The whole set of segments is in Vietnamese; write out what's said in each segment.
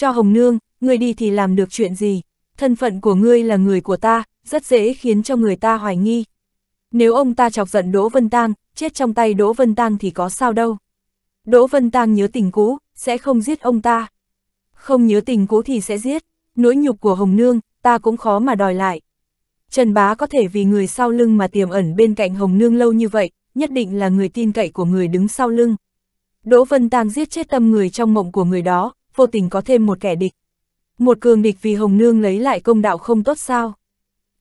Cho Hồng Nương, ngươi đi thì làm được chuyện gì? Thân phận của ngươi là người của ta, rất dễ khiến cho người ta hoài nghi. Nếu ông ta chọc giận Đỗ Vân Tang, chết trong tay Đỗ Vân Tang thì có sao đâu. Đỗ Vân Tang nhớ tình cũ, sẽ không giết ông ta. Không nhớ tình cũ thì sẽ giết, nỗi nhục của Hồng Nương, ta cũng khó mà đòi lại. Trần Bá có thể vì người sau lưng mà tiềm ẩn bên cạnh Hồng Nương lâu như vậy, nhất định là người tin cậy của người đứng sau lưng. Đỗ Vân Tang giết chết tâm người trong mộng của người đó, vô tình có thêm một kẻ địch. Một cường địch vì Hồng Nương lấy lại công đạo không tốt sao.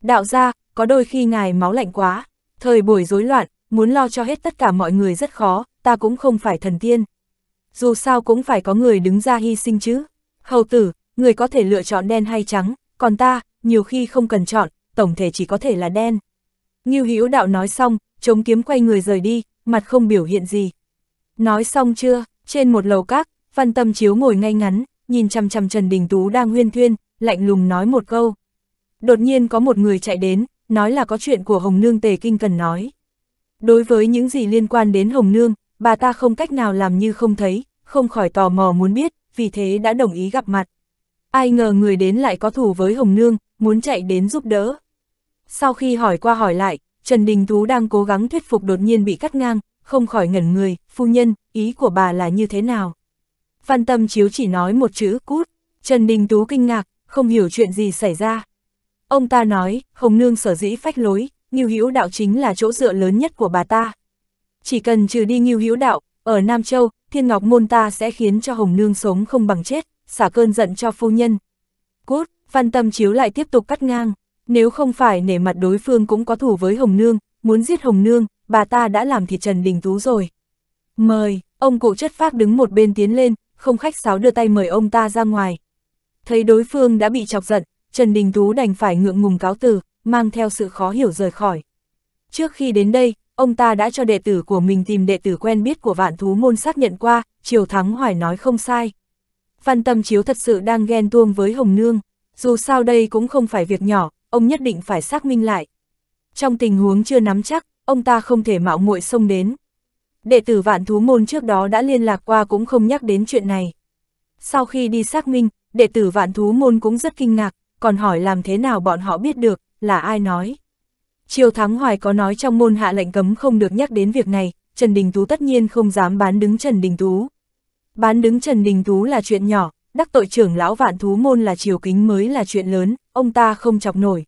Đạo gia, có đôi khi ngài máu lạnh quá, thời buổi rối loạn, muốn lo cho hết tất cả mọi người rất khó, ta cũng không phải thần tiên. Dù sao cũng phải có người đứng ra hy sinh chứ. Hầu tử, người có thể lựa chọn đen hay trắng, còn ta, nhiều khi không cần chọn, tổng thể chỉ có thể là đen. Ngưu Hữu Đạo nói xong, chống kiếm quay người rời đi, mặt không biểu hiện gì. Nói xong chưa, trên một lầu các, Phan Tâm Chiếu ngồi ngay ngắn, nhìn chăm chăm Trần Đình Tú đang huyên thuyên, lạnh lùng nói một câu. Đột nhiên có một người chạy đến, nói là có chuyện của Hồng Nương Tề Kinh cần nói. Đối với những gì liên quan đến Hồng Nương, bà ta không cách nào làm như không thấy, không khỏi tò mò muốn biết, vì thế đã đồng ý gặp mặt. Ai ngờ người đến lại có thủ với Hồng Nương, muốn chạy đến giúp đỡ. Sau khi hỏi qua hỏi lại, Trần Đình Tú đang cố gắng thuyết phục đột nhiên bị cắt ngang, không khỏi ngẩn người, phu nhân, ý của bà là như thế nào? Phan Tâm Chiếu chỉ nói một chữ cút, Trần Đình Tú kinh ngạc, không hiểu chuyện gì xảy ra. Ông ta nói, Hồng Nương sở dĩ phách lối, Ngưu Hữu Đạo chính là chỗ dựa lớn nhất của bà ta. Chỉ cần trừ đi Ngưu Hữu Đạo, ở Nam Châu, Thiên Ngọc Môn ta sẽ khiến cho Hồng Nương sống không bằng chết, xả cơn giận cho phu nhân. Cút, Phan Tâm Chiếu lại tiếp tục cắt ngang, nếu không phải nể mặt đối phương cũng có thủ với Hồng Nương, muốn giết Hồng Nương, bà ta đã làm thịt Trần Đình Tú rồi. Mời, ông cụ chất phác đứng một bên tiến lên, không khách sáo đưa tay mời ông ta ra ngoài. Thấy đối phương đã bị chọc giận, Trần Đình Tú đành phải ngượng ngùng cáo từ, mang theo sự khó hiểu rời khỏi. Trước khi đến đây, ông ta đã cho đệ tử của mình tìm đệ tử quen biết của vạn thú môn xác nhận qua, Triều Thắng Hoài nói không sai. Văn Tâm Chiếu thật sự đang ghen tuông với Hồng Nương, dù sao đây cũng không phải việc nhỏ, ông nhất định phải xác minh lại. Trong tình huống chưa nắm chắc, ông ta không thể mạo muội xông đến đệ tử vạn thú môn trước đó đã liên lạc qua cũng không nhắc đến chuyện này. Sau khi đi xác minh, đệ tử vạn thú môn cũng rất kinh ngạc, còn hỏi làm thế nào bọn họ biết được, là ai nói. Triều Thắng Hoài có nói trong môn hạ lệnh cấm không được nhắc đến việc này, Trần Đình Tú tất nhiên không dám bán đứng Trần Đình Tú. Bán đứng Trần Đình Tú là chuyện nhỏ, đắc tội trưởng lão vạn thú môn là triều kính mới là chuyện lớn, ông ta không chọc nổi.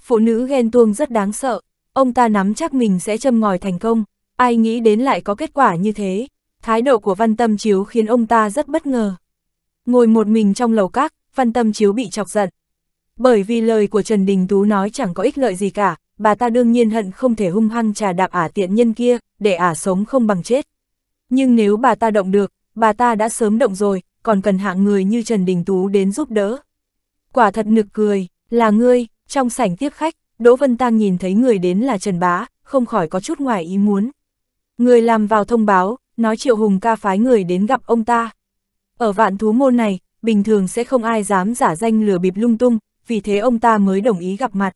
Phụ nữ ghen tuông rất đáng sợ, ông ta nắm chắc mình sẽ châm ngòi thành công ai nghĩ đến lại có kết quả như thế, thái độ của Văn Tâm Chiếu khiến ông ta rất bất ngờ. Ngồi một mình trong lầu các, Văn Tâm Chiếu bị chọc giận. Bởi vì lời của Trần Đình Tú nói chẳng có ích lợi gì cả, bà ta đương nhiên hận không thể hung hăng trà đạp ả tiện nhân kia, để ả sống không bằng chết. Nhưng nếu bà ta động được, bà ta đã sớm động rồi, còn cần hạng người như Trần Đình Tú đến giúp đỡ. Quả thật nực cười, là ngươi, trong sảnh tiếp khách, Đỗ Vân Tăng nhìn thấy người đến là Trần Bá, không khỏi có chút ngoài ý muốn. Người làm vào thông báo, nói Triệu Hùng ca phái người đến gặp ông ta. Ở vạn thú môn này, bình thường sẽ không ai dám giả danh lừa bịp lung tung, vì thế ông ta mới đồng ý gặp mặt.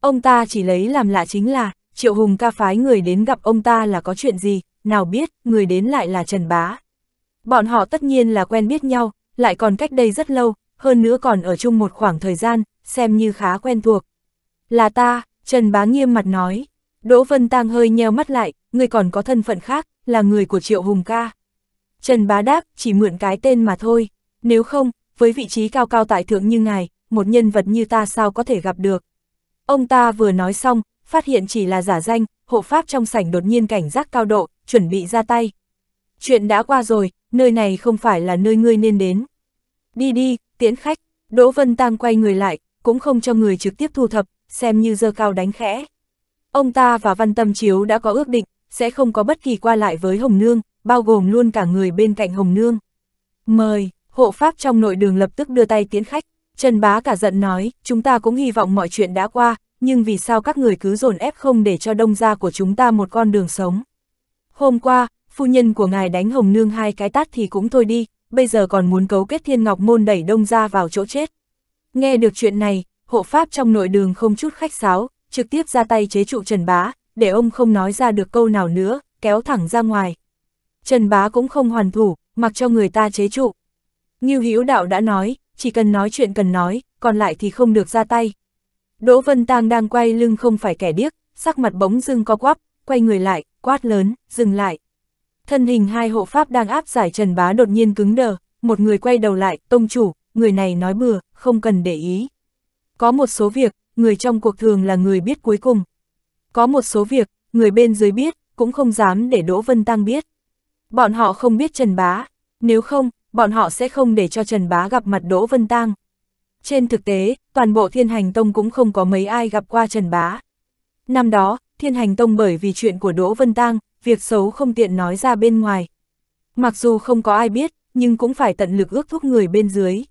Ông ta chỉ lấy làm lạ chính là, Triệu Hùng ca phái người đến gặp ông ta là có chuyện gì, nào biết, người đến lại là Trần Bá. Bọn họ tất nhiên là quen biết nhau, lại còn cách đây rất lâu, hơn nữa còn ở chung một khoảng thời gian, xem như khá quen thuộc. Là ta, Trần Bá nghiêm mặt nói. Đỗ Vân Tăng hơi nheo mắt lại, ngươi còn có thân phận khác, là người của Triệu Hùng ca. Trần Bá đáp, chỉ mượn cái tên mà thôi, nếu không, với vị trí cao cao tại thượng như ngài, một nhân vật như ta sao có thể gặp được. Ông ta vừa nói xong, phát hiện chỉ là giả danh, hộ pháp trong sảnh đột nhiên cảnh giác cao độ, chuẩn bị ra tay. Chuyện đã qua rồi, nơi này không phải là nơi ngươi nên đến. Đi đi, tiễn khách, Đỗ Vân Tăng quay người lại, cũng không cho người trực tiếp thu thập, xem như dơ cao đánh khẽ. Ông ta và Văn Tâm Chiếu đã có ước định, sẽ không có bất kỳ qua lại với Hồng Nương, bao gồm luôn cả người bên cạnh Hồng Nương. Mời, hộ pháp trong nội đường lập tức đưa tay tiến khách, Trần Bá cả giận nói, chúng ta cũng hy vọng mọi chuyện đã qua, nhưng vì sao các người cứ dồn ép không để cho đông gia của chúng ta một con đường sống. Hôm qua, phu nhân của ngài đánh Hồng Nương hai cái tát thì cũng thôi đi, bây giờ còn muốn cấu kết thiên ngọc môn đẩy đông gia vào chỗ chết. Nghe được chuyện này, hộ pháp trong nội đường không chút khách sáo, trực tiếp ra tay chế trụ Trần Bá, để ông không nói ra được câu nào nữa, kéo thẳng ra ngoài. Trần Bá cũng không hoàn thủ, mặc cho người ta chế trụ. Như Hữu Đạo đã nói, chỉ cần nói chuyện cần nói, còn lại thì không được ra tay. Đỗ Vân Tang đang quay lưng không phải kẻ điếc, sắc mặt bỗng dưng co quắp, quay người lại, quát lớn, dừng lại. Thân hình hai hộ pháp đang áp giải Trần Bá đột nhiên cứng đờ, một người quay đầu lại, tông chủ, người này nói bừa, không cần để ý. Có một số việc, người trong cuộc thường là người biết cuối cùng, có một số việc, người bên dưới biết, cũng không dám để Đỗ Vân Tăng biết. Bọn họ không biết Trần Bá, nếu không, bọn họ sẽ không để cho Trần Bá gặp mặt Đỗ Vân Tăng. Trên thực tế, toàn bộ Thiên Hành Tông cũng không có mấy ai gặp qua Trần Bá. Năm đó, Thiên Hành Tông bởi vì chuyện của Đỗ Vân Tăng, việc xấu không tiện nói ra bên ngoài. Mặc dù không có ai biết, nhưng cũng phải tận lực ước thúc người bên dưới.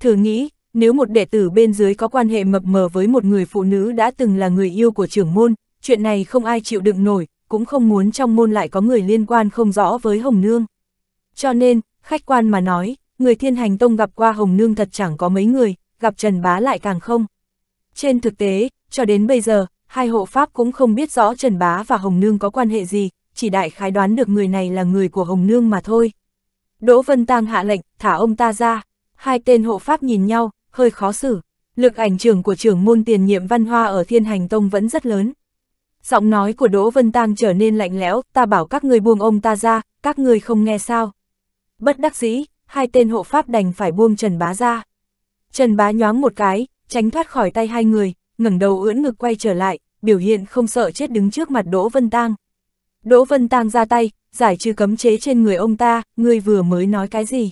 Thử nghĩ, nếu một đệ tử bên dưới có quan hệ mập mờ với một người phụ nữ đã từng là người yêu của trưởng môn, chuyện này không ai chịu đựng nổi, cũng không muốn trong môn lại có người liên quan không rõ với Hồng Nương. Cho nên, khách quan mà nói, người thiên hành tông gặp qua Hồng Nương thật chẳng có mấy người, gặp Trần Bá lại càng không. Trên thực tế, cho đến bây giờ, hai hộ pháp cũng không biết rõ Trần Bá và Hồng Nương có quan hệ gì, chỉ đại khái đoán được người này là người của Hồng Nương mà thôi. Đỗ Vân Tăng hạ lệnh, thả ông ta ra. Hai tên hộ pháp nhìn nhau, hơi khó xử. Lực ảnh trưởng của trưởng môn tiền nhiệm văn hoa ở thiên hành tông vẫn rất lớn. Giọng nói của Đỗ Vân Tăng trở nên lạnh lẽo, ta bảo các người buông ông ta ra, các người không nghe sao. Bất đắc dĩ, hai tên hộ pháp đành phải buông Trần Bá ra. Trần Bá nhoáng một cái, tránh thoát khỏi tay hai người, ngẩng đầu ưỡn ngực quay trở lại, biểu hiện không sợ chết đứng trước mặt Đỗ Vân Tăng. Đỗ Vân Tăng ra tay, giải trừ cấm chế trên người ông ta, ngươi vừa mới nói cái gì?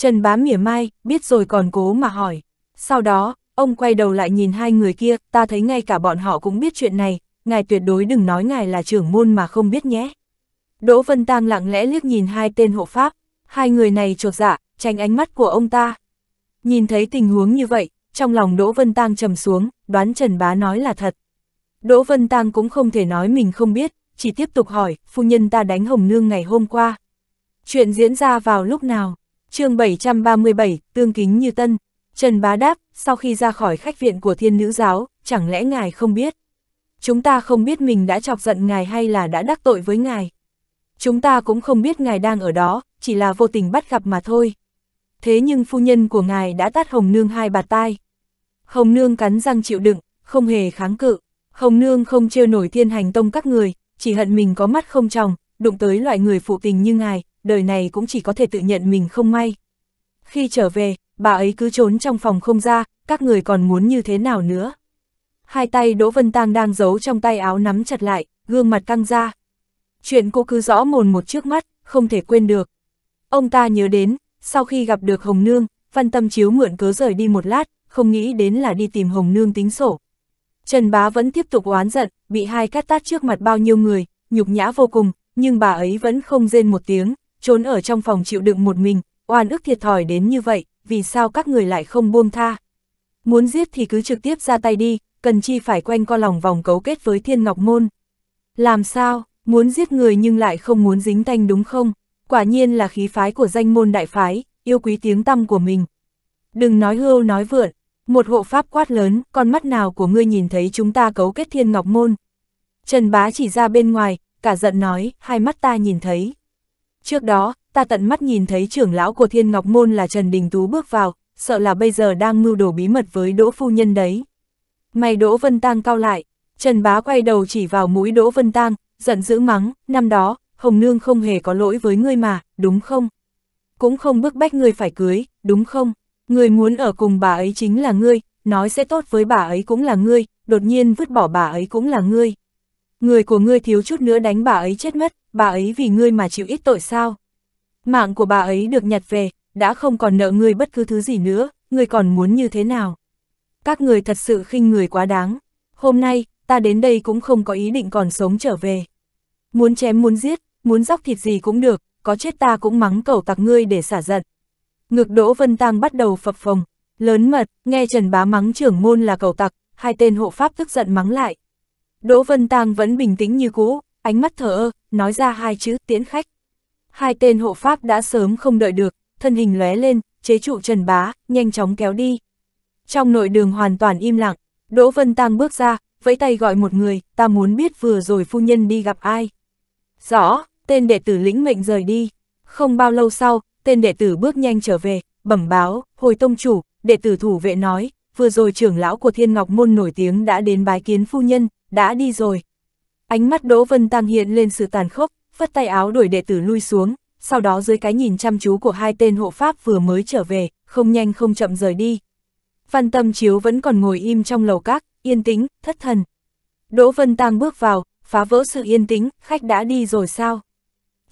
Trần bá mỉa mai, biết rồi còn cố mà hỏi. Sau đó, ông quay đầu lại nhìn hai người kia, ta thấy ngay cả bọn họ cũng biết chuyện này, ngài tuyệt đối đừng nói ngài là trưởng môn mà không biết nhé. Đỗ Vân Tăng lặng lẽ liếc nhìn hai tên hộ pháp, hai người này chuột dạ, tránh ánh mắt của ông ta. Nhìn thấy tình huống như vậy, trong lòng Đỗ Vân Tăng trầm xuống, đoán Trần Bá nói là thật. Đỗ Vân Tăng cũng không thể nói mình không biết, chỉ tiếp tục hỏi, phu nhân ta đánh Hồng Nương ngày hôm qua. Chuyện diễn ra vào lúc nào? chương 737, tương kính như tân, Trần Bá đáp, sau khi ra khỏi khách viện của thiên nữ giáo, chẳng lẽ ngài không biết? Chúng ta không biết mình đã chọc giận ngài hay là đã đắc tội với ngài. Chúng ta cũng không biết ngài đang ở đó, chỉ là vô tình bắt gặp mà thôi. Thế nhưng phu nhân của ngài đã tát Hồng Nương hai bạt tai. Hồng Nương cắn răng chịu đựng, không hề kháng cự. Hồng Nương không trêu nổi thiên hành tông các người, chỉ hận mình có mắt không tròng, đụng tới loại người phụ tình như ngài, đời này cũng chỉ có thể tự nhận mình không may. Khi trở về, bà ấy cứ trốn trong phòng không ra, các người còn muốn như thế nào nữa. Hai tay Đỗ Vân Tang đang giấu trong tay áo nắm chặt lại, gương mặt căng ra. Chuyện cô cứ rõ mồn một trước mắt, không thể quên được. Ông ta nhớ đến, sau khi gặp được Hồng Nương, Văn Tâm Chiếu mượn cớ rời đi một lát, không nghĩ đến là đi tìm Hồng Nương tính sổ. Trần Bá vẫn tiếp tục oán giận, bị hai cát tát trước mặt bao nhiêu người, nhục nhã vô cùng, nhưng bà ấy vẫn không rên một tiếng, trốn ở trong phòng chịu đựng một mình, oan ức thiệt thòi đến như vậy, vì sao các người lại không buông tha. Muốn giết thì cứ trực tiếp ra tay đi, cần chi phải quanh co lòng vòng cấu kết với thiên ngọc môn. Làm sao, muốn giết người nhưng lại không muốn dính tanh đúng không? Quả nhiên là khí phái của danh môn đại phái, yêu quý tiếng tăm của mình. Đừng nói hưu nói vượn, một hộ pháp quát lớn, con mắt nào của ngươi nhìn thấy chúng ta cấu kết thiên ngọc môn. Trần bá chỉ ra bên ngoài, cả giận nói, hai mắt ta nhìn thấy. Trước đó, ta tận mắt nhìn thấy trưởng lão của Thiên Ngọc Môn là Trần Đình Tú bước vào, sợ là bây giờ đang mưu đồ bí mật với Đỗ Phu Nhân đấy. Mày Đỗ Vân Tăng cao lại, Trần Bá quay đầu chỉ vào mũi Đỗ Vân Tăng, giận dữ mắng, năm đó, Hồng Nương không hề có lỗi với ngươi mà, đúng không? Cũng không bức bách ngươi phải cưới, đúng không? Ngươi muốn ở cùng bà ấy chính là ngươi, nói sẽ tốt với bà ấy cũng là ngươi, đột nhiên vứt bỏ bà ấy cũng là ngươi. Người của ngươi thiếu chút nữa đánh bà ấy chết mất, bà ấy vì ngươi mà chịu ít tội sao? Mạng của bà ấy được nhặt về, đã không còn nợ ngươi bất cứ thứ gì nữa, ngươi còn muốn như thế nào? Các người thật sự khinh người quá đáng. Hôm nay, ta đến đây cũng không có ý định còn sống trở về. Muốn chém muốn giết, muốn dóc thịt gì cũng được, có chết ta cũng mắng cầu tặc ngươi để xả giận. Ngược Đỗ Vân Tăng bắt đầu phập phồng, lớn mật, nghe Trần Bá mắng trưởng môn là cầu tặc, hai tên hộ pháp tức giận mắng lại. Đỗ Vân tàng vẫn bình tĩnh như cũ, ánh mắt thờ ơ, nói ra hai chữ tiễn khách. Hai tên hộ pháp đã sớm không đợi được, thân hình lóe lên, chế trụ Trần Bá, nhanh chóng kéo đi. Trong nội đường hoàn toàn im lặng, Đỗ Vân Tăng bước ra, vẫy tay gọi một người, ta muốn biết vừa rồi phu nhân đi gặp ai. Rõ, tên đệ tử lĩnh mệnh rời đi. Không bao lâu sau, tên đệ tử bước nhanh trở về, bẩm báo, hồi tông chủ, đệ tử thủ vệ nói, vừa rồi trưởng lão của thiên ngọc môn nổi tiếng đã đến bái kiến phu nhân, đã đi rồi. Ánh mắt Đỗ Vân Tăng hiện lên sự tàn khốc, phất tay áo đuổi đệ tử lui xuống, sau đó dưới cái nhìn chăm chú của hai tên hộ pháp vừa mới trở về, không nhanh không chậm rời đi. Văn Tâm Chiếu vẫn còn ngồi im trong lầu các, yên tĩnh, thất thần. Đỗ Vân Tăng bước vào, phá vỡ sự yên tĩnh, khách đã đi rồi sao?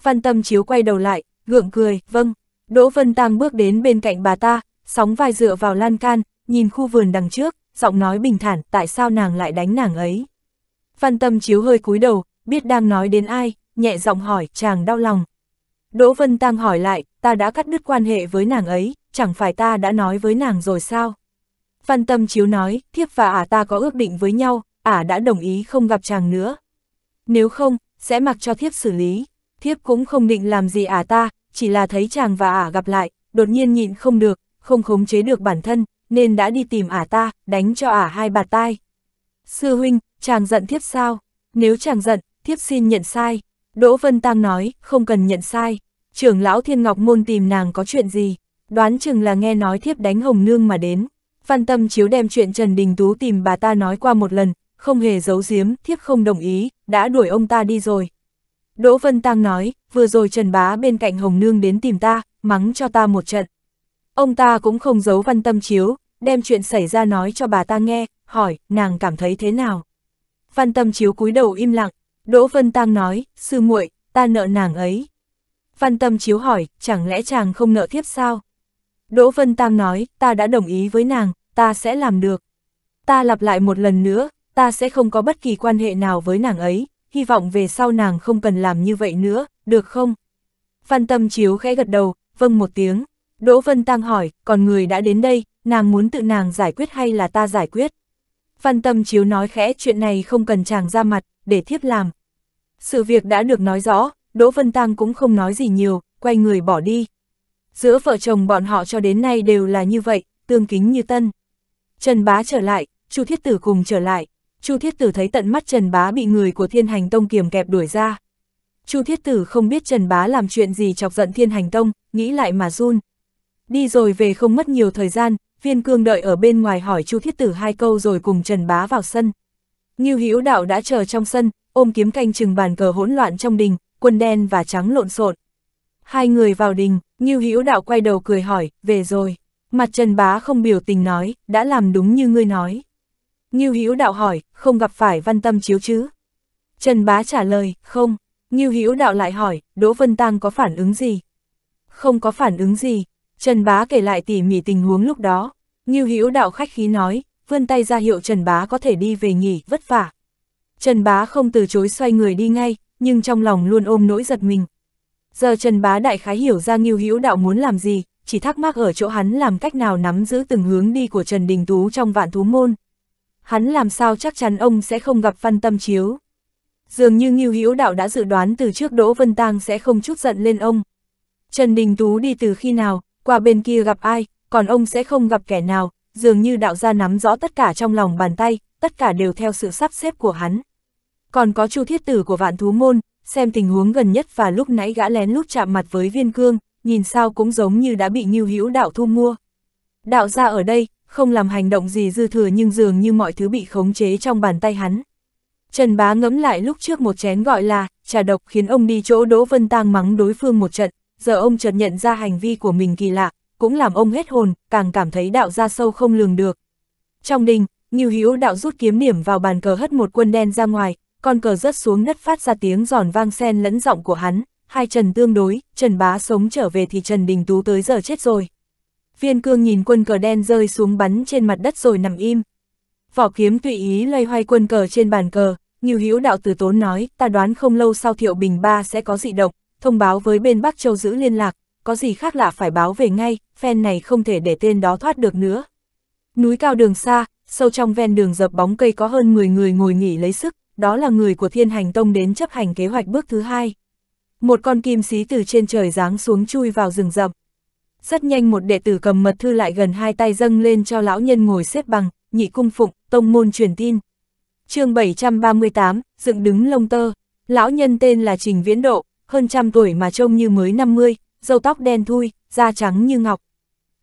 Văn Tâm Chiếu quay đầu lại, gượng cười, vâng. Đỗ Vân Tăng bước đến bên cạnh bà ta, sóng vai dựa vào lan can, nhìn khu vườn đằng trước, giọng nói bình thản, tại sao nàng lại đánh nàng ấy? Phan Tâm Chiếu hơi cúi đầu, biết đang nói đến ai, nhẹ giọng hỏi, chàng đau lòng. Đỗ Vân Tăng hỏi lại, ta đã cắt đứt quan hệ với nàng ấy, chẳng phải ta đã nói với nàng rồi sao? Phan Tâm Chiếu nói, thiếp và ả à ta có ước định với nhau, ả à đã đồng ý không gặp chàng nữa. Nếu không, sẽ mặc cho thiếp xử lý. Thiếp cũng không định làm gì ả à ta, chỉ là thấy chàng và ả gặp lại, đột nhiên nhịn không được, không khống chế được bản thân, nên đã đi tìm ả ta, đánh cho ả hai bạt tai. Sư huynh, chàng giận thiếp sao? Nếu chàng giận, thiếp xin nhận sai. Đỗ Vân Tăng nói, không cần nhận sai. Trưởng lão Thiên Ngọc Môn tìm nàng có chuyện gì? Đoán chừng là nghe nói thiếp đánh Hồng Nương mà đến. Văn Tâm Chiếu đem chuyện Trần Đình Tú tìm bà ta nói qua một lần, không hề giấu giếm, thiếp không đồng ý, đã đuổi ông ta đi rồi. Đỗ Vân Tăng nói, vừa rồi Trần Bá bên cạnh Hồng Nương đến tìm ta, mắng cho ta một trận. Ông ta cũng không giấu Văn Tâm Chiếu, đem chuyện xảy ra nói cho bà ta nghe, hỏi, nàng cảm thấy thế nào? Văn Tâm Chiếu cúi đầu im lặng, Đỗ Vân Tăng nói, sư muội, ta nợ nàng ấy. Văn Tâm Chiếu hỏi, chẳng lẽ chàng không nợ thiếp sao? Đỗ Vân Tam nói, ta đã đồng ý với nàng, ta sẽ làm được. Ta lặp lại một lần nữa, ta sẽ không có bất kỳ quan hệ nào với nàng ấy, hy vọng về sau nàng không cần làm như vậy nữa, được không? Văn Tâm Chiếu khẽ gật đầu, vâng một tiếng. Đỗ Vân Tăng hỏi, còn người đã đến đây, nàng muốn tự nàng giải quyết hay là ta giải quyết? Văn Tâm Chiếu nói khẽ chuyện này không cần chàng ra mặt, để thiếp làm. Sự việc đã được nói rõ, Đỗ Vân Tăng cũng không nói gì nhiều, quay người bỏ đi. Giữa vợ chồng bọn họ cho đến nay đều là như vậy, tương kính như tân. Trần Bá trở lại, Chu Thiết Tử cùng trở lại. Chu Thiết Tử thấy tận mắt Trần Bá bị người của Thiên Hành Tông kiềm kẹp đuổi ra. Chu Thiết Tử không biết Trần Bá làm chuyện gì chọc giận Thiên Hành Tông, nghĩ lại mà run. Đi rồi về không mất nhiều thời gian, viên cương đợi ở bên ngoài hỏi chu thiết tử hai câu rồi cùng Trần Bá vào sân. Ngưu Hữu Đạo đã chờ trong sân, ôm kiếm canh chừng bàn cờ hỗn loạn trong đình, quân đen và trắng lộn xộn. Hai người vào đình, Ngưu Hữu Đạo quay đầu cười hỏi, về rồi. Mặt Trần Bá không biểu tình nói, đã làm đúng như ngươi nói. Ngưu Hữu Đạo hỏi, không gặp phải văn tâm chiếu chứ? Trần Bá trả lời, không. Ngưu Hữu Đạo lại hỏi, Đỗ Vân Tăng có phản ứng gì? Không có phản ứng gì, Trần Bá kể lại tỉ mỉ tình huống lúc đó, Ngưu Hữu đạo khách khí nói, vươn tay ra hiệu Trần Bá có thể đi về nghỉ, vất vả. Trần Bá không từ chối xoay người đi ngay, nhưng trong lòng luôn ôm nỗi giật mình. Giờ Trần Bá đại khái hiểu ra Ngưu Hữu đạo muốn làm gì, chỉ thắc mắc ở chỗ hắn làm cách nào nắm giữ từng hướng đi của Trần Đình Tú trong vạn thú môn. Hắn làm sao chắc chắn ông sẽ không gặp văn tâm chiếu. Dường như Ngưu Hữu đạo đã dự đoán từ trước Đỗ Vân Tang sẽ không chút giận lên ông. Trần Đình Tú đi từ khi nào, qua bên kia gặp ai, còn ông sẽ không gặp kẻ nào, dường như đạo gia nắm rõ tất cả trong lòng bàn tay, tất cả đều theo sự sắp xếp của hắn. Còn có chu thiết tử của vạn thú môn, xem tình huống gần nhất và lúc nãy gã lén lúc chạm mặt với viên cương, nhìn sao cũng giống như đã bị nghiêu hữu đạo thu mua. Đạo gia ở đây, không làm hành động gì dư thừa nhưng dường như mọi thứ bị khống chế trong bàn tay hắn. Trần Bá ngẫm lại lúc trước một chén gọi là trà độc khiến ông đi chỗ Đỗ Vân Tang mắng đối phương một trận, giờ ông chợt nhận ra hành vi của mình kỳ lạ, cũng làm ông hết hồn, càng cảm thấy đạo ra sâu không lường được. Trong đình, Ngưu hiếu đạo rút kiếm điểm vào bàn cờ hất một quân đen ra ngoài, con cờ rớt xuống đất phát ra tiếng giòn vang sen lẫn giọng của hắn, hai Trần tương đối, Trần Bá sống trở về thì Trần Đình Tú tới giờ chết rồi. Viên cương nhìn quân cờ đen rơi xuống bắn trên mặt đất rồi nằm im. Vỏ kiếm tùy ý lây hoay quân cờ trên bàn cờ, Ngưu hiếu đạo từ tốn nói, ta đoán không lâu sau Thiệu Bình Ba sẽ có dị động, thông báo với bên Bắc Châu giữ liên lạc, có gì khác lạ phải báo về ngay, phen này không thể để tên đó thoát được nữa. Núi cao đường xa, sâu trong ven đường dập bóng cây có hơn 10 người ngồi nghỉ lấy sức, đó là người của Thiên Hành Tông đến chấp hành kế hoạch bước thứ hai. Một con kim xí từ trên trời giáng xuống chui vào rừng rậm. Rất nhanh một đệ tử cầm mật thư lại gần hai tay dâng lên cho lão nhân ngồi xếp bằng, nhị cung phụng, tông môn truyền tin. chương 738, dựng đứng lông tơ. Lão nhân tên là Trình Viễn Độ, hơn trăm tuổi mà trông như mới 50, dâu tóc đen thui, da trắng như ngọc.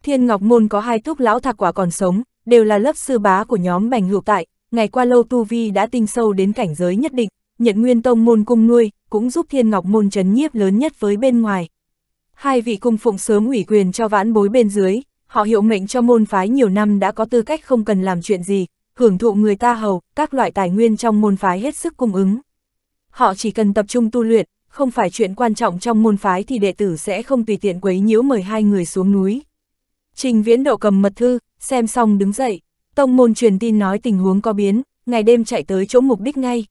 Thiên Ngọc Môn có hai thúc lão thạc quả còn sống, đều là lớp sư bá của nhóm bành hữu tại, ngày qua lâu tu vi đã tinh sâu đến cảnh giới nhất định, nhận nguyên tông môn cung nuôi, cũng giúp Thiên Ngọc Môn chấn nhiếp lớn nhất với bên ngoài. Hai vị cung phụng sớm ủy quyền cho vãn bối bên dưới, họ hiệu mệnh cho môn phái nhiều năm đã có tư cách không cần làm chuyện gì, hưởng thụ người ta hầu, các loại tài nguyên trong môn phái hết sức cung ứng. Họ chỉ cần tập trung tu luyện, không phải chuyện quan trọng trong môn phái thì đệ tử sẽ không tùy tiện quấy nhiễu mời hai người xuống núi. Trình Viễn độ cầm mật thư, xem xong đứng dậy, tông môn truyền tin nói tình huống có biến, ngày đêm chạy tới chỗ mục đích ngay.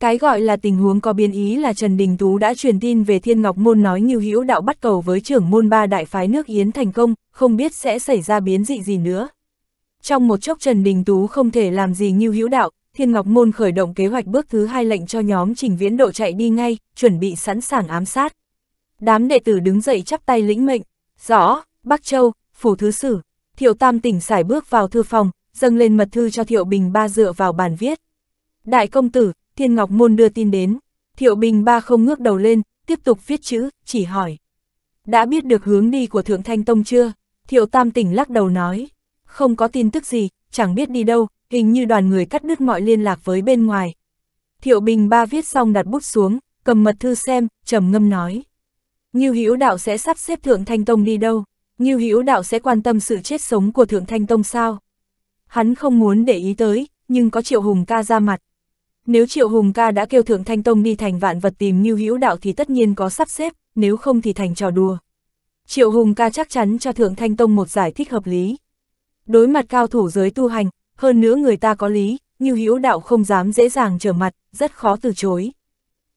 Cái gọi là tình huống có biến ý là Trần Đình Tú đã truyền tin về Thiên Ngọc Môn nói như hữu đạo bắt cầu với trưởng môn ba đại phái nước Yến thành công, không biết sẽ xảy ra biến dị gì nữa. Trong một chốc Trần Đình Tú không thể làm gì như hữu đạo, Thiên Ngọc Môn khởi động kế hoạch bước thứ hai lệnh cho nhóm trình viễn độ chạy đi ngay, chuẩn bị sẵn sàng ám sát. Đám đệ tử đứng dậy chắp tay lĩnh mệnh, rõ, Bắc Châu, Phủ Thứ Sử, Thiệu Tam tỉnh xài bước vào thư phòng, dâng lên mật thư cho Thiệu Bình Ba dựa vào bàn viết. Đại công tử, Thiên Ngọc Môn đưa tin đến, Thiệu Bình Ba không ngước đầu lên, tiếp tục viết chữ, chỉ hỏi. Đã biết được hướng đi của Thượng Thanh Tông chưa? Thiệu Tam tỉnh lắc đầu nói, không có tin tức gì, chẳng biết đi đâu, hình như đoàn người cắt đứt mọi liên lạc với bên ngoài. Thiệu Bình Ba viết xong đặt bút xuống, cầm mật thư xem, trầm ngâm nói. Như Hữu Đạo sẽ sắp xếp Thượng Thanh Tông đi đâu? Như Hữu Đạo sẽ quan tâm sự chết sống của Thượng Thanh Tông sao? Hắn không muốn để ý tới, nhưng có Triệu Hùng ca ra mặt. Nếu Triệu Hùng ca đã kêu Thượng Thanh Tông đi thành vạn vật tìm Như Hữu Đạo thì tất nhiên có sắp xếp, nếu không thì thành trò đùa. Triệu Hùng ca chắc chắn cho Thượng Thanh Tông một giải thích hợp lý. Đối mặt cao thủ giới tu hành, hơn nữa người ta có lý, như hữu đạo không dám dễ dàng trở mặt, rất khó từ chối.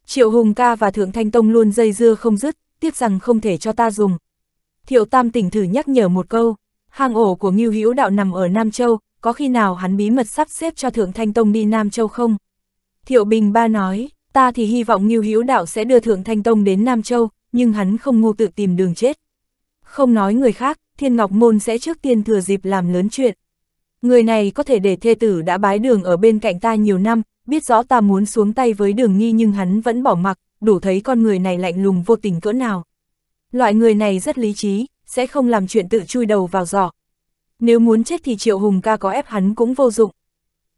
Triệu Hùng ca và Thượng Thanh Tông luôn dây dưa không dứt, tiếc rằng không thể cho ta dùng. Thiệu Tam tỉnh thử nhắc nhở một câu, hang ổ của Ngưu Hữu Đạo nằm ở Nam Châu, có khi nào hắn bí mật sắp xếp cho Thượng Thanh Tông đi Nam Châu không? Thiệu Bình Ba nói, ta thì hy vọng Ngưu Hữu Đạo sẽ đưa Thượng Thanh Tông đến Nam Châu, nhưng hắn không ngu tự tìm đường chết. Không nói người khác, Thiên Ngọc Môn sẽ trước tiên thừa dịp làm lớn chuyện người này có thể để thê tử đã bái đường ở bên cạnh ta nhiều năm, biết rõ ta muốn xuống tay với đường nghi nhưng hắn vẫn bỏ mặc, đủ thấy con người này lạnh lùng vô tình cỡ nào. Loại người này rất lý trí, sẽ không làm chuyện tự chui đầu vào giỏ. Nếu muốn chết thì Triệu Hùng ca có ép hắn cũng vô dụng.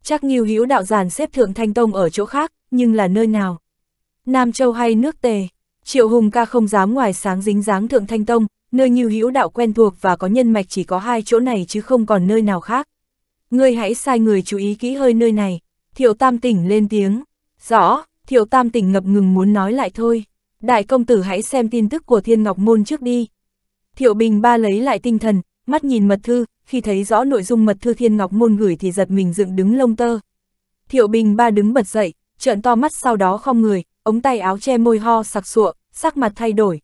Chắc nghiêu hữu đạo giàn xếp thượng thanh tông ở chỗ khác, nhưng là nơi nào? Nam Châu hay nước tề? Triệu Hùng ca không dám ngoài sáng dính dáng thượng thanh tông, nơi nghiêu hữu đạo quen thuộc và có nhân mạch chỉ có hai chỗ này chứ không còn nơi nào khác. Ngươi hãy sai người chú ý kỹ hơi nơi này. Thiệu tam tỉnh lên tiếng. Rõ, thiệu tam tỉnh ngập ngừng muốn nói lại thôi. Đại công tử hãy xem tin tức của thiên ngọc môn trước đi. Thiệu bình ba lấy lại tinh thần, mắt nhìn mật thư, khi thấy rõ nội dung mật thư thiên ngọc môn gửi thì giật mình dựng đứng lông tơ. Thiệu bình ba đứng bật dậy, trợn to mắt sau đó không người, ống tay áo che môi ho sặc sụa, sắc mặt thay đổi.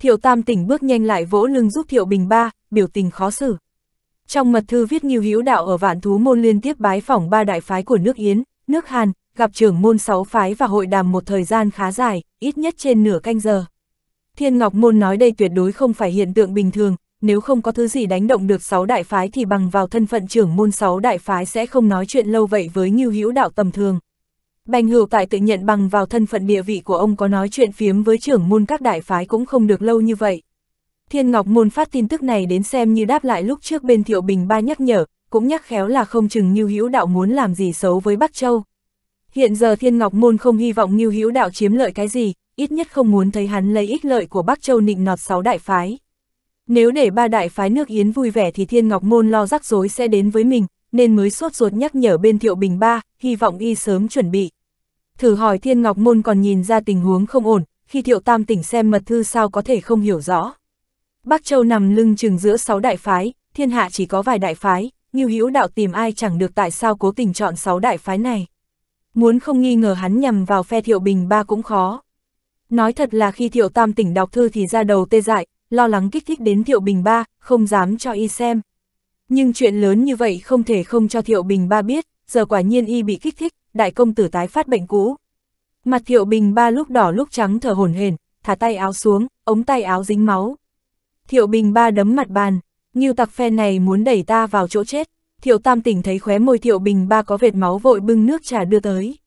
Thiệu tam tỉnh bước nhanh lại vỗ lưng giúp thiệu bình ba, biểu tình khó xử. Trong mật thư viết Nghiêu Hữu Đạo ở Vạn Thú Môn liên tiếp bái phỏng ba đại phái của nước Yến, nước Hàn, gặp trưởng môn sáu phái và hội đàm một thời gian khá dài, ít nhất trên nửa canh giờ. Thiên Ngọc Môn nói đây tuyệt đối không phải hiện tượng bình thường, nếu không có thứ gì đánh động được sáu đại phái thì bằng vào thân phận trưởng môn sáu đại phái sẽ không nói chuyện lâu vậy với Ngưu Hữu Đạo tầm thường. Bành Hữu Tại tự nhận bằng vào thân phận địa vị của ông có nói chuyện phiếm với trưởng môn các đại phái cũng không được lâu như vậy. Thiên Ngọc Môn phát tin tức này đến xem như đáp lại lúc trước bên Thiệu Bình Ba nhắc nhở, cũng nhắc khéo là không chừng Như Hữu Đạo muốn làm gì xấu với Bắc Châu. Hiện giờ Thiên Ngọc Môn không hy vọng Như Hữu Đạo chiếm lợi cái gì, ít nhất không muốn thấy hắn lấy ích lợi của Bắc Châu nịnh nọt sáu đại phái. Nếu để ba đại phái nước Yến vui vẻ thì Thiên Ngọc Môn lo rắc rối sẽ đến với mình, nên mới sốt ruột nhắc nhở bên Thiệu Bình Ba, hy vọng y sớm chuẩn bị. Thử hỏi Thiên Ngọc Môn còn nhìn ra tình huống không ổn, khi Thiệu Tam tỉnh xem mật thư sao có thể không hiểu rõ. Bắc Châu nằm lưng chừng giữa sáu đại phái, thiên hạ chỉ có vài đại phái, Ngưu Hữu Đạo tìm ai chẳng được tại sao cố tình chọn sáu đại phái này. Muốn không nghi ngờ hắn nhằm vào phe Thiệu Bình ba cũng khó. Nói thật là khi Thiệu Tam tỉnh đọc thư thì ra đầu tê dại, lo lắng kích thích đến Thiệu Bình ba, không dám cho y xem. Nhưng chuyện lớn như vậy không thể không cho Thiệu Bình ba biết, giờ quả nhiên y bị kích thích, đại công tử tái phát bệnh cũ. Mặt Thiệu Bình ba lúc đỏ lúc trắng thở hổn hển, thả tay áo xuống, ống tay áo dính máu. Thiệu Bình ba đấm mặt bàn, như tặc phe này muốn đẩy ta vào chỗ chết. Thiệu Tam tỉnh thấy khóe môi Thiệu Bình ba có vệt máu vội bưng nước trà đưa tới.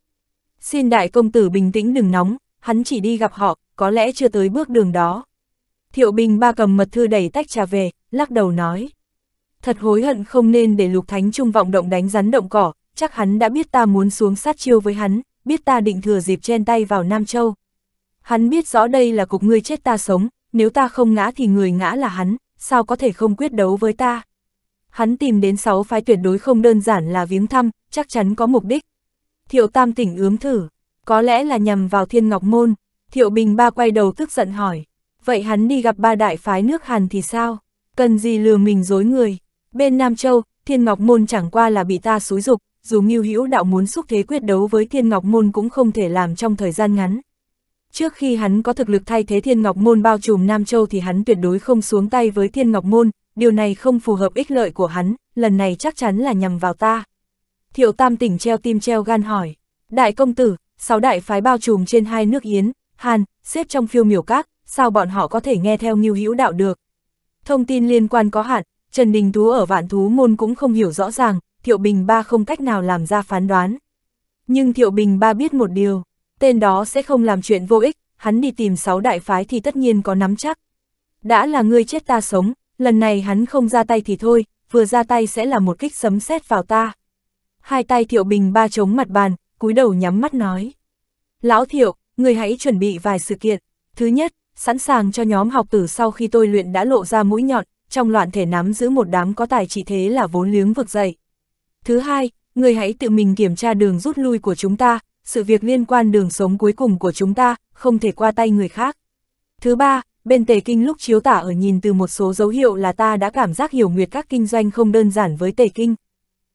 Xin đại công tử bình tĩnh đừng nóng, hắn chỉ đi gặp họ, có lẽ chưa tới bước đường đó. Thiệu Bình ba cầm mật thư đẩy tách trà về, lắc đầu nói. Thật hối hận không nên để Lục Thánh Trung vọng động đánh rắn động cỏ, chắc hắn đã biết ta muốn xuống sát chiêu với hắn, biết ta định thừa dịp chen tay vào Nam Châu. Hắn biết rõ đây là cục ngươi chết ta sống, nếu ta không ngã thì người ngã là hắn, sao có thể không quyết đấu với ta? Hắn tìm đến sáu phái tuyệt đối không đơn giản là viếng thăm, chắc chắn có mục đích. Thiệu Tam tỉnh ướm thử, có lẽ là nhằm vào Thiên Ngọc Môn. Thiệu Bình Ba quay đầu tức giận hỏi, vậy hắn đi gặp ba đại phái nước Hàn thì sao? Cần gì lừa mình dối người? Bên Nam Châu, Thiên Ngọc Môn chẳng qua là bị ta xúi dục, dù Ngưu Hữu Đạo muốn xúc thế quyết đấu với Thiên Ngọc Môn cũng không thể làm trong thời gian ngắn. Trước khi hắn có thực lực thay thế Thiên Ngọc Môn bao trùm Nam Châu thì hắn tuyệt đối không xuống tay với Thiên Ngọc Môn, điều này không phù hợp ích lợi của hắn, lần này chắc chắn là nhằm vào ta. Thiệu Tam tỉnh treo tim treo gan hỏi, đại công tử, sáu đại phái bao trùm trên hai nước Yến, Hàn, xếp trong phiêu miểu các, sao bọn họ có thể nghe theo nghiêu hữu đạo được. Thông tin liên quan có hạn, Trần Đình Tú ở vạn thú môn cũng không hiểu rõ ràng, Thiệu Bình Ba không cách nào làm ra phán đoán. Nhưng Thiệu Bình Ba biết một điều, tên đó sẽ không làm chuyện vô ích, hắn đi tìm sáu đại phái thì tất nhiên có nắm chắc. Đã là ngươi chết ta sống, lần này hắn không ra tay thì thôi, vừa ra tay sẽ là một kích sấm sét vào ta. Hai tay Thiệu Bình ba chống mặt bàn, cúi đầu nhắm mắt nói. Lão Thiệu, người hãy chuẩn bị vài sự kiện. Thứ nhất, sẵn sàng cho nhóm học tử sau khi tôi luyện đã lộ ra mũi nhọn, trong loạn thể nắm giữ một đám có tài trị thế là vốn liếng vực dậy. Thứ hai, người hãy tự mình kiểm tra đường rút lui của chúng ta, sự việc liên quan đường sống cuối cùng của chúng ta, không thể qua tay người khác. Thứ ba, bên tề kinh lúc chiếu tả ở nhìn từ một số dấu hiệu là ta đã cảm giác hiểu nguyệt các kinh doanh không đơn giản với tề kinh.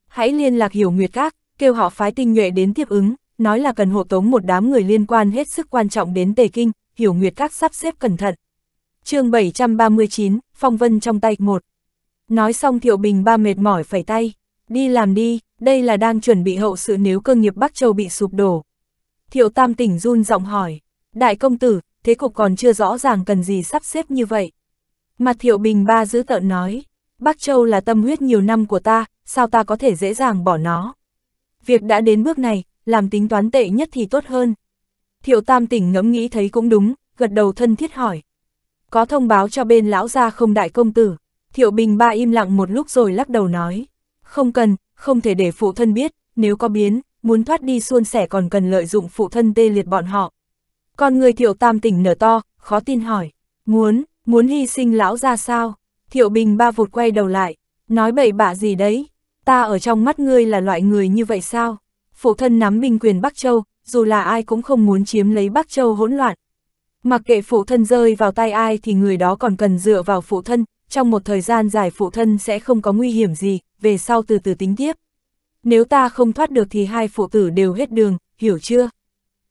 Hãy liên lạc hiểu nguyệt các, kêu họ phái tinh nhuệ đến tiếp ứng, nói là cần hộ tống một đám người liên quan hết sức quan trọng đến tề kinh, hiểu nguyệt các sắp xếp cẩn thận. chương 739, Phong Vân trong tay một Nói xong Thiệu Bình ba mệt mỏi phẩy tay, đi làm đi, đây là đang chuẩn bị hậu sự nếu cơ nghiệp Bắc Châu bị sụp đổ. Thiệu Tam tỉnh run giọng hỏi, đại công tử, thế cục còn chưa rõ ràng cần gì sắp xếp như vậy. Mặt Thiệu Bình Ba giữ tợn nói, Bắc Châu là tâm huyết nhiều năm của ta, sao ta có thể dễ dàng bỏ nó. Việc đã đến bước này, làm tính toán tệ nhất thì tốt hơn. Thiệu Tam tỉnh ngẫm nghĩ thấy cũng đúng, gật đầu thân thiết hỏi. Có thông báo cho bên lão gia không đại công tử. Thiệu Bình Ba im lặng một lúc rồi lắc đầu nói. Không cần, không thể để phụ thân biết, nếu có biến, muốn thoát đi suôn sẻ còn cần lợi dụng phụ thân tê liệt bọn họ. Còn người thiệu tam tỉnh nở to, khó tin hỏi, muốn, muốn hy sinh lão ra sao? Thiệu bình ba vụt quay đầu lại, nói bậy bạ gì đấy, ta ở trong mắt ngươi là loại người như vậy sao? Phụ thân nắm binh quyền Bắc Châu, dù là ai cũng không muốn chiếm lấy Bắc Châu hỗn loạn. Mặc kệ phụ thân rơi vào tay ai thì người đó còn cần dựa vào phụ thân, trong một thời gian dài phụ thân sẽ không có nguy hiểm gì, về sau từ từ tính tiếp. Nếu ta không thoát được thì hai phụ tử đều hết đường, hiểu chưa?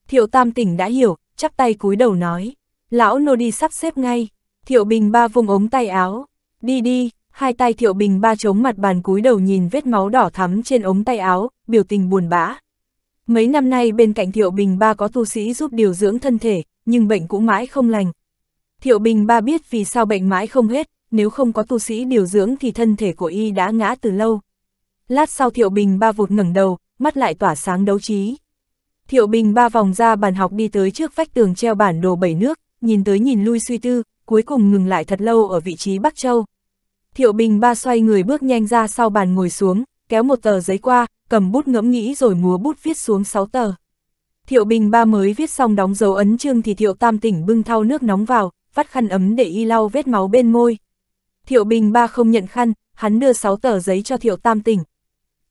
Thiệu Tam tỉnh đã hiểu, chắp tay cúi đầu nói. Lão nô đi sắp xếp ngay. Thiệu Bình ba vùng ống tay áo. Đi đi, hai tay Thiệu Bình ba chống mặt bàn cúi đầu nhìn vết máu đỏ thắm trên ống tay áo, biểu tình buồn bã. Mấy năm nay bên cạnh Thiệu Bình ba có tu sĩ giúp điều dưỡng thân thể, nhưng bệnh cũng mãi không lành. Thiệu Bình ba biết vì sao bệnh mãi không hết, nếu không có tu sĩ điều dưỡng thì thân thể của y đã ngã từ lâu. Lát sau Thiệu Bình ba vụt ngẩng đầu, mắt lại tỏa sáng đấu trí. Thiệu Bình ba vòng ra bàn học đi tới trước vách tường treo bản đồ bảy nước, nhìn tới nhìn lui suy tư, cuối cùng ngừng lại thật lâu ở vị trí Bắc Châu. Thiệu Bình ba xoay người bước nhanh ra sau bàn ngồi xuống, kéo một tờ giấy qua, cầm bút ngẫm nghĩ rồi múa bút viết xuống sáu tờ. Thiệu Bình ba mới viết xong đóng dấu ấn chương thì Thiệu Tam tỉnh bưng thau nước nóng vào, vắt khăn ấm để y lau vết máu bên môi. Thiệu Bình Ba không nhận khăn, hắn đưa 6 tờ giấy cho Thiệu Tam tỉnh.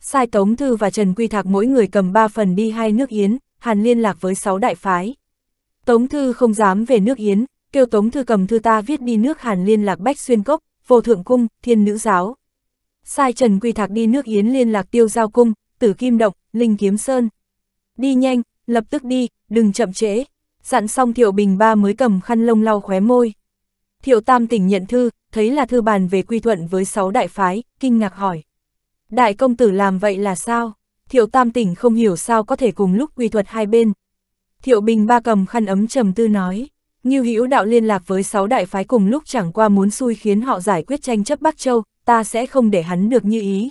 Sai Tống Thư và Trần Quy Thạc mỗi người cầm 3 phần đi hai nước Yến, Hàn liên lạc với 6 đại phái. Tống Thư không dám về nước Yến, kêu Tống Thư cầm thư ta viết đi nước Hàn liên lạc Bách Xuyên Cốc, Vô Thượng Cung, Thiên Nữ Giáo. Sai Trần Quy Thạc đi nước Yến liên lạc Tiêu Giao Cung, Tử Kim Động, Linh Kiếm Sơn. Đi nhanh, lập tức đi, đừng chậm trễ. Dặn xong Thiệu Bình Ba mới cầm khăn lông lau khóe môi. Thiệu Tam tỉnh nhận thư, thấy là thư bàn về quy thuận với sáu đại phái, kinh ngạc hỏi. Đại công tử làm vậy là sao? Thiệu Tam tỉnh không hiểu sao có thể cùng lúc quy thuật hai bên. Thiệu Bình ba cầm khăn ấm trầm tư nói. Như hữu đạo liên lạc với sáu đại phái cùng lúc chẳng qua muốn xui khiến họ giải quyết tranh chấp Bắc Châu, ta sẽ không để hắn được như ý.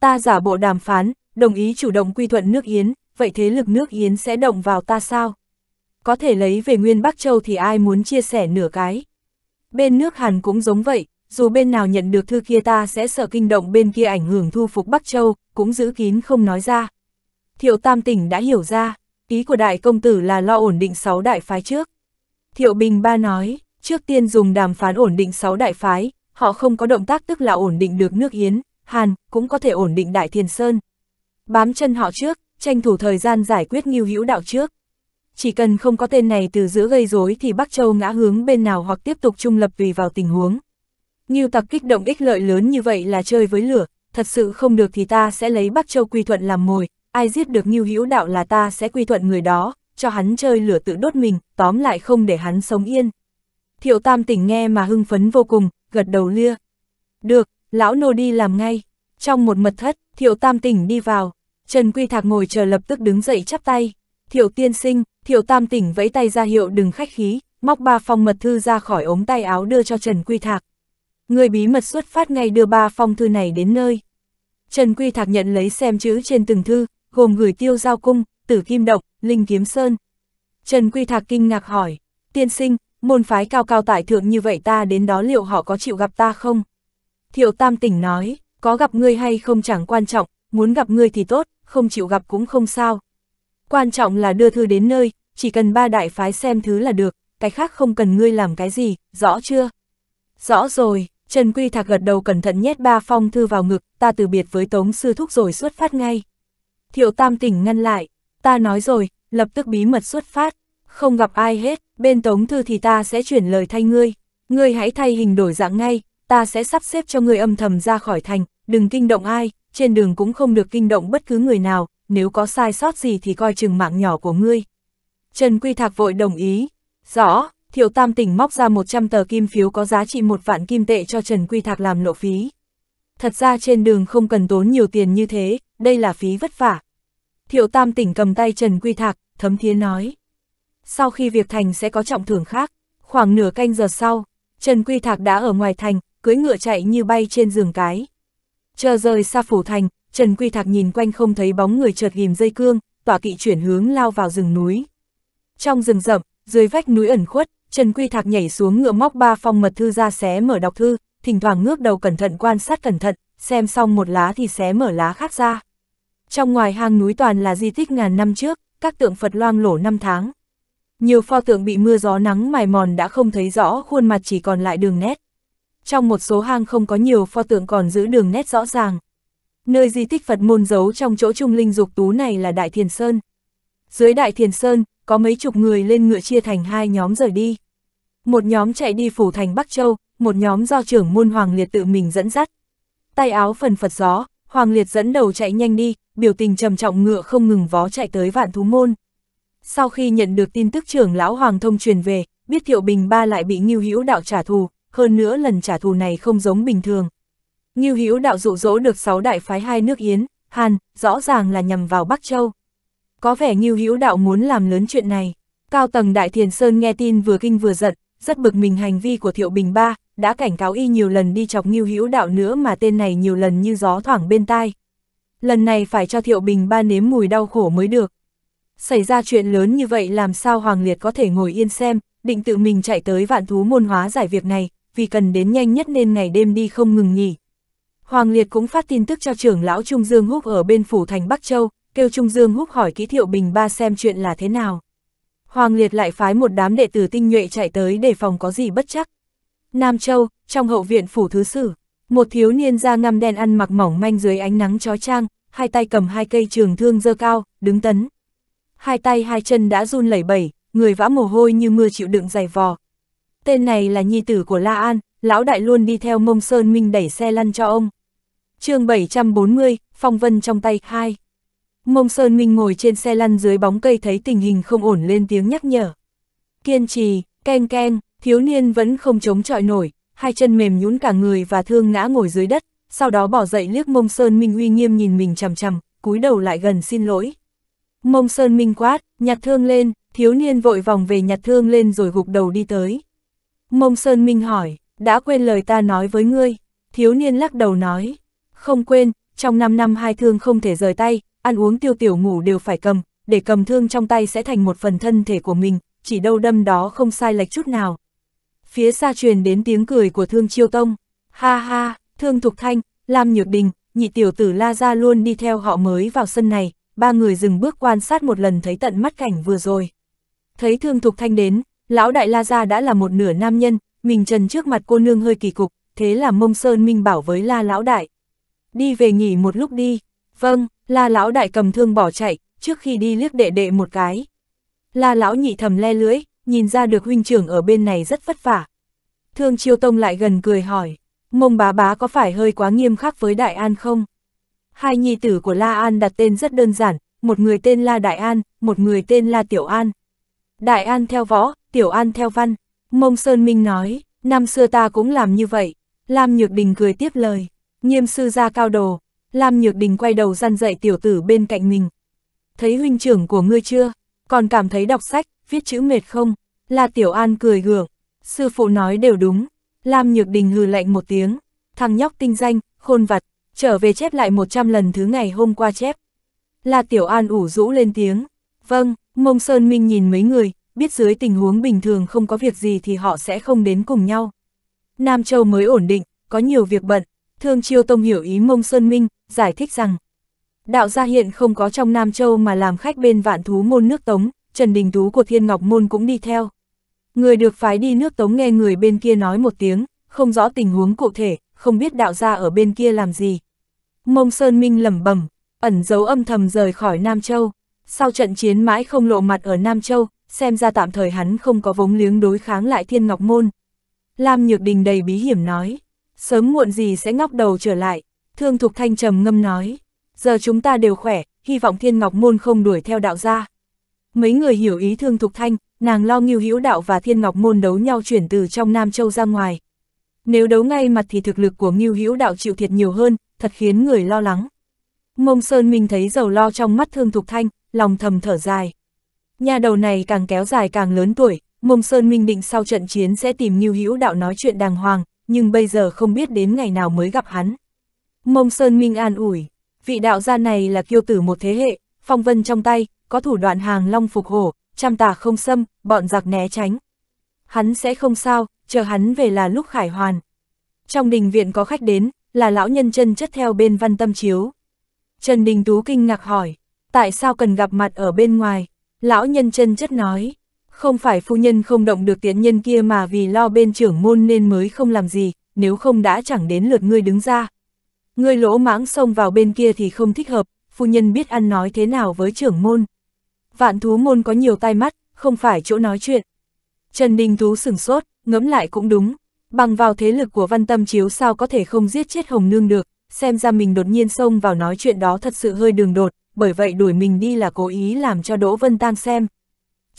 Ta giả bộ đàm phán, đồng ý chủ động quy thuận nước Yến, vậy thế lực nước Yến sẽ động vào ta sao? Có thể lấy về nguyên Bắc Châu thì ai muốn chia sẻ nửa cái? Bên nước Hàn cũng giống vậy, dù bên nào nhận được thư kia ta sẽ sợ kinh động bên kia ảnh hưởng thu phục Bắc Châu, cũng giữ kín không nói ra. Thiệu Tam Tỉnh đã hiểu ra, ý của đại công tử là lo ổn định sáu đại phái trước. Thiệu Bình Ba nói, trước tiên dùng đàm phán ổn định sáu đại phái, họ không có động tác tức là ổn định được nước Yến, Hàn, cũng có thể ổn định Đại Thiền Sơn. Bám chân họ trước, tranh thủ thời gian giải quyết nghiêu hữu đạo trước chỉ cần không có tên này từ giữa gây rối thì Bắc Châu ngã hướng bên nào hoặc tiếp tục trung lập tùy vào tình huống. Ngưu tặc kích động ích lợi lớn như vậy là chơi với lửa, thật sự không được thì ta sẽ lấy Bắc Châu quy thuận làm mồi, ai giết được Ngưu hữu đạo là ta sẽ quy thuận người đó, cho hắn chơi lửa tự đốt mình, tóm lại không để hắn sống yên. Thiệu Tam tỉnh nghe mà hưng phấn vô cùng, gật đầu lia. Được, lão nô đi làm ngay. Trong một mật thất, Thiệu Tam tỉnh đi vào, Trần Quy Thạc ngồi chờ lập tức đứng dậy chắp tay thiểu tiên sinh, thiểu tam tỉnh vẫy tay ra hiệu đừng khách khí, móc ba phong mật thư ra khỏi ống tay áo đưa cho Trần Quy Thạc. Người bí mật xuất phát ngay đưa ba phong thư này đến nơi. Trần Quy Thạc nhận lấy xem chữ trên từng thư, gồm gửi tiêu giao cung, tử kim độc, linh kiếm sơn. Trần Quy Thạc kinh ngạc hỏi, tiên sinh, môn phái cao cao tại thượng như vậy ta đến đó liệu họ có chịu gặp ta không? Thiệu Tam tỉnh nói, có gặp ngươi hay không chẳng quan trọng, muốn gặp ngươi thì tốt, không chịu gặp cũng không sao. Quan trọng là đưa thư đến nơi, chỉ cần ba đại phái xem thứ là được, cái khác không cần ngươi làm cái gì, rõ chưa? Rõ rồi, Trần Quy Thạc gật đầu cẩn thận nhét ba phong thư vào ngực, ta từ biệt với Tống Sư Thúc rồi xuất phát ngay. Thiệu Tam tỉnh ngăn lại, ta nói rồi, lập tức bí mật xuất phát, không gặp ai hết, bên Tống Thư thì ta sẽ chuyển lời thay ngươi, ngươi hãy thay hình đổi dạng ngay, ta sẽ sắp xếp cho ngươi âm thầm ra khỏi thành, đừng kinh động ai, trên đường cũng không được kinh động bất cứ người nào, nếu có sai sót gì thì coi chừng mạng nhỏ của ngươi. Trần Quy Thạc vội đồng ý, rõ, Thiệu Tam Tỉnh móc ra 100 tờ kim phiếu có giá trị một vạn kim tệ cho Trần Quy Thạc làm lộ phí. Thật ra trên đường không cần tốn nhiều tiền như thế, đây là phí vất vả. Thiệu Tam Tỉnh cầm tay Trần Quy Thạc, thấm thiế nói. Sau khi việc thành sẽ có trọng thưởng khác, khoảng nửa canh giờ sau, Trần Quy Thạc đã ở ngoài thành, cưỡi ngựa chạy như bay trên giường cái. Chờ rời xa phủ thành, Trần Quy Thạc nhìn quanh không thấy bóng người chợt ghim dây cương, tỏa kỵ chuyển hướng lao vào rừng núi. Trong rừng rậm, dưới vách núi ẩn khuất, Trần Quy Thạc nhảy xuống ngựa móc ba phong mật thư ra xé mở đọc thư, thỉnh thoảng ngước đầu cẩn thận quan sát cẩn thận, xem xong một lá thì xé mở lá khác ra. Trong ngoài hang núi toàn là di tích ngàn năm trước, các tượng Phật loang lổ năm tháng. Nhiều pho tượng bị mưa gió nắng mài mòn đã không thấy rõ khuôn mặt chỉ còn lại đường nét. Trong một số hang không có nhiều pho tượng còn giữ đường nét rõ ràng. Nơi di tích Phật môn giấu trong chỗ trung linh dục tú này là Đại Thiền Sơn. Dưới Đại Thiền Sơn, có mấy chục người lên ngựa chia thành hai nhóm rời đi. Một nhóm chạy đi phủ thành Bắc Châu, một nhóm do trưởng môn Hoàng Liệt tự mình dẫn dắt. Tay áo phần Phật gió, Hoàng Liệt dẫn đầu chạy nhanh đi, biểu tình trầm trọng ngựa không ngừng vó chạy tới vạn thú môn. Sau khi nhận được tin tức trưởng lão Hoàng Thông truyền về, biết Thiệu Bình Ba lại bị Ngưu Hữu đạo trả thù, hơn nữa lần trả thù này không giống bình thường, Ngưu Hữu đạo dụ dỗ được sáu đại phái hai nước Yến, Hàn, rõ ràng là nhằm vào Bắc Châu. Có vẻ Ngưu Hữu đạo muốn làm lớn chuyện này. Cao tầng Đại Thiền Sơn nghe tin vừa kinh vừa giận, rất bực mình hành vi của Thiệu Bình Ba, đã cảnh cáo y nhiều lần đi chọc Ngưu Hữu đạo nữa mà tên này nhiều lần như gió thoảng bên tai. Lần này phải cho Thiệu Bình Ba nếm mùi đau khổ mới được. Xảy ra chuyện lớn như vậy làm sao Hoàng Liệt có thể ngồi yên xem, định tự mình chạy tới vạn thú môn hóa giải việc này, vì cần đến nhanh nhất nên ngày đêm đi không ngừng nghỉ, Hoàng Liệt cũng phát tin tức cho trưởng lão Trung Dương Húc ở bên phủ thành Bắc Châu, kêu Trung Dương Húc hỏi ký thiệu bình ba xem chuyện là thế nào. Hoàng Liệt lại phái một đám đệ tử tinh nhuệ chạy tới để phòng có gì bất chắc. Nam Châu, trong hậu viện phủ thứ sử, một thiếu niên da ngăm đen ăn mặc mỏng manh dưới ánh nắng chói chang, hai tay cầm hai cây trường thương dơ cao, đứng tấn. Hai tay hai chân đã run lẩy bẩy, người vã mồ hôi như mưa chịu đựng dày vò. Tên này là nhi tử của La An, lão đại luôn đi theo mông sơn minh đẩy xe lăn cho ông chương 740, phong vân trong tay, hai. Mông Sơn Minh ngồi trên xe lăn dưới bóng cây thấy tình hình không ổn lên tiếng nhắc nhở. Kiên trì, ken ken, thiếu niên vẫn không chống chọi nổi, hai chân mềm nhũn cả người và thương ngã ngồi dưới đất, sau đó bỏ dậy liếc Mông Sơn Minh uy nghiêm nhìn mình chằm chằm, cúi đầu lại gần xin lỗi. Mông Sơn Minh quát, nhặt thương lên, thiếu niên vội vòng về nhặt thương lên rồi gục đầu đi tới. Mông Sơn Minh hỏi, đã quên lời ta nói với ngươi, thiếu niên lắc đầu nói, không quên, trong 5 năm hai thương không thể rời tay, ăn uống tiêu tiểu ngủ đều phải cầm, để cầm thương trong tay sẽ thành một phần thân thể của mình, chỉ đâu đâm đó không sai lệch chút nào. Phía xa truyền đến tiếng cười của thương chiêu tông, ha ha, thương thục thanh, Lam Nhược Đình, nhị tiểu tử La Gia luôn đi theo họ mới vào sân này, ba người dừng bước quan sát một lần thấy tận mắt cảnh vừa rồi. Thấy thương thục thanh đến, lão đại La Gia đã là một nửa nam nhân, mình trần trước mặt cô nương hơi kỳ cục, thế là mông sơn minh bảo với La lão đại, đi về nghỉ một lúc đi. Vâng, la lão đại cầm thương bỏ chạy, trước khi đi liếc đệ đệ một cái. La lão nhị thầm le lưỡi, nhìn ra được huynh trưởng ở bên này rất vất vả. Thương chiêu tông lại gần cười hỏi, mông bá bá có phải hơi quá nghiêm khắc với Đại An không? Hai nhi tử của La An đặt tên rất đơn giản, một người tên La Đại An, một người tên La Tiểu An. Đại An theo võ, Tiểu An theo văn. Mông Sơn Minh nói, năm xưa ta cũng làm như vậy. Lam Nhược Đình cười tiếp lời. Nghiêm sư gia cao đồ, Lam Nhược Đình quay đầu gian dạy tiểu tử bên cạnh mình. Thấy huynh trưởng của ngươi chưa? Còn cảm thấy đọc sách, viết chữ mệt không? La Tiểu An cười gượng, sư phụ nói đều đúng. Lam Nhược Đình hừ lạnh một tiếng, thằng nhóc tinh danh, khôn vật, trở về chép lại 100 lần thứ ngày hôm qua chép. La Tiểu An ủ rũ lên tiếng, vâng, Mông Sơn Minh nhìn mấy người, biết dưới tình huống bình thường không có việc gì thì họ sẽ không đến cùng nhau. Nam Châu mới ổn định, có nhiều việc bận, Thương Chiêu Tông hiểu ý Mông Sơn Minh, giải thích rằng, đạo gia hiện không có trong Nam Châu mà làm khách bên vạn thú môn nước Tống, Trần Đình Tú của Thiên Ngọc Môn cũng đi theo. Người được phái đi nước Tống nghe người bên kia nói một tiếng, không rõ tình huống cụ thể, không biết đạo gia ở bên kia làm gì. Mông Sơn Minh lẩm bẩm, ẩn dấu âm thầm rời khỏi Nam Châu. Sau trận chiến mãi không lộ mặt ở Nam Châu, xem ra tạm thời hắn không có vống liếng đối kháng lại Thiên Ngọc Môn. Lam Nhược Đình đầy bí hiểm nói sớm muộn gì sẽ ngóc đầu trở lại, thương thục thanh trầm ngâm nói, giờ chúng ta đều khỏe, hy vọng thiên ngọc môn không đuổi theo đạo gia. Mấy người hiểu ý thương thục thanh, nàng lo nghiêu hữu đạo và thiên ngọc môn đấu nhau chuyển từ trong Nam Châu ra ngoài. Nếu đấu ngay mặt thì thực lực của nghiêu hữu đạo chịu thiệt nhiều hơn, thật khiến người lo lắng. Mông Sơn Minh thấy dầu lo trong mắt thương thục thanh, lòng thầm thở dài. Nhà đầu này càng kéo dài càng lớn tuổi, Mông Sơn Minh định sau trận chiến sẽ tìm nghiêu hữu đạo nói chuyện đàng hoàng, nhưng bây giờ không biết đến ngày nào mới gặp hắn. Mông Sơn Minh an ủi, vị đạo gia này là kiêu tử một thế hệ, phong vân trong tay, có thủ đoạn hàng long phục hổ, trăm tà không xâm, bọn giặc né tránh. Hắn sẽ không sao, chờ hắn về là lúc khải hoàn. Trong đình viện có khách đến, là lão nhân chân chất theo bên văn tâm chiếu. Trần Đình Tú kinh ngạc hỏi, tại sao cần gặp mặt ở bên ngoài? Lão nhân chân chất nói, không phải phu nhân không động được tiến nhân kia mà vì lo bên trưởng môn nên mới không làm gì, nếu không đã chẳng đến lượt ngươi đứng ra. Ngươi lỗ mãng xông vào bên kia thì không thích hợp, phu nhân biết ăn nói thế nào với trưởng môn. Vạn thú môn có nhiều tai mắt, không phải chỗ nói chuyện. Trần Đình thú sửng sốt, ngẫm lại cũng đúng. Bằng vào thế lực của văn tâm chiếu sao có thể không giết chết Hồng Nương được, xem ra mình đột nhiên xông vào nói chuyện đó thật sự hơi đường đột, bởi vậy đuổi mình đi là cố ý làm cho Đỗ Vân Tăng xem,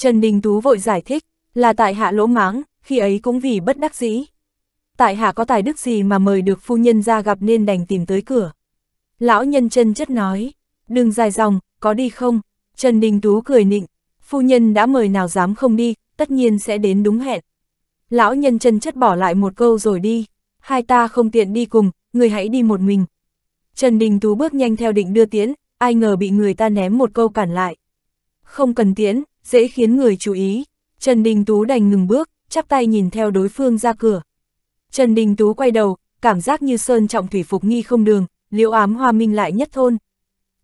Trần Đình Tú vội giải thích, là tại hạ lỗ máng, khi ấy cũng vì bất đắc dĩ. Tại hạ có tài đức gì mà mời được phu nhân ra gặp nên đành tìm tới cửa. Lão nhân chân chất nói, đừng dài dòng, có đi không? Trần Đình Tú cười nịnh, phu nhân đã mời nào dám không đi, tất nhiên sẽ đến đúng hẹn. Lão nhân chân chất bỏ lại một câu rồi đi, hai ta không tiện đi cùng, người hãy đi một mình. Trần Đình Tú bước nhanh theo định đưa tiễn, ai ngờ bị người ta ném một câu cản lại. Không cần tiễn, dễ khiến người chú ý. Trần Đình Tú đành ngừng bước, chắp tay nhìn theo đối phương ra cửa. Trần Đình Tú quay đầu, cảm giác như sơn trọng thủy phục nghi không đường, liễu ám hoa minh lại nhất thôn.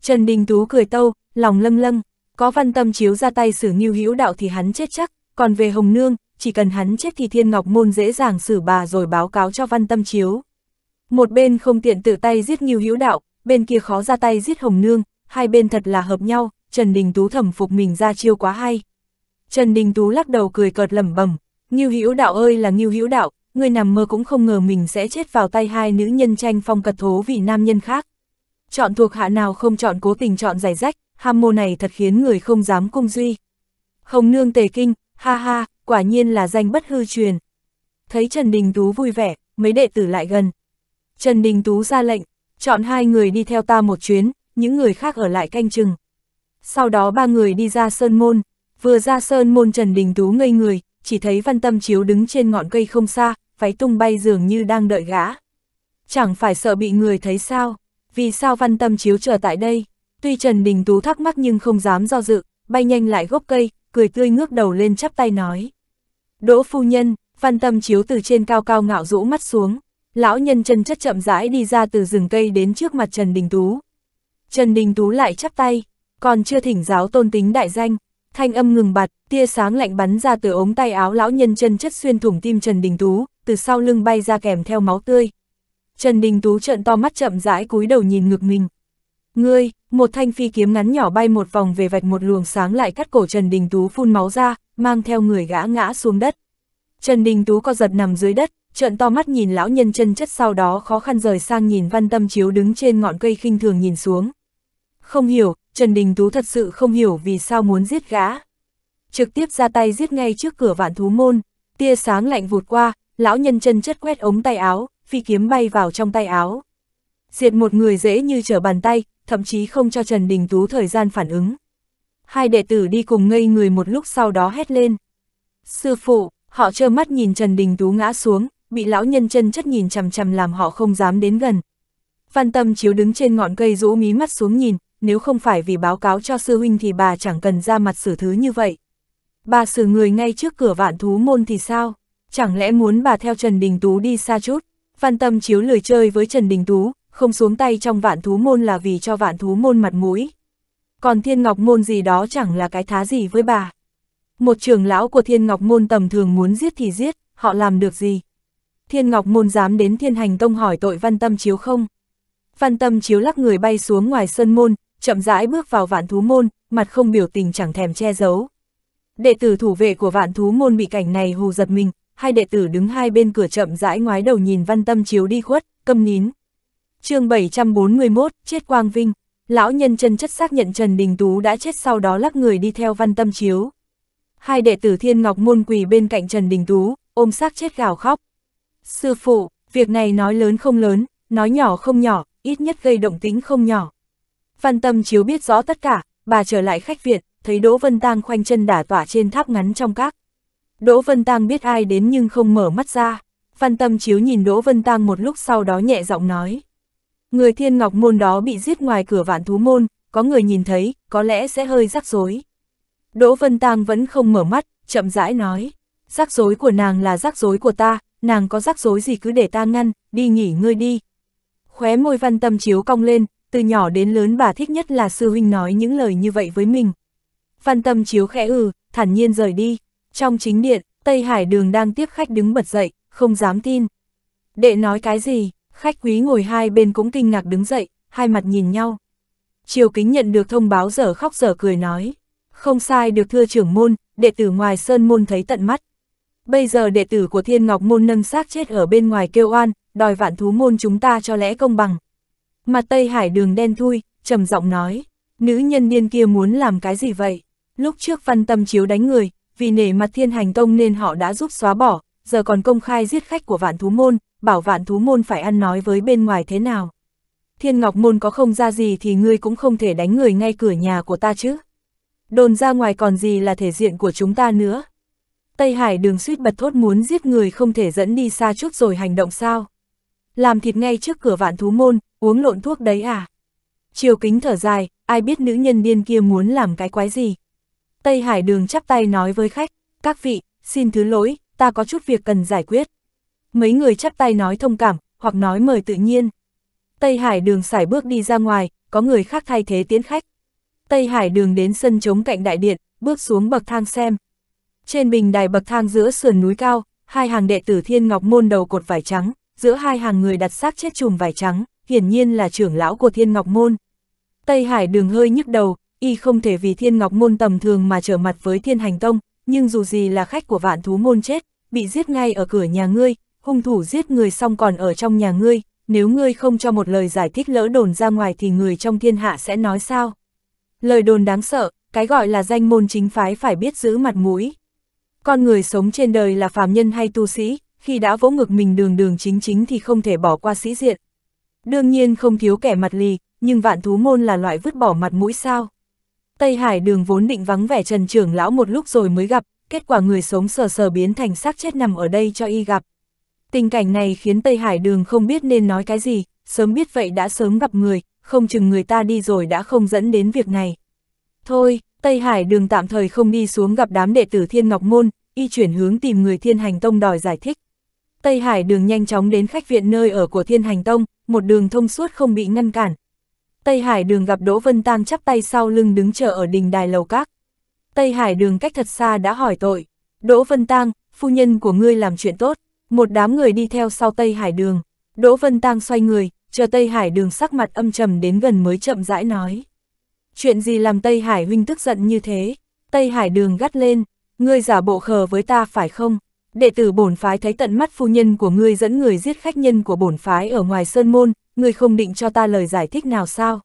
Trần Đình Tú cười tâu, lòng lâng lâng, có văn tâm chiếu ra tay xử nghiêu hữu đạo thì hắn chết chắc, còn về Hồng Nương, chỉ cần hắn chết thì Thiên Ngọc Môn dễ dàng xử bà rồi báo cáo cho văn tâm chiếu. Một bên không tiện tự tay giết nghiêu hữu đạo, bên kia khó ra tay giết Hồng Nương, hai bên thật là hợp nhau, Trần Đình Tú thẩm phục mình ra chiêu quá hay. Trần Đình Tú lắc đầu cười cợt lẩm bẩm, "Ngưu Hữu Đạo ơi là Ngưu Hữu Đạo, người nằm mơ cũng không ngờ mình sẽ chết vào tay hai nữ nhân tranh phong cật thố vị nam nhân khác. Chọn thuộc hạ nào không chọn cố tình chọn giải rách, ham mô này thật khiến người không dám cung duy." Không Nương tề kinh, "Ha ha, quả nhiên là danh bất hư truyền." Thấy Trần Đình Tú vui vẻ, mấy đệ tử lại gần. Trần Đình Tú ra lệnh, chọn hai người đi theo ta một chuyến, những người khác ở lại canh chừng. Sau đó ba người đi ra sơn môn, vừa ra sơn môn Trần Đình Tú ngây người, chỉ thấy văn tâm chiếu đứng trên ngọn cây không xa, váy tung bay dường như đang đợi gã. Chẳng phải sợ bị người thấy sao, vì sao văn tâm chiếu chờ tại đây? Tuy Trần Đình Tú thắc mắc nhưng không dám do dự, bay nhanh lại gốc cây, cười tươi ngước đầu lên chắp tay nói. Đỗ phu nhân, văn tâm chiếu từ trên cao cao ngạo rũ mắt xuống, lão nhân chân chất chậm rãi đi ra từ rừng cây đến trước mặt Trần Đình Tú. Trần Đình Tú lại chắp tay, còn chưa thỉnh giáo tôn tính đại danh, thanh âm ngừng bật tia sáng lạnh bắn ra từ ống tay áo lão nhân chân chất xuyên thủng tim Trần Đình Tú, từ sau lưng bay ra kèm theo máu tươi. Trần Đình Tú trợn to mắt chậm rãi cúi đầu nhìn ngực mình. Ngươi, một thanh phi kiếm ngắn nhỏ bay một vòng về vạch một luồng sáng lại cắt cổ Trần Đình Tú phun máu ra, mang theo người gã ngã xuống đất. Trần Đình Tú co giật nằm dưới đất, trợn to mắt nhìn lão nhân chân chất sau đó khó khăn rời sang nhìn văn tâm chiếu đứng trên ngọn cây khinh thường nhìn xuống. Không hiểu, Trần Đình Tú thật sự không hiểu vì sao muốn giết gã. Trực tiếp ra tay giết ngay trước cửa vạn thú môn, tia sáng lạnh vụt qua, lão nhân chân chất quét ống tay áo, phi kiếm bay vào trong tay áo. Diệt một người dễ như trở bàn tay, thậm chí không cho Trần Đình Tú thời gian phản ứng. Hai đệ tử đi cùng ngây người một lúc sau đó hét lên. Sư phụ, họ trơ mắt nhìn Trần Đình Tú ngã xuống, bị lão nhân chân chất nhìn chằm chằm làm họ không dám đến gần. Văn Tâm Chiếu đứng trên ngọn cây rũ mí mắt xuống nhìn, nếu không phải vì báo cáo cho sư huynh thì bà chẳng cần ra mặt xử thứ như vậy. Bà xử người ngay trước cửa vạn thú môn thì sao? Chẳng lẽ muốn bà theo Trần Đình Tú đi xa chút? Văn tâm chiếu lười chơi với Trần Đình Tú, không xuống tay trong vạn thú môn là vì cho vạn thú môn mặt mũi. Còn thiên ngọc môn gì đó chẳng là cái thá gì với bà. Một trưởng lão của thiên ngọc môn tầm thường muốn giết thì giết, họ làm được gì? Thiên ngọc môn dám đến thiên hành tông hỏi tội văn tâm chiếu không? Văn tâm chiếu lắc người bay xuống ngoài sân môn, chậm rãi bước vào vạn thú môn, mặt không biểu tình chẳng thèm che giấu. Đệ tử thủ vệ của vạn thú môn bị cảnh này hù giật mình, hai đệ tử đứng hai bên cửa chậm rãi ngoái đầu nhìn văn tâm chiếu đi khuất, câm nín. chương 741, chết quang vinh, lão nhân chân chất xác nhận Trần Đình Tú đã chết sau đó lắc người đi theo văn tâm chiếu. Hai đệ tử thiên ngọc môn quỳ bên cạnh Trần Đình Tú, ôm xác chết gào khóc. Sư phụ, việc này nói lớn không lớn, nói nhỏ không nhỏ, ít nhất gây động tính không nhỏ. Phan Tâm Chiếu biết rõ tất cả, bà trở lại khách viện, thấy Đỗ Vân Tăng khoanh chân đả tỏa trên tháp ngắn trong các. Đỗ Vân Tăng biết ai đến nhưng không mở mắt ra. Phan Tâm Chiếu nhìn Đỗ Vân Tăng một lúc sau đó nhẹ giọng nói. Người thiên ngọc môn đó bị giết ngoài cửa vạn thú môn, có người nhìn thấy, có lẽ sẽ hơi rắc rối. Đỗ Vân Tăng vẫn không mở mắt, chậm rãi nói. Rắc rối của nàng là rắc rối của ta, nàng có rắc rối gì cứ để ta ngăn, đi nghỉ ngơi đi. Khóe môi Phan tâm chiếu cong lên, từ nhỏ đến lớn bà thích nhất là sư huynh nói những lời như vậy với mình. Phan Tâm Chiếu khẽ ừ, thản nhiên rời đi. Trong chính điện, Tây Hải Đường đang tiếp khách đứng bật dậy, không dám tin. Đệ nói cái gì, khách quý ngồi hai bên cũng kinh ngạc đứng dậy, hai mặt nhìn nhau. Triều Kính nhận được thông báo giờ khóc giờ cười nói. Không sai được thưa trưởng môn, đệ tử ngoài sơn môn thấy tận mắt. Bây giờ đệ tử của Thiên Ngọc môn nâng xác chết ở bên ngoài kêu oan, đòi vạn thú môn chúng ta cho lẽ công bằng. Mặt Tây Hải đường đen thui, trầm giọng nói, nữ nhân điên kia muốn làm cái gì vậy? Lúc trước văn tâm chiếu đánh người, vì nể mặt thiên hành tông nên họ đã giúp xóa bỏ, giờ còn công khai giết khách của vạn thú môn, bảo vạn thú môn phải ăn nói với bên ngoài thế nào. Thiên Ngọc Môn có không ra gì thì ngươi cũng không thể đánh người ngay cửa nhà của ta chứ. Đồn ra ngoài còn gì là thể diện của chúng ta nữa. Tây Hải đường suýt bật thốt muốn giết người không thể dẫn đi xa chút rồi hành động sao. Làm thịt ngay trước cửa vạn thú môn, uống lộn thuốc đấy à? Triều kính thở dài, ai biết nữ nhân điên kia muốn làm cái quái gì? Tây Hải Đường chắp tay nói với khách, các vị, xin thứ lỗi, ta có chút việc cần giải quyết. Mấy người chắp tay nói thông cảm, hoặc nói mời tự nhiên. Tây Hải Đường xài bước đi ra ngoài, có người khác thay thế tiến khách. Tây Hải Đường đến sân trống cạnh đại điện, bước xuống bậc thang xem. Trên bình đài bậc thang giữa sườn núi cao, hai hàng đệ tử Thiên Ngọc môn đầu cột vải trắng, giữa hai hàng người đặt xác chết chùm vải trắng, hiển nhiên là trưởng lão của Thiên Ngọc Môn. Tây Hải đường hơi nhức đầu, y không thể vì Thiên Ngọc Môn tầm thường mà trở mặt với Thiên Hành Tông, nhưng dù gì là khách của vạn thú môn chết, bị giết ngay ở cửa nhà ngươi, hung thủ giết người xong còn ở trong nhà ngươi, nếu ngươi không cho một lời giải thích lỡ đồn ra ngoài thì người trong thiên hạ sẽ nói sao? Lời đồn đáng sợ, cái gọi là danh môn chính phái phải biết giữ mặt mũi. Con người sống trên đời là phàm nhân hay tu sĩ, khi đã vỗ ngực mình đường đường chính chính thì không thể bỏ qua sĩ diện, Đương nhiên không thiếu kẻ mặt lì, nhưng vạn thú môn là loại vứt bỏ mặt mũi sao. Tây Hải đường vốn định vắng vẻ Trần Trưởng Lão một lúc rồi mới gặp, kết quả người sống sờ sờ biến thành xác chết nằm ở đây cho y gặp. Tình cảnh này khiến Tây Hải đường không biết nên nói cái gì, sớm biết vậy đã sớm gặp người, không chừng người ta đi rồi đã không dẫn đến việc này. Thôi, Tây Hải đường tạm thời không đi xuống gặp đám đệ tử Thiên Ngọc Môn, y chuyển hướng tìm người Thiên Hành Tông đòi giải thích. Tây Hải đường nhanh chóng đến khách viện nơi ở của Thiên Hành Tông, một đường thông suốt không bị ngăn cản. Tây Hải đường gặp Đỗ Vân Tam chắp tay sau lưng đứng chờ ở đình đài lầu các. Tây Hải đường cách thật xa đã hỏi tội. Đỗ Vân Tăng, phu nhân của ngươi làm chuyện tốt. Một đám người đi theo sau Tây Hải đường. Đỗ Vân Tăng xoay người, chờ Tây Hải đường sắc mặt âm trầm đến gần mới chậm rãi nói. Chuyện gì làm Tây Hải huynh tức giận như thế? Tây Hải đường gắt lên, ngươi giả bộ khờ với ta phải không? đệ tử bổn phái thấy tận mắt phu nhân của ngươi dẫn người giết khách nhân của bổn phái ở ngoài sơn môn, ngươi không định cho ta lời giải thích nào sao?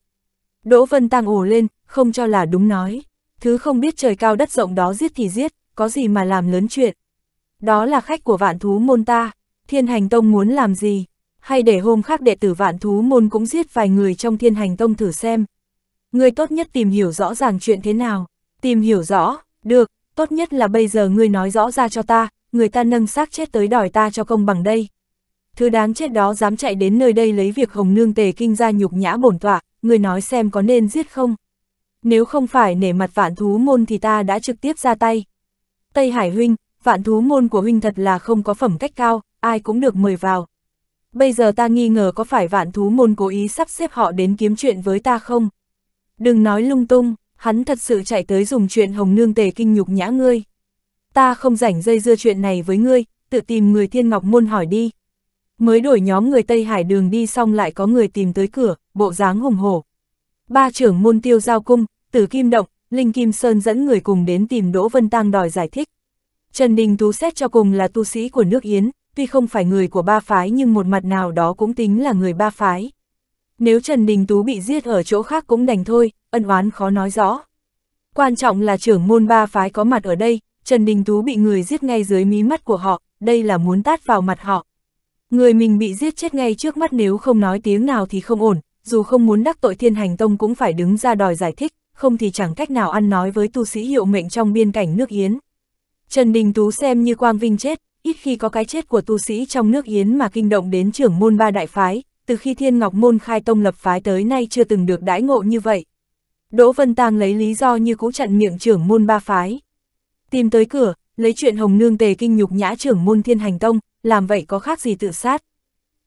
Đỗ Vân Tăng ồ lên, không cho là đúng nói. Thứ không biết trời cao đất rộng đó giết thì giết, có gì mà làm lớn chuyện. Đó là khách của vạn thú môn ta, thiên hành tông muốn làm gì? Hay để hôm khác đệ tử vạn thú môn cũng giết vài người trong thiên hành tông thử xem. Ngươi tốt nhất tìm hiểu rõ ràng chuyện thế nào. Tìm hiểu rõ, được, tốt nhất là bây giờ ngươi nói rõ ra cho ta, người ta nâng xác chết tới đòi ta cho công bằng đây. Thứ đáng chết đó dám chạy đến nơi đây lấy việc Hồng Nương Tề Kinh ra nhục nhã bổn tọa, người nói xem có nên giết không? Nếu không phải nể mặt vạn thú môn thì ta đã trực tiếp ra tay. Tây Hải Huynh, vạn thú môn của Huynh thật là không có phẩm cách cao, ai cũng được mời vào. Bây giờ ta nghi ngờ có phải vạn thú môn cố ý sắp xếp họ đến kiếm chuyện với ta không? Đừng nói lung tung, hắn thật sự chạy tới dùng chuyện Hồng Nương Tề Kinh nhục nhã ngươi ta không rảnh dây dưa chuyện này với ngươi, tự tìm người thiên ngọc môn hỏi đi. Mới đổi nhóm người Tây Hải đường đi xong lại có người tìm tới cửa, bộ dáng hùng hổ. Ba trưởng môn tiêu giao cung, tử kim động, Linh Kim Sơn dẫn người cùng đến tìm Đỗ Vân Tăng đòi giải thích. Trần Đình Tú xét cho cùng là tu sĩ của nước Yến, tuy không phải người của ba phái nhưng một mặt nào đó cũng tính là người ba phái. Nếu Trần Đình Tú bị giết ở chỗ khác cũng đành thôi, ân oán khó nói rõ. Quan trọng là trưởng môn ba phái có mặt ở đây, Trần Đình Tú bị người giết ngay dưới mí mắt của họ, đây là muốn tát vào mặt họ. Người mình bị giết chết ngay trước mắt nếu không nói tiếng nào thì không ổn, dù không muốn đắc tội thiên hành tông cũng phải đứng ra đòi giải thích, không thì chẳng cách nào ăn nói với tu sĩ hiệu mệnh trong biên cảnh nước Yến. Trần Đình Tú xem như quang vinh chết, ít khi có cái chết của tu sĩ trong nước Yến mà kinh động đến trưởng môn ba đại phái, từ khi Thiên Ngọc Môn khai tông lập phái tới nay chưa từng được đãi ngộ như vậy. Đỗ Vân Tàng lấy lý do như cũ chặn miệng trưởng môn ba phái tìm tới cửa, lấy chuyện Hồng Nương Tề Kinh nhục nhã trưởng môn thiên hành tông, làm vậy có khác gì tự sát.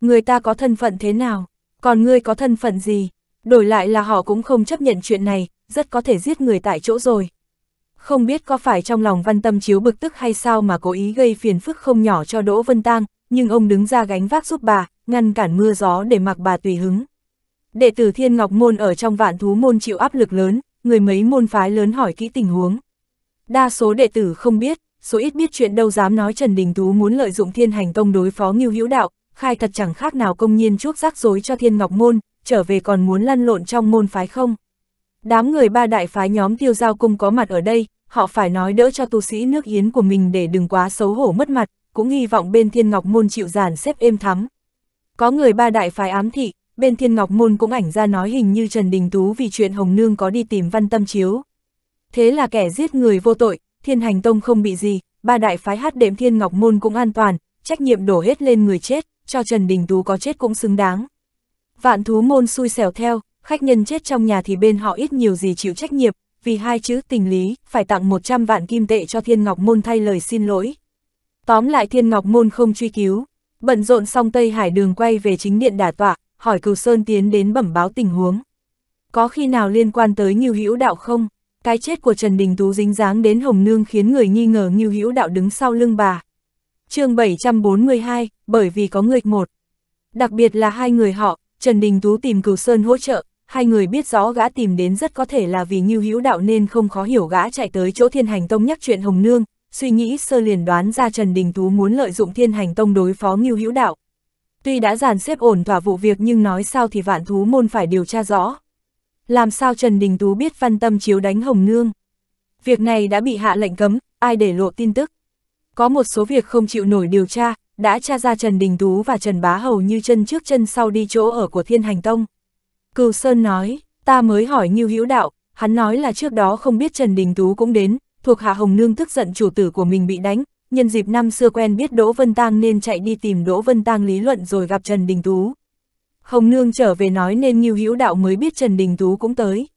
Người ta có thân phận thế nào, còn ngươi có thân phận gì, đổi lại là họ cũng không chấp nhận chuyện này, rất có thể giết người tại chỗ rồi. Không biết có phải trong lòng văn tâm chiếu bực tức hay sao mà cố ý gây phiền phức không nhỏ cho Đỗ Vân Tang, nhưng ông đứng ra gánh vác giúp bà, ngăn cản mưa gió để mặc bà tùy hứng. Đệ tử Thiên Ngọc Môn ở trong vạn thú môn chịu áp lực lớn, người mấy môn phái lớn hỏi kỹ tình huống. Đa số đệ tử không biết, số ít biết chuyện đâu dám nói Trần Đình Tú muốn lợi dụng thiên hành công đối phó Ngưu Hữu Đạo, khai thật chẳng khác nào công nhiên chuốc rắc rối cho thiên ngọc môn, trở về còn muốn lăn lộn trong môn phái không. Đám người ba đại phái nhóm tiêu giao cung có mặt ở đây, họ phải nói đỡ cho tu sĩ nước Yến của mình để đừng quá xấu hổ mất mặt, cũng hy vọng bên thiên ngọc môn chịu giản xếp êm thắm. Có người ba đại phái ám thị, bên thiên ngọc môn cũng ảnh ra nói hình như Trần Đình Tú vì chuyện Hồng Nương có đi tìm văn tâm chiếu, Thế là kẻ giết người vô tội, thiên hành tông không bị gì, ba đại phái hát đệm thiên ngọc môn cũng an toàn, trách nhiệm đổ hết lên người chết, cho Trần Đình Tú có chết cũng xứng đáng. Vạn thú môn xui xẻo theo, khách nhân chết trong nhà thì bên họ ít nhiều gì chịu trách nhiệm, vì hai chữ tình lý, phải tặng 100 vạn kim tệ cho Thiên Ngọc Môn thay lời xin lỗi. Tóm lại Thiên Ngọc Môn không truy cứu, bận rộn xong Tây Hải đường quay về chính điện đả tọa, hỏi Cửu Sơn tiến đến bẩm báo tình huống. Có khi nào liên quan tới Ngưu Hữu Đạo không? cái chết của Trần Đình Tú dính dáng đến Hồng Nương khiến người nghi ngờ Ngưu Hữu Đạo đứng sau lưng bà. chương 742, bởi vì có người một. Đặc biệt là hai người họ, Trần Đình Tú tìm Cửu Sơn hỗ trợ, hai người biết rõ gã tìm đến rất có thể là vì Ngưu Hữu Đạo nên không khó hiểu gã chạy tới chỗ Thiên Hành Tông nhắc chuyện Hồng Nương, suy nghĩ sơ liền đoán ra Trần Đình Tú muốn lợi dụng Thiên Hành Tông đối phó Ngưu Hữu Đạo. Tuy đã dàn xếp ổn thỏa vụ việc nhưng nói sao thì vạn thú môn phải điều tra rõ làm sao Trần Đình Tú biết văn tâm chiếu đánh Hồng Nương. Việc này đã bị hạ lệnh cấm, ai để lộ tin tức. Có một số việc không chịu nổi điều tra, đã tra ra Trần Đình Tú và Trần Bá Hầu như chân trước chân sau đi chỗ ở của Thiên Hành Tông. Cừu Sơn nói, ta mới hỏi Ngưu Hữu Đạo, hắn nói là trước đó không biết Trần Đình Tú cũng đến, thuộc Hạ Hồng Nương tức giận chủ tử của mình bị đánh, nhân dịp năm xưa quen biết Đỗ Vân Tang nên chạy đi tìm Đỗ Vân Tang lý luận rồi gặp Trần Đình Tú. Hồng Nương trở về nói nên Ngưu Hữu Đạo mới biết Trần Đình Tú cũng tới.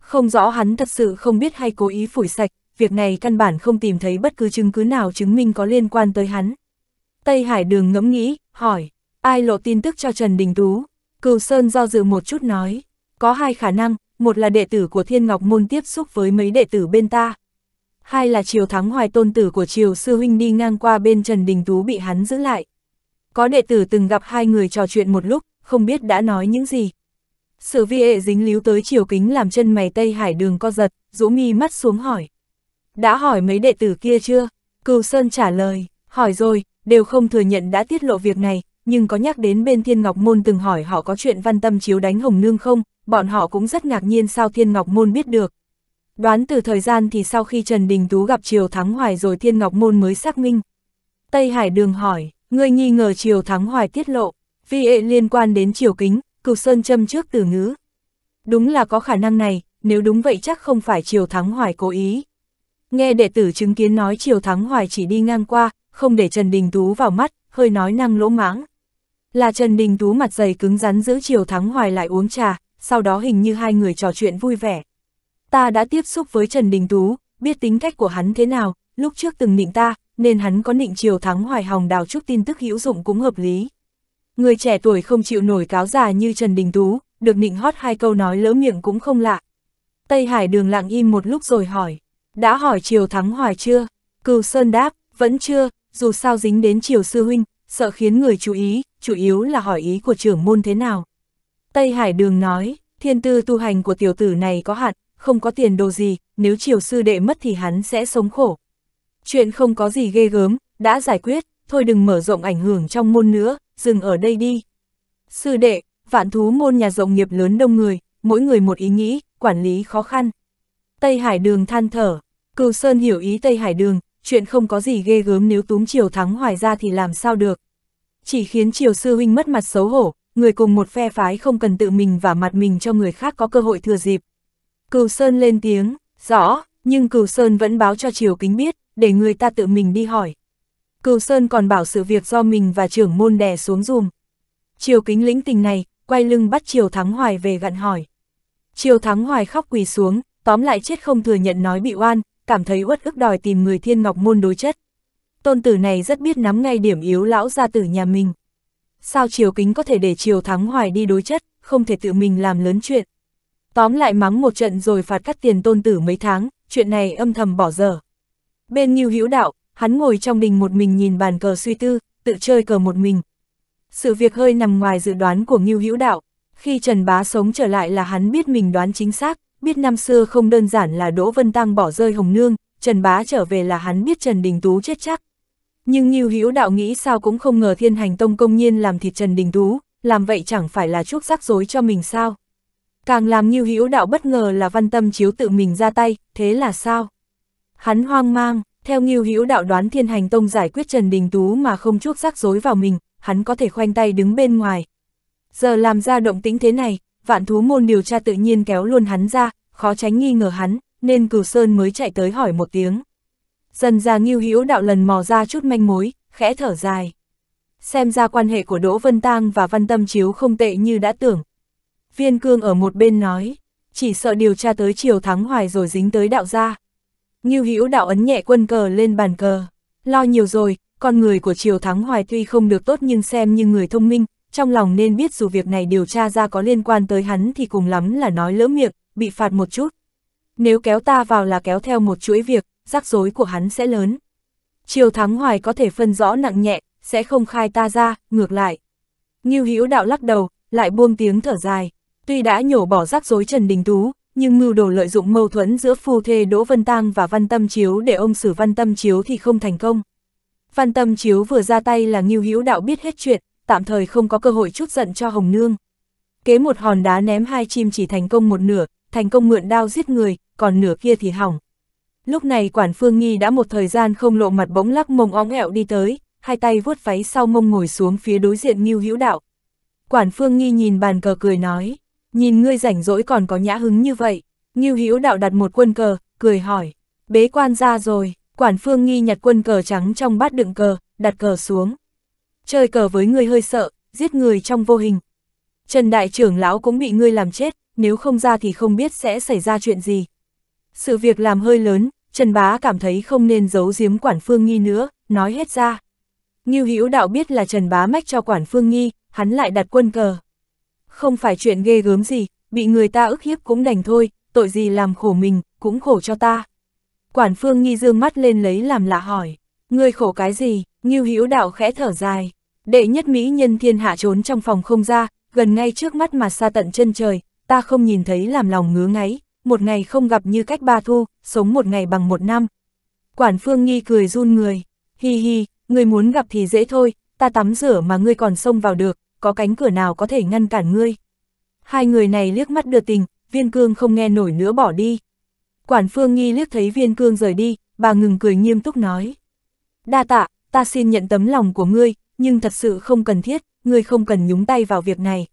Không rõ hắn thật sự không biết hay cố ý phủi sạch, việc này căn bản không tìm thấy bất cứ chứng cứ nào chứng minh có liên quan tới hắn. Tây Hải Đường ngẫm nghĩ, hỏi, ai lộ tin tức cho Trần Đình Tú? Cừu Sơn do dự một chút nói, có hai khả năng, một là đệ tử của Thiên Ngọc Môn tiếp xúc với mấy đệ tử bên ta. Hai là Triều Thắng Hoài tôn tử của Triều Sư Huynh đi ngang qua bên Trần Đình Tú bị hắn giữ lại. Có đệ tử từng gặp hai người trò chuyện một lúc, không biết đã nói những gì. Sở vi ệ dính líu tới chiều kính làm chân mày Tây Hải đường co giật, rũ mi mắt xuống hỏi. Đã hỏi mấy đệ tử kia chưa? Cừu Sơn trả lời, hỏi rồi, đều không thừa nhận đã tiết lộ việc này, nhưng có nhắc đến bên Thiên Ngọc Môn từng hỏi họ có chuyện văn tâm chiếu đánh Hồng Nương không, bọn họ cũng rất ngạc nhiên sao Thiên Ngọc Môn biết được. Đoán từ thời gian thì sau khi Trần Đình Tú gặp Triều Thắng Hoài rồi Thiên Ngọc Môn mới xác minh. Tây Hải Đường hỏi, ngươi nghi ngờ Triều Thắng Hoài tiết lộ vi ệ liên quan đến chiều kính, cục sơn châm trước từ ngữ. Đúng là có khả năng này, nếu đúng vậy chắc không phải Triều Thắng Hoài cố ý. Nghe đệ tử chứng kiến nói Triều Thắng Hoài chỉ đi ngang qua, không để Trần Đình Tú vào mắt, hơi nói năng lỗ mãng. Là Trần Đình Tú mặt dày cứng rắn giữ Triều Thắng Hoài lại uống trà, sau đó hình như hai người trò chuyện vui vẻ. Ta đã tiếp xúc với Trần Đình Tú, biết tính cách của hắn thế nào, lúc trước từng nịnh ta, nên hắn có nịnh Triều Thắng Hoài hòng đào chút tin tức hữu dụng cũng hợp lý. Người trẻ tuổi không chịu nổi cáo già như Trần Đình Tú, được nịnh hót hai câu nói lỡ miệng cũng không lạ. Tây Hải đường lặng im một lúc rồi hỏi, đã hỏi Triều Thắng Hoài chưa? Cừu Sơn đáp, vẫn chưa, dù sao dính đến Triều Sư Huynh, sợ khiến người chú ý, chủ yếu là hỏi ý của trưởng môn thế nào. Tây Hải đường nói, thiên tư tu hành của tiểu tử này có hạn, không có tiền đồ gì, nếu Triều Sư đệ mất thì hắn sẽ sống khổ. Chuyện không có gì ghê gớm, đã giải quyết, thôi đừng mở rộng ảnh hưởng trong môn nữa, dừng ở đây đi. Sư đệ, vạn thú môn nhà rộng nghiệp lớn đông người, mỗi người một ý nghĩ, quản lý khó khăn. Tây Hải Đường than thở, Cừu Sơn hiểu ý Tây Hải Đường, chuyện không có gì ghê gớm nếu túm Triều Thắng hoài ra thì làm sao được. Chỉ khiến Triều Sư Huynh mất mặt xấu hổ, người cùng một phe phái không cần tự mình và mặt mình cho người khác có cơ hội thừa dịp. Cừu Sơn lên tiếng, rõ, nhưng Cừu Sơn vẫn báo cho Triều Kính biết, để người ta tự mình đi hỏi. Cừu Sơn còn bảo sự việc do mình và trưởng môn đè xuống dùm. Triều kính lĩnh tình này, quay lưng bắt Triều Thắng Hoài về gặn hỏi. Triều Thắng Hoài khóc quỳ xuống, tóm lại chết không thừa nhận nói bị oan, cảm thấy uất ức đòi tìm người thiên ngọc môn đối chất. Tôn tử này rất biết nắm ngay điểm yếu lão gia tử nhà mình. Sao Triều Kính có thể để Triều Thắng Hoài đi đối chất, không thể tự mình làm lớn chuyện. Tóm lại mắng một trận rồi phạt cắt tiền tôn tử mấy tháng, chuyện này âm thầm bỏ dở. Bên Nghiêu Hữu Đạo, hắn ngồi trong đình một mình nhìn bàn cờ suy tư, tự chơi cờ một mình. Sự việc hơi nằm ngoài dự đoán của Ngưu Hữu Đạo, khi Trần Bá sống trở lại là hắn biết mình đoán chính xác, biết năm xưa không đơn giản là Đỗ Vân Tăng bỏ rơi Hồng Nương, Trần Bá trở về là hắn biết Trần Đình Tú chết chắc. Nhưng Ngưu Hữu Đạo nghĩ sao cũng không ngờ Thiên Hành Tông công nhiên làm thịt Trần Đình Tú, làm vậy chẳng phải là chuốc rắc rối cho mình sao? Càng làm Ngưu Hữu Đạo bất ngờ là Văn Tâm Chiếu tự mình ra tay, thế là sao? Hắn hoang mang, theo Ngưu Hữu đạo đoán Thiên Hành Tông giải quyết Trần Đình Tú mà không chuốc rắc rối vào mình, hắn có thể khoanh tay đứng bên ngoài. Giờ làm ra động tĩnh thế này, vạn thú môn điều tra tự nhiên kéo luôn hắn ra, khó tránh nghi ngờ hắn, nên Cửu Sơn mới chạy tới hỏi một tiếng. Dần ra Ngưu Hữu đạo lần mò ra chút manh mối, khẽ thở dài. Xem ra quan hệ của Đỗ Vân Tang và Văn Tâm Chiếu không tệ như đã tưởng. Viên Cương ở một bên nói, chỉ sợ điều tra tới chiều thắng hoài rồi dính tới đạo gia. Ngưu Hữu đạo ấn nhẹ quân cờ lên bàn cờ. Lo nhiều rồi, con người của Triều Thắng Hoài tuy không được tốt nhưng xem như người thông minh, trong lòng nên biết dù việc này điều tra ra có liên quan tới hắn thì cùng lắm là nói lỡ miệng, bị phạt một chút. Nếu kéo ta vào là kéo theo một chuỗi việc, rắc rối của hắn sẽ lớn. Triều Thắng Hoài có thể phân rõ nặng nhẹ, sẽ không khai ta ra, ngược lại. Ngưu Hữu đạo lắc đầu, lại buông tiếng thở dài. Tuy đã nhổ bỏ rắc rối Trần Đình Tú, nhưng mưu đồ lợi dụng mâu thuẫn giữa phu thê Đỗ Vân Tang và Văn Tâm Chiếu để ông xử Văn Tâm Chiếu thì không thành công. Văn Tâm Chiếu vừa ra tay là Ngưu Hữu Đạo biết hết chuyện, tạm thời không có cơ hội chút giận cho Hồng Nương. Kế một hòn đá ném hai chim chỉ thành công một nửa, thành công mượn đao giết người, còn nửa kia thì hỏng. Lúc này Quản Phương Nghi đã một thời gian không lộ mặt bỗng lắc mông óng ẹo đi tới, hai tay vuốt váy sau mông ngồi xuống phía đối diện Ngưu Hữu Đạo. Quản Phương Nghi nhìn bàn cờ cười nói, nhìn ngươi rảnh rỗi còn có nhã hứng như vậy, Ngưu Hữu đạo đặt một quân cờ, cười hỏi, bế quan ra rồi, quản phương nghi nhặt quân cờ trắng trong bát đựng cờ, đặt cờ xuống. Chơi cờ với ngươi hơi sợ, giết người trong vô hình. Trần đại trưởng lão cũng bị ngươi làm chết, nếu không ra thì không biết sẽ xảy ra chuyện gì. Sự việc làm hơi lớn, Trần Bá cảm thấy không nên giấu giếm quản phương nghi nữa, nói hết ra. Ngưu Hữu đạo biết là Trần Bá mách cho quản phương nghi, hắn lại đặt quân cờ. Không phải chuyện ghê gớm gì, bị người ta ức hiếp cũng đành thôi, tội gì làm khổ mình, cũng khổ cho ta. Quản phương nghi dương mắt lên lấy làm lạ hỏi, ngươi khổ cái gì, Ngưu Hữu đạo khẽ thở dài, đệ nhất mỹ nhân thiên hạ trốn trong phòng không ra, gần ngay trước mắt mà xa tận chân trời, ta không nhìn thấy làm lòng ngứa ngáy, một ngày không gặp như cách ba thu, sống một ngày bằng một năm. Quản phương nghi cười run người, hi hi, người muốn gặp thì dễ thôi, ta tắm rửa mà ngươi còn xông vào được, có cánh cửa nào có thể ngăn cản ngươi. Hai người này liếc mắt đưa tình, viên cương không nghe nổi nữa bỏ đi. Quản phương nghi liếc thấy viên cương rời đi, bà ngừng cười nghiêm túc nói. Đa tạ, ta xin nhận tấm lòng của ngươi, nhưng thật sự không cần thiết, ngươi không cần nhúng tay vào việc này.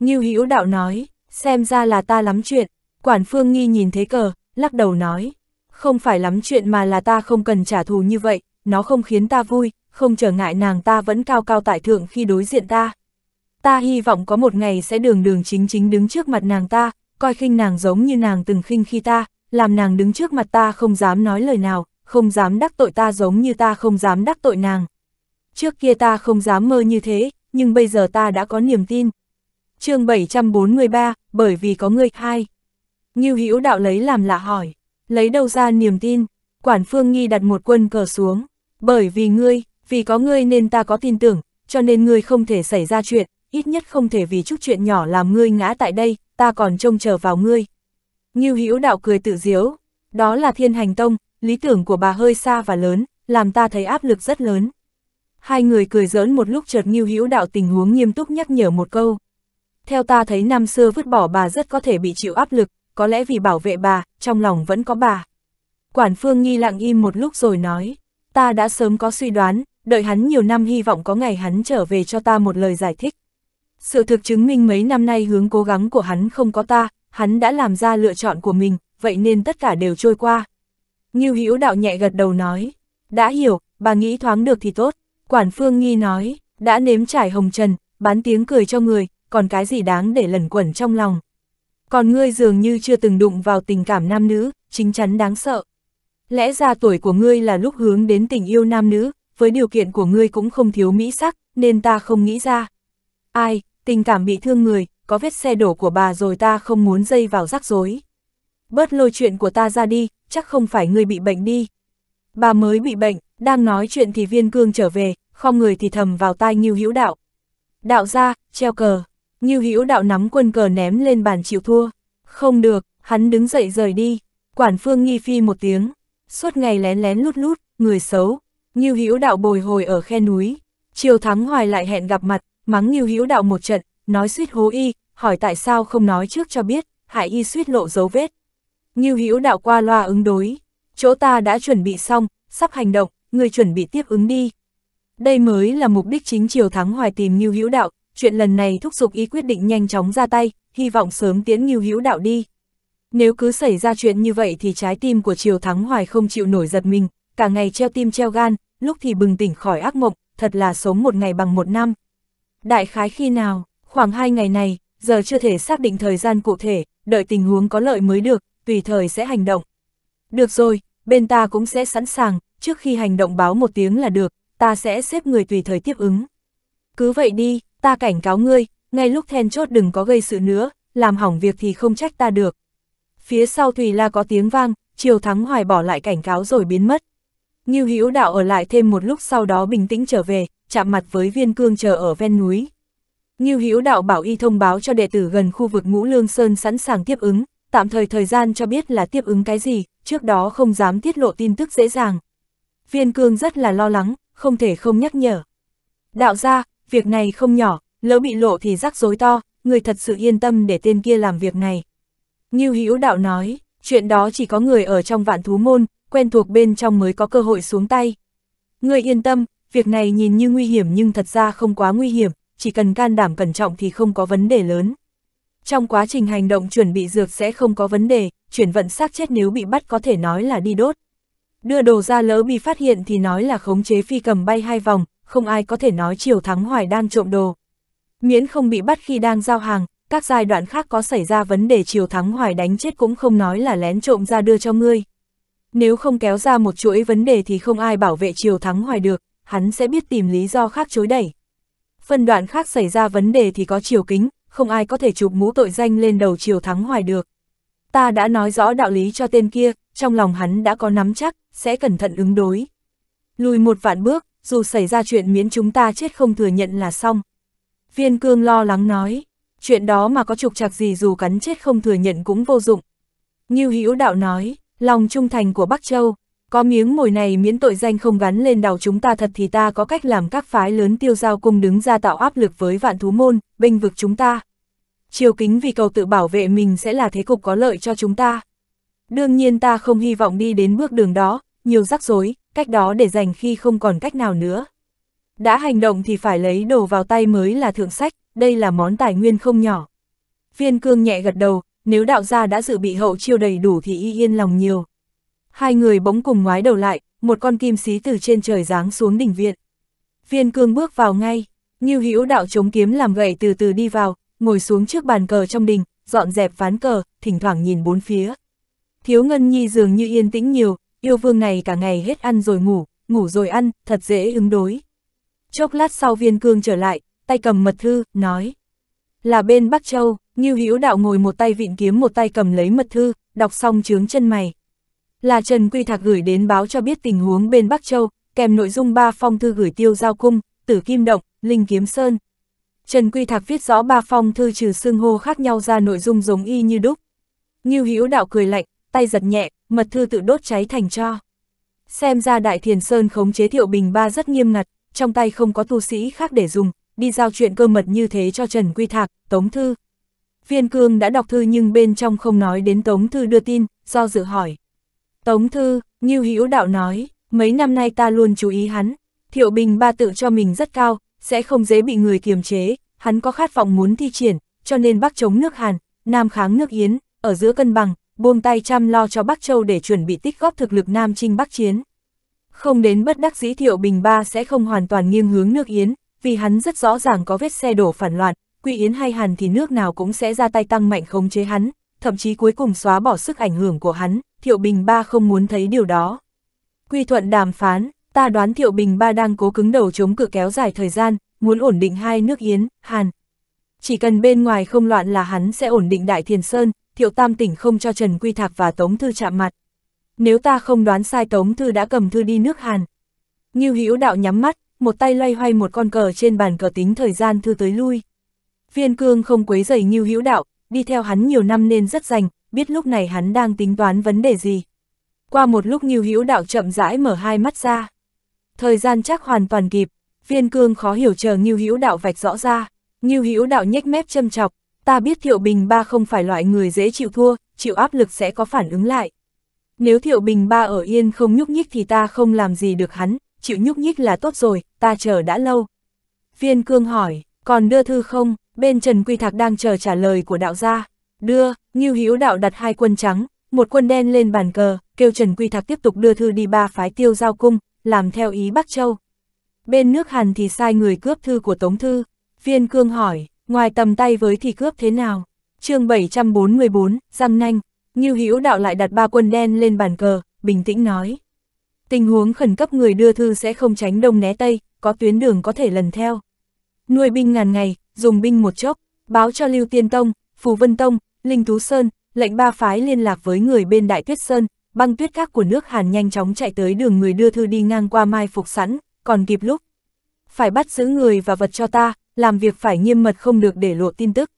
Ngưu Hữu đạo nói, xem ra là ta lắm chuyện, quản phương nghi nhìn thấy cờ, lắc đầu nói, không phải lắm chuyện mà là ta không cần trả thù như vậy, nó không khiến ta vui, không trở ngại nàng ta vẫn cao cao tại thượng khi đối diện ta ta hy vọng có một ngày sẽ đường đường chính chính đứng trước mặt nàng ta, coi khinh nàng giống như nàng từng khinh khi ta, làm nàng đứng trước mặt ta không dám nói lời nào, không dám đắc tội ta giống như ta không dám đắc tội nàng. Trước kia ta không dám mơ như thế, nhưng bây giờ ta đã có niềm tin. chương 743, bởi vì có ngươi hai. Ngưu Hữu đạo lấy làm lạ hỏi, lấy đâu ra niềm tin? Quản Phương Nghi đặt một quân cờ xuống, bởi vì ngươi, vì có ngươi nên ta có tin tưởng, cho nên ngươi không thể xảy ra chuyện, ít nhất không thể vì chút chuyện nhỏ làm ngươi ngã tại đây, ta còn trông chờ vào ngươi. Ngưu Hữu đạo cười tự diếu, đó là thiên hành tông, lý tưởng của bà hơi xa và lớn, làm ta thấy áp lực rất lớn. Hai người cười giỡn một lúc chợt Ngưu Hữu đạo tình huống nghiêm túc nhắc nhở một câu. Theo ta thấy năm xưa vứt bỏ bà rất có thể bị chịu áp lực, có lẽ vì bảo vệ bà, trong lòng vẫn có bà. Quản Phương nghi lặng im một lúc rồi nói, ta đã sớm có suy đoán, đợi hắn nhiều năm hy vọng có ngày hắn trở về cho ta một lời giải thích. Sự thực chứng minh mấy năm nay hướng cố gắng của hắn không có ta, hắn đã làm ra lựa chọn của mình, vậy nên tất cả đều trôi qua. Ngưu Hữu đạo nhẹ gật đầu nói, đã hiểu, bà nghĩ thoáng được thì tốt. Quản Phương Nghi nói, đã nếm trải hồng trần, bán tiếng cười cho người, còn cái gì đáng để lẩn quẩn trong lòng. Còn ngươi dường như chưa từng đụng vào tình cảm nam nữ, chính chắn đáng sợ. Lẽ ra tuổi của ngươi là lúc hướng đến tình yêu nam nữ, với điều kiện của ngươi cũng không thiếu mỹ sắc, nên ta không nghĩ ra. Ai, tình cảm bị thương người, có vết xe đổ của bà rồi ta không muốn dây vào rắc rối. Bớt lôi chuyện của ta ra đi, chắc không phải người bị bệnh đi. Bà mới bị bệnh, đang nói chuyện thì viên cương trở về, không người thì thầm vào tai Ngưu Hữu Đạo. Đạo ra, treo cờ. Ngưu Hữu Đạo nắm quân cờ ném lên bàn chịu thua. Không được, hắn đứng dậy rời đi. Quản Phương nghi phi một tiếng, suốt ngày lén lén lút lút, người xấu. Ngưu Hữu Đạo bồi hồi ở khe núi. chiều Thắng Hoài lại hẹn gặp mặt, mắng Nghiêu Hữu Đạo một trận, nói suýt hố y, hỏi tại sao không nói trước cho biết, hại y suýt lộ dấu vết. Nghiêu Hữu Đạo qua loa ứng đối, chỗ ta đã chuẩn bị xong, sắp hành động, người chuẩn bị tiếp ứng đi. Đây mới là mục đích chính Triều thắng hoài tìm Nghiêu Hữu Đạo, chuyện lần này thúc giục y quyết định nhanh chóng ra tay, hy vọng sớm tiến Nghiêu Hữu Đạo đi. Nếu cứ xảy ra chuyện như vậy thì trái tim của Triều Thắng Hoài không chịu nổi giật mình, cả ngày treo tim treo gan, lúc thì bừng tỉnh khỏi ác mộng, thật là sống một ngày bằng một năm. Đại khái khi nào, khoảng hai ngày này, giờ chưa thể xác định thời gian cụ thể, đợi tình huống có lợi mới được, tùy thời sẽ hành động. Được rồi, bên ta cũng sẽ sẵn sàng, trước khi hành động báo một tiếng là được, ta sẽ xếp người tùy thời tiếp ứng. Cứ vậy đi, ta cảnh cáo ngươi, ngay lúc then chốt đừng có gây sự nữa, làm hỏng việc thì không trách ta được. Phía sau Thùy La có tiếng vang, Triều Thắng Hoài bỏ lại cảnh cáo rồi biến mất. Ngưu Hữu Đạo ở lại thêm một lúc sau đó bình tĩnh trở về, chạm mặt với viên cương chờ ở ven núi. Ngưu Hữu Đạo bảo y thông báo cho đệ tử gần khu vực Ngũ Lương Sơn sẵn sàng tiếp ứng, tạm thời thời gian cho biết là tiếp ứng cái gì, trước đó không dám tiết lộ tin tức dễ dàng. Viên cương rất là lo lắng, không thể không nhắc nhở. Đạo ra, việc này không nhỏ, lỡ bị lộ thì rắc rối to, người thật sự yên tâm để tên kia làm việc này. Ngưu Hữu Đạo nói, chuyện đó chỉ có người ở trong vạn thú môn, quen thuộc bên trong mới có cơ hội xuống tay. Người yên tâm, việc này nhìn như nguy hiểm nhưng thật ra không quá nguy hiểm, chỉ cần can đảm cẩn trọng thì không có vấn đề lớn. Trong quá trình hành động chuẩn bị dược sẽ không có vấn đề, chuyển vận xác chết nếu bị bắt có thể nói là đi đốt. Đưa đồ ra lỡ bị phát hiện thì nói là khống chế phi cầm bay hai vòng, không ai có thể nói chiều thắng hoài đang trộm đồ. Miễn không bị bắt khi đang giao hàng, các giai đoạn khác có xảy ra vấn đề chiều thắng hoài đánh chết cũng không nói là lén trộm ra đưa cho ngươi. Nếu không kéo ra một chuỗi vấn đề thì không ai bảo vệ chiều thắng hoài được, hắn sẽ biết tìm lý do khác chối đẩy. Phần đoạn khác xảy ra vấn đề thì có chiều kính, không ai có thể chụp mũ tội danh lên đầu chiều thắng hoài được. Ta đã nói rõ đạo lý cho tên kia, trong lòng hắn đã có nắm chắc, sẽ cẩn thận ứng đối. Lùi một vạn bước, dù xảy ra chuyện miễn chúng ta chết không thừa nhận là xong. Viên cương lo lắng nói, chuyện đó mà có trục trặc gì dù cắn chết không thừa nhận cũng vô dụng. Như Hữu đạo nói, lòng trung thành của Bắc Châu, có miếng mồi này miễn tội danh không gắn lên đầu chúng ta thật thì ta có cách làm các phái lớn tiêu giao cung đứng ra tạo áp lực với vạn thú môn, bênh vực chúng ta. Triều kính vì cầu tự bảo vệ mình sẽ là thế cục có lợi cho chúng ta. Đương nhiên ta không hy vọng đi đến bước đường đó, nhiều rắc rối, cách đó để dành khi không còn cách nào nữa. Đã hành động thì phải lấy đồ vào tay mới là thượng sách, đây là món tài nguyên không nhỏ. Viên cương nhẹ gật đầu, nếu đạo gia đã dự bị hậu chiêu đầy đủ thì y yên lòng nhiều. Hai người bỗng cùng ngoái đầu lại, một con kim xí từ trên trời giáng xuống đỉnh viện. Viên cương bước vào ngay, như Hữu đạo chống kiếm làm gậy từ từ đi vào, ngồi xuống trước bàn cờ trong đình, dọn dẹp ván cờ, thỉnh thoảng nhìn bốn phía. Thiếu Ngân Nhi dường như yên tĩnh nhiều, yêu vương này cả ngày hết ăn rồi ngủ, ngủ rồi ăn, thật dễ ứng đối. Chốc lát sau viên cương trở lại, tay cầm mật thư, nói. Là bên Bắc Châu, như Hữu đạo ngồi một tay vịn kiếm một tay cầm lấy mật thư, đọc xong chướng chân mày là Trần Quy Thạc gửi đến báo cho biết tình huống bên Bắc Châu, kèm nội dung ba phong thư gửi tiêu giao cung, tử kim động, linh kiếm sơn. Trần Quy Thạc viết rõ ba phong thư trừ xương hô khác nhau ra nội dung giống y như đúc. Ngưu Hữu Đạo cười lạnh, tay giật nhẹ, mật thư tự đốt cháy thành cho. Xem ra Đại Thiền Sơn khống chế Thiệu Bình Ba rất nghiêm ngặt, trong tay không có tu sĩ khác để dùng, đi giao chuyện cơ mật như thế cho Trần Quy Thạc, Tống Thư. Viên Cương đã đọc thư nhưng bên trong không nói đến Tống Thư đưa tin, do dự hỏi. Tống Thư, Ngưu Hữu Đạo nói, mấy năm nay ta luôn chú ý hắn, Thiệu Bình ba tự cho mình rất cao, sẽ không dễ bị người kiềm chế, hắn có khát vọng muốn thi triển, cho nên Bắc chống nước Hàn, Nam kháng nước Yến, ở giữa cân bằng, buông tay chăm lo cho Bắc Châu để chuẩn bị tích góp thực lực Nam chinh Bắc Chiến. Không đến bất đắc dĩ Thiệu Bình ba sẽ không hoàn toàn nghiêng hướng nước Yến, vì hắn rất rõ ràng có vết xe đổ phản loạn, Quy Yến hay Hàn thì nước nào cũng sẽ ra tay tăng mạnh khống chế hắn, thậm chí cuối cùng xóa bỏ sức ảnh hưởng của hắn, Thiệu Bình Ba không muốn thấy điều đó. Quy thuận đàm phán, ta đoán Thiệu Bình Ba đang cố cứng đầu chống cự kéo dài thời gian, muốn ổn định hai nước Yến, Hàn. Chỉ cần bên ngoài không loạn là hắn sẽ ổn định Đại Thiền Sơn, Thiệu Tam tỉnh không cho Trần Quy Thạc và Tống Thư chạm mặt. Nếu ta không đoán sai Tống Thư đã cầm thư đi nước Hàn. Ngưu Hữu Đạo nhắm mắt, một tay loay hoay một con cờ trên bàn cờ tính thời gian thư tới lui. Viên Cương không quấy giày Ngưu Hữu Đạo, đi theo hắn nhiều năm nên rất rành, biết lúc này hắn đang tính toán vấn đề gì. Qua một lúc Nghiêu Hữu Đạo chậm rãi mở hai mắt ra. Thời gian chắc hoàn toàn kịp, Viên Cương khó hiểu chờ Nghiêu Hữu Đạo vạch rõ ra, Nghiêu Hữu Đạo nhếch mép châm chọc, ta biết Thiệu Bình Ba không phải loại người dễ chịu thua, chịu áp lực sẽ có phản ứng lại. Nếu Thiệu Bình Ba ở yên không nhúc nhích thì ta không làm gì được hắn, chịu nhúc nhích là tốt rồi, ta chờ đã lâu. Viên Cương hỏi, còn đưa thư không? Bên Trần Quy Thạc đang chờ trả lời của đạo gia, đưa, Ngưu Hữu đạo đặt hai quân trắng, một quân đen lên bàn cờ, kêu Trần Quy Thạc tiếp tục đưa thư đi ba phái tiêu giao cung, làm theo ý Bắc Châu. Bên nước Hàn thì sai người cướp thư của Tống Thư, viên cương hỏi, ngoài tầm tay với thì cướp thế nào? chương 744, răng nanh, Ngưu Hữu đạo lại đặt ba quân đen lên bàn cờ, bình tĩnh nói. Tình huống khẩn cấp người đưa thư sẽ không tránh đông né tây, có tuyến đường có thể lần theo. Nuôi binh ngàn ngày, dùng binh một chốc, báo cho Lưu Tiên Tông, Phù Vân Tông, Linh Thú Sơn, lệnh ba phái liên lạc với người bên Đại Tuyết Sơn, băng tuyết các của nước Hàn nhanh chóng chạy tới đường người đưa thư đi ngang qua mai phục sẵn, còn kịp lúc. Phải bắt giữ người và vật cho ta, làm việc phải nghiêm mật không được để lộ tin tức.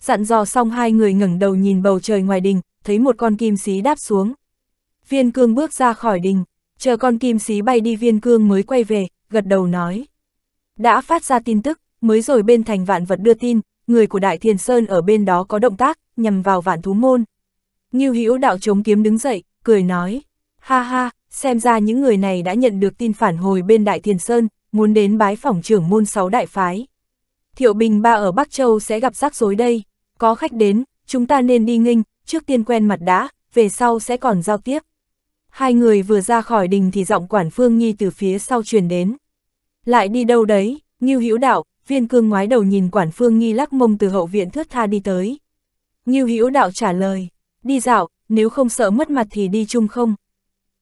Dặn dò xong hai người ngẩng đầu nhìn bầu trời ngoài đình, thấy một con kim xí đáp xuống. Viên cương bước ra khỏi đình, chờ con kim xí bay đi viên cương mới quay về, gật đầu nói. Đã phát ra tin tức, mới rồi bên thành vạn vật đưa tin, người của Đại Thiền Sơn ở bên đó có động tác, nhằm vào vạn thú môn. Ngưu Hữu đạo chống kiếm đứng dậy, cười nói, ha ha, xem ra những người này đã nhận được tin phản hồi bên Đại Thiền Sơn, muốn đến bái phỏng trưởng môn sáu đại phái. Thiệu Bình Ba ở Bắc Châu sẽ gặp rắc rối đây, có khách đến, chúng ta nên đi nghinh, trước tiên quen mặt đã, về sau sẽ còn giao tiếp. Hai người vừa ra khỏi đình thì giọng quản phương nhi từ phía sau truyền đến. Lại đi đâu đấy, Ngưu Hữu đạo, Viên cương ngoái đầu nhìn quản phương nghi lắc mông từ hậu viện thướt tha đi tới. Nghiêu hữu đạo trả lời, đi dạo, nếu không sợ mất mặt thì đi chung không.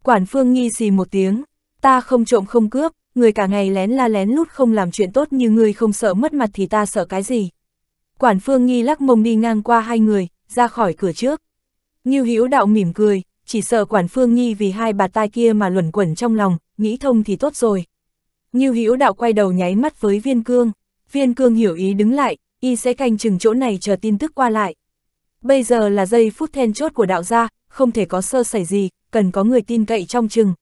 Quản phương nghi xì một tiếng, ta không trộm không cướp, người cả ngày lén la lén lút không làm chuyện tốt như người không sợ mất mặt thì ta sợ cái gì. Quản phương nghi lắc mông đi ngang qua hai người, ra khỏi cửa trước. Nghiêu hữu đạo mỉm cười, chỉ sợ quản phương nghi vì hai bà tai kia mà luẩn quẩn trong lòng, nghĩ thông thì tốt rồi. Nghiêu hữu đạo quay đầu nháy mắt với viên cương. Viên cương hiểu ý đứng lại, y sẽ canh chừng chỗ này chờ tin tức qua lại. Bây giờ là giây phút then chốt của đạo gia, không thể có sơ xảy gì, cần có người tin cậy trong chừng.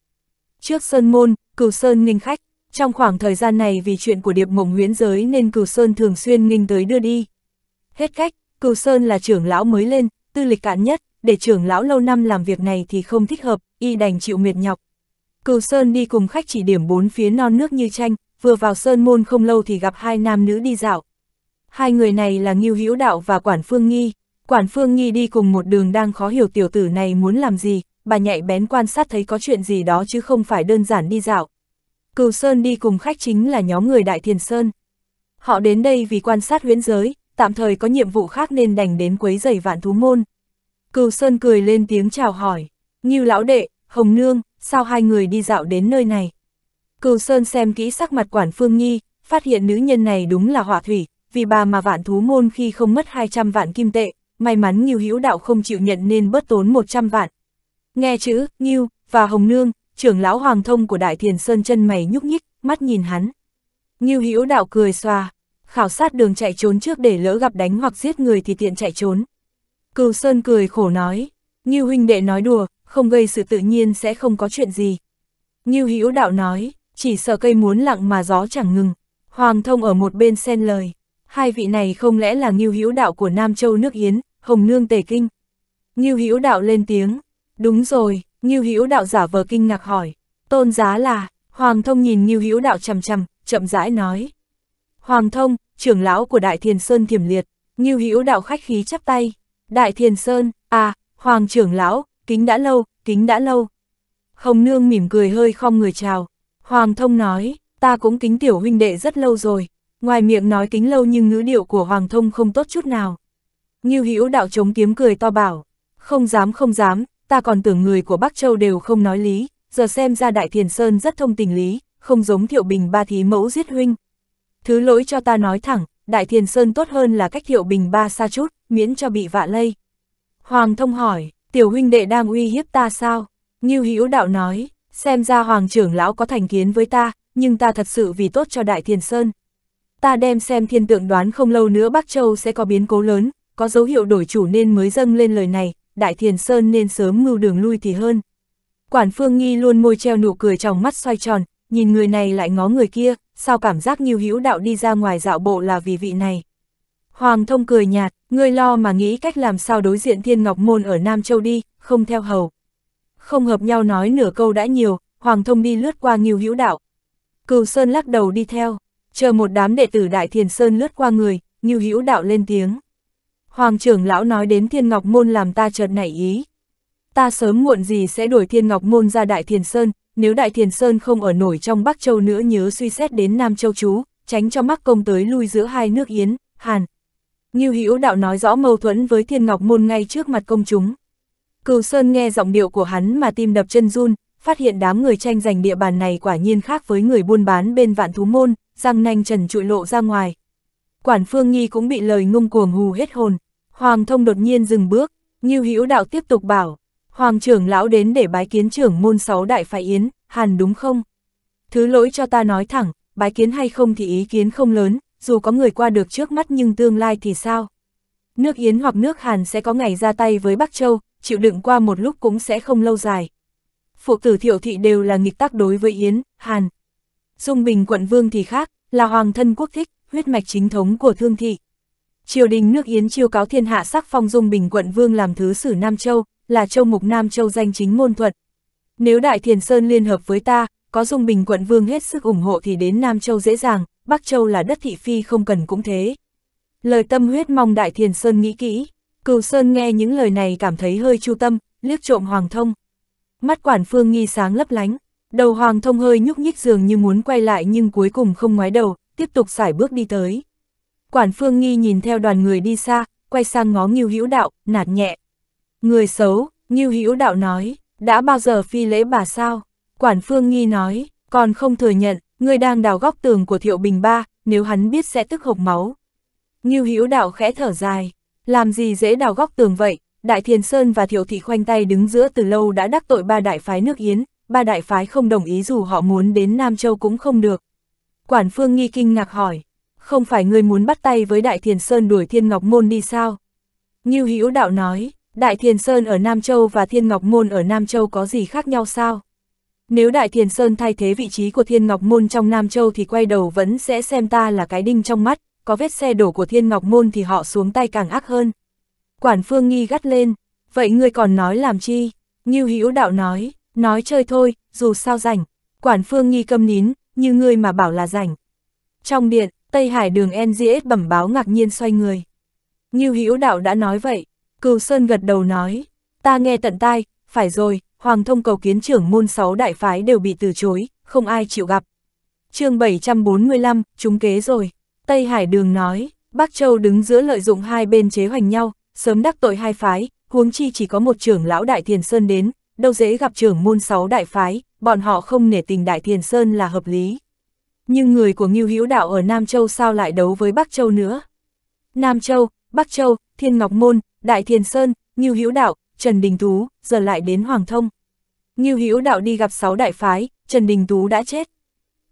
Trước Sơn Môn, Cửu Sơn nghênh khách, trong khoảng thời gian này vì chuyện của điệp mộng huyễn giới nên Cửu Sơn thường xuyên nghênh tới đưa đi. Hết cách, Cửu Sơn là trưởng lão mới lên, tư lịch cạn nhất, để trưởng lão lâu năm làm việc này thì không thích hợp, y đành chịu mệt nhọc. Cửu Sơn đi cùng khách chỉ điểm bốn phía non nước như tranh, vừa vào sơn môn không lâu thì gặp hai nam nữ đi dạo. Hai người này là Ngưu Hữu Đạo và Quản Phương Nghi. Quản Phương Nghi đi cùng một đường đang khó hiểu tiểu tử này muốn làm gì, bà nhạy bén quan sát thấy có chuyện gì đó chứ không phải đơn giản đi dạo. cừu Sơn đi cùng khách chính là nhóm người Đại Thiền Sơn. Họ đến đây vì quan sát huyễn giới, tạm thời có nhiệm vụ khác nên đành đến quấy giày vạn thú môn. cừu Sơn cười lên tiếng chào hỏi, Ngưu lão đệ, Hồng Nương, sao hai người đi dạo đến nơi này? Cửu Sơn xem kỹ sắc mặt quản Phương Nhi, phát hiện nữ nhân này đúng là hỏa thủy, vì bà mà vạn thú môn khi không mất 200 vạn kim tệ, may mắn Ngưu Hữu Đạo không chịu nhận nên bớt tốn 100 vạn. Nghe chữ Ngưu và Hồng Nương, trưởng lão Hoàng Thông của Đại Thiền Sơn chân mày nhúc nhích, mắt nhìn hắn. Ngưu Hữu Đạo cười xòa, khảo sát đường chạy trốn trước để lỡ gặp đánh hoặc giết người thì tiện chạy trốn. Cửu Sơn cười khổ nói, Ngưu huynh đệ nói đùa, không gây sự tự nhiên sẽ không có chuyện gì. Ngưu Hữu Đạo nói, chỉ sợ cây muốn lặng mà gió chẳng ngừng. Hoàng thông ở một bên xen lời, hai vị này không lẽ là nghiêu hữu đạo của Nam Châu nước Yến, Hồng Nương Tề Kinh. Nghiêu hữu đạo lên tiếng, đúng rồi, nghiêu hữu đạo giả vờ kinh ngạc hỏi, tôn giá là, Hoàng thông nhìn nghiêu hữu đạo chầm chầm, chậm rãi nói. Hoàng thông, trưởng lão của Đại Thiền Sơn thiểm liệt, nghiêu hữu đạo khách khí chắp tay, Đại Thiền Sơn, à, Hoàng trưởng lão, kính đã lâu, kính đã lâu. Hồng Nương mỉm cười hơi khom người chào, Hoàng thông nói, ta cũng kính tiểu huynh đệ rất lâu rồi, ngoài miệng nói kính lâu nhưng ngữ điệu của Hoàng thông không tốt chút nào. Ngưu hữu đạo chống kiếm cười to bảo, không dám không dám, ta còn tưởng người của Bắc Châu đều không nói lý, giờ xem ra Đại Thiền Sơn rất thông tình lý, không giống Thiệu Bình ba thí mẫu giết huynh. Thứ lỗi cho ta nói thẳng, Đại Thiền Sơn tốt hơn là cách Thiệu Bình ba xa chút, miễn cho bị vạ lây. Hoàng thông hỏi, tiểu huynh đệ đang uy hiếp ta sao? Ngưu hữu đạo nói, xem ra hoàng trưởng lão có thành kiến với ta, nhưng ta thật sự vì tốt cho Đại Thiền Sơn. Ta đem xem thiên tượng đoán không lâu nữa Bắc Châu sẽ có biến cố lớn, có dấu hiệu đổi chủ nên mới dâng lên lời này, Đại Thiền Sơn nên sớm mưu đường lui thì hơn. Quản Phương Nghi luôn môi treo nụ cười trong mắt xoay tròn, nhìn người này lại ngó người kia, sao cảm giác như hữu đạo đi ra ngoài dạo bộ là vì vị này. Hoàng thông cười nhạt, ngươi lo mà nghĩ cách làm sao đối diện thiên ngọc môn ở Nam Châu đi, không theo hầu không hợp nhau nói nửa câu đã nhiều, Hoàng Thông đi lướt qua Ngưu Hữu Đạo. Cừu Sơn lắc đầu đi theo, chờ một đám đệ tử Đại Thiền Sơn lướt qua người, Ngưu Hữu Đạo lên tiếng. Hoàng trưởng lão nói đến Thiên Ngọc Môn làm ta chợt nảy ý. Ta sớm muộn gì sẽ đuổi Thiên Ngọc Môn ra Đại Thiền Sơn, nếu Đại Thiền Sơn không ở nổi trong Bắc Châu nữa nhớ suy xét đến Nam Châu chú, tránh cho mắc công tới lui giữa hai nước Yến, Hàn. Ngưu Hữu Đạo nói rõ mâu thuẫn với Thiên Ngọc Môn ngay trước mặt công chúng. Cừu Sơn nghe giọng điệu của hắn mà tim đập chân run, phát hiện đám người tranh giành địa bàn này quả nhiên khác với người buôn bán bên vạn thú môn, răng nanh trần trụi lộ ra ngoài. Quản Phương Nghi cũng bị lời ngung cuồng hù hết hồn. Hoàng Thông đột nhiên dừng bước, Ngưu Hữu Đạo tiếp tục bảo, Hoàng trưởng lão đến để bái kiến trưởng môn sáu đại phái yến, Hàn đúng không? Thứ lỗi cho ta nói thẳng, bái kiến hay không thì ý kiến không lớn, dù có người qua được trước mắt nhưng tương lai thì sao? Nước Yến hoặc nước Hàn sẽ có ngày ra tay với Bắc Châu, chịu đựng qua một lúc cũng sẽ không lâu dài. Phụ tử thiệu thị đều là nghịch tác đối với Yến, Hàn. Dung Bình quận vương thì khác, là hoàng thân quốc thích, huyết mạch chính thống của thương thị. Triều đình nước Yến chiêu cáo thiên hạ sắc phong Dung Bình quận vương làm thứ sử Nam Châu, là châu mục Nam Châu danh chính môn thuận. Nếu Đại Thiền Sơn liên hợp với ta, có Dung Bình quận vương hết sức ủng hộ thì đến Nam Châu dễ dàng, Bắc Châu là đất thị phi không cần cũng thế. Lời tâm huyết mong Đại Thiền Sơn nghĩ kỹ. Cừu Sơn nghe những lời này cảm thấy hơi chu tâm, liếc trộm Hoàng Thông. Mắt quản phương nghi sáng lấp lánh, đầu Hoàng Thông hơi nhúc nhích dường như muốn quay lại nhưng cuối cùng không ngoái đầu, tiếp tục xải bước đi tới. Quản phương nghi nhìn theo đoàn người đi xa, quay sang ngó Nghiêu Hữu Đạo, nạt nhẹ. Người xấu, Nghiêu Hữu Đạo nói, đã bao giờ phi lễ bà sao? Quản phương nghi nói, còn không thừa nhận, người đang đào góc tường của Thiệu Bình Ba, nếu hắn biết sẽ tức hộc máu. Nghiêu Hữu Đạo khẽ thở dài, làm gì dễ đào góc tường vậy, Đại Thiền Sơn và Thiệu Thị khoanh tay đứng giữa từ lâu đã đắc tội ba đại phái nước Yến, ba đại phái không đồng ý dù họ muốn đến Nam Châu cũng không được. Quản Phương nghi kinh ngạc hỏi, không phải người muốn bắt tay với Đại Thiền Sơn đuổi Thiên Ngọc Môn đi sao? Như Hữu Đạo nói, Đại Thiền Sơn ở Nam Châu và Thiên Ngọc Môn ở Nam Châu có gì khác nhau sao? Nếu Đại Thiền Sơn thay thế vị trí của Thiên Ngọc Môn trong Nam Châu thì quay đầu vẫn sẽ xem ta là cái đinh trong mắt, có vết xe đổ của thiên ngọc môn thì họ xuống tay càng ác hơn. Quản phương nghi gắt lên, vậy ngươi còn nói làm chi? như Hữu đạo nói, nói chơi thôi, dù sao rảnh. Quản phương nghi câm nín, như ngươi mà bảo là rảnh. Trong điện, Tây Hải đường NGS bẩm báo ngạc nhiên xoay người. như Hữu đạo đã nói vậy, Cừu Sơn gật đầu nói, ta nghe tận tai, phải rồi, Hoàng thông cầu kiến trưởng môn sáu đại phái đều bị từ chối, không ai chịu gặp. chương 745, chúng kế rồi. Tây Hải Đường nói, Bắc Châu đứng giữa lợi dụng hai bên chế hoành nhau, sớm đắc tội hai phái, huống chi chỉ có một trưởng lão Đại Thiền Sơn đến, đâu dễ gặp trưởng môn sáu đại phái, bọn họ không nể tình Đại Thiền Sơn là hợp lý. Nhưng người của Ngưu Hữu Đạo ở Nam Châu sao lại đấu với Bắc Châu nữa? Nam Châu, Bắc Châu, Thiên Ngọc Môn, Đại Thiền Sơn, Ngưu Hữu Đạo, Trần Đình Tú, giờ lại đến Hoàng Thông. Ngưu Hữu Đạo đi gặp sáu đại phái, Trần Đình Tú đã chết.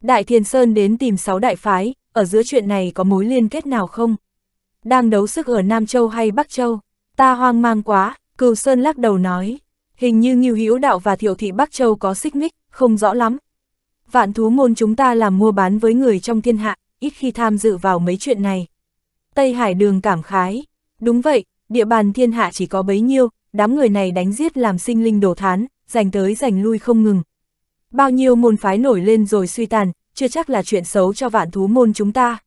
Đại Thiền Sơn đến tìm sáu đại phái, ở giữa chuyện này có mối liên kết nào không? Đang đấu sức ở Nam Châu hay Bắc Châu? Ta hoang mang quá, Cừu Sơn lắc đầu nói. Hình như Ngưu Hữu Đạo và Thiệu Thị Bắc Châu có xích mích, không rõ lắm. Vạn thú môn chúng ta làm mua bán với người trong thiên hạ, ít khi tham dự vào mấy chuyện này. Tây Hải Đường cảm khái. Đúng vậy, địa bàn thiên hạ chỉ có bấy nhiêu, đám người này đánh giết làm sinh linh đổ thán, giành tới giành lui không ngừng. Bao nhiêu môn phái nổi lên rồi suy tàn, chưa chắc là chuyện xấu cho vạn thú môn chúng ta.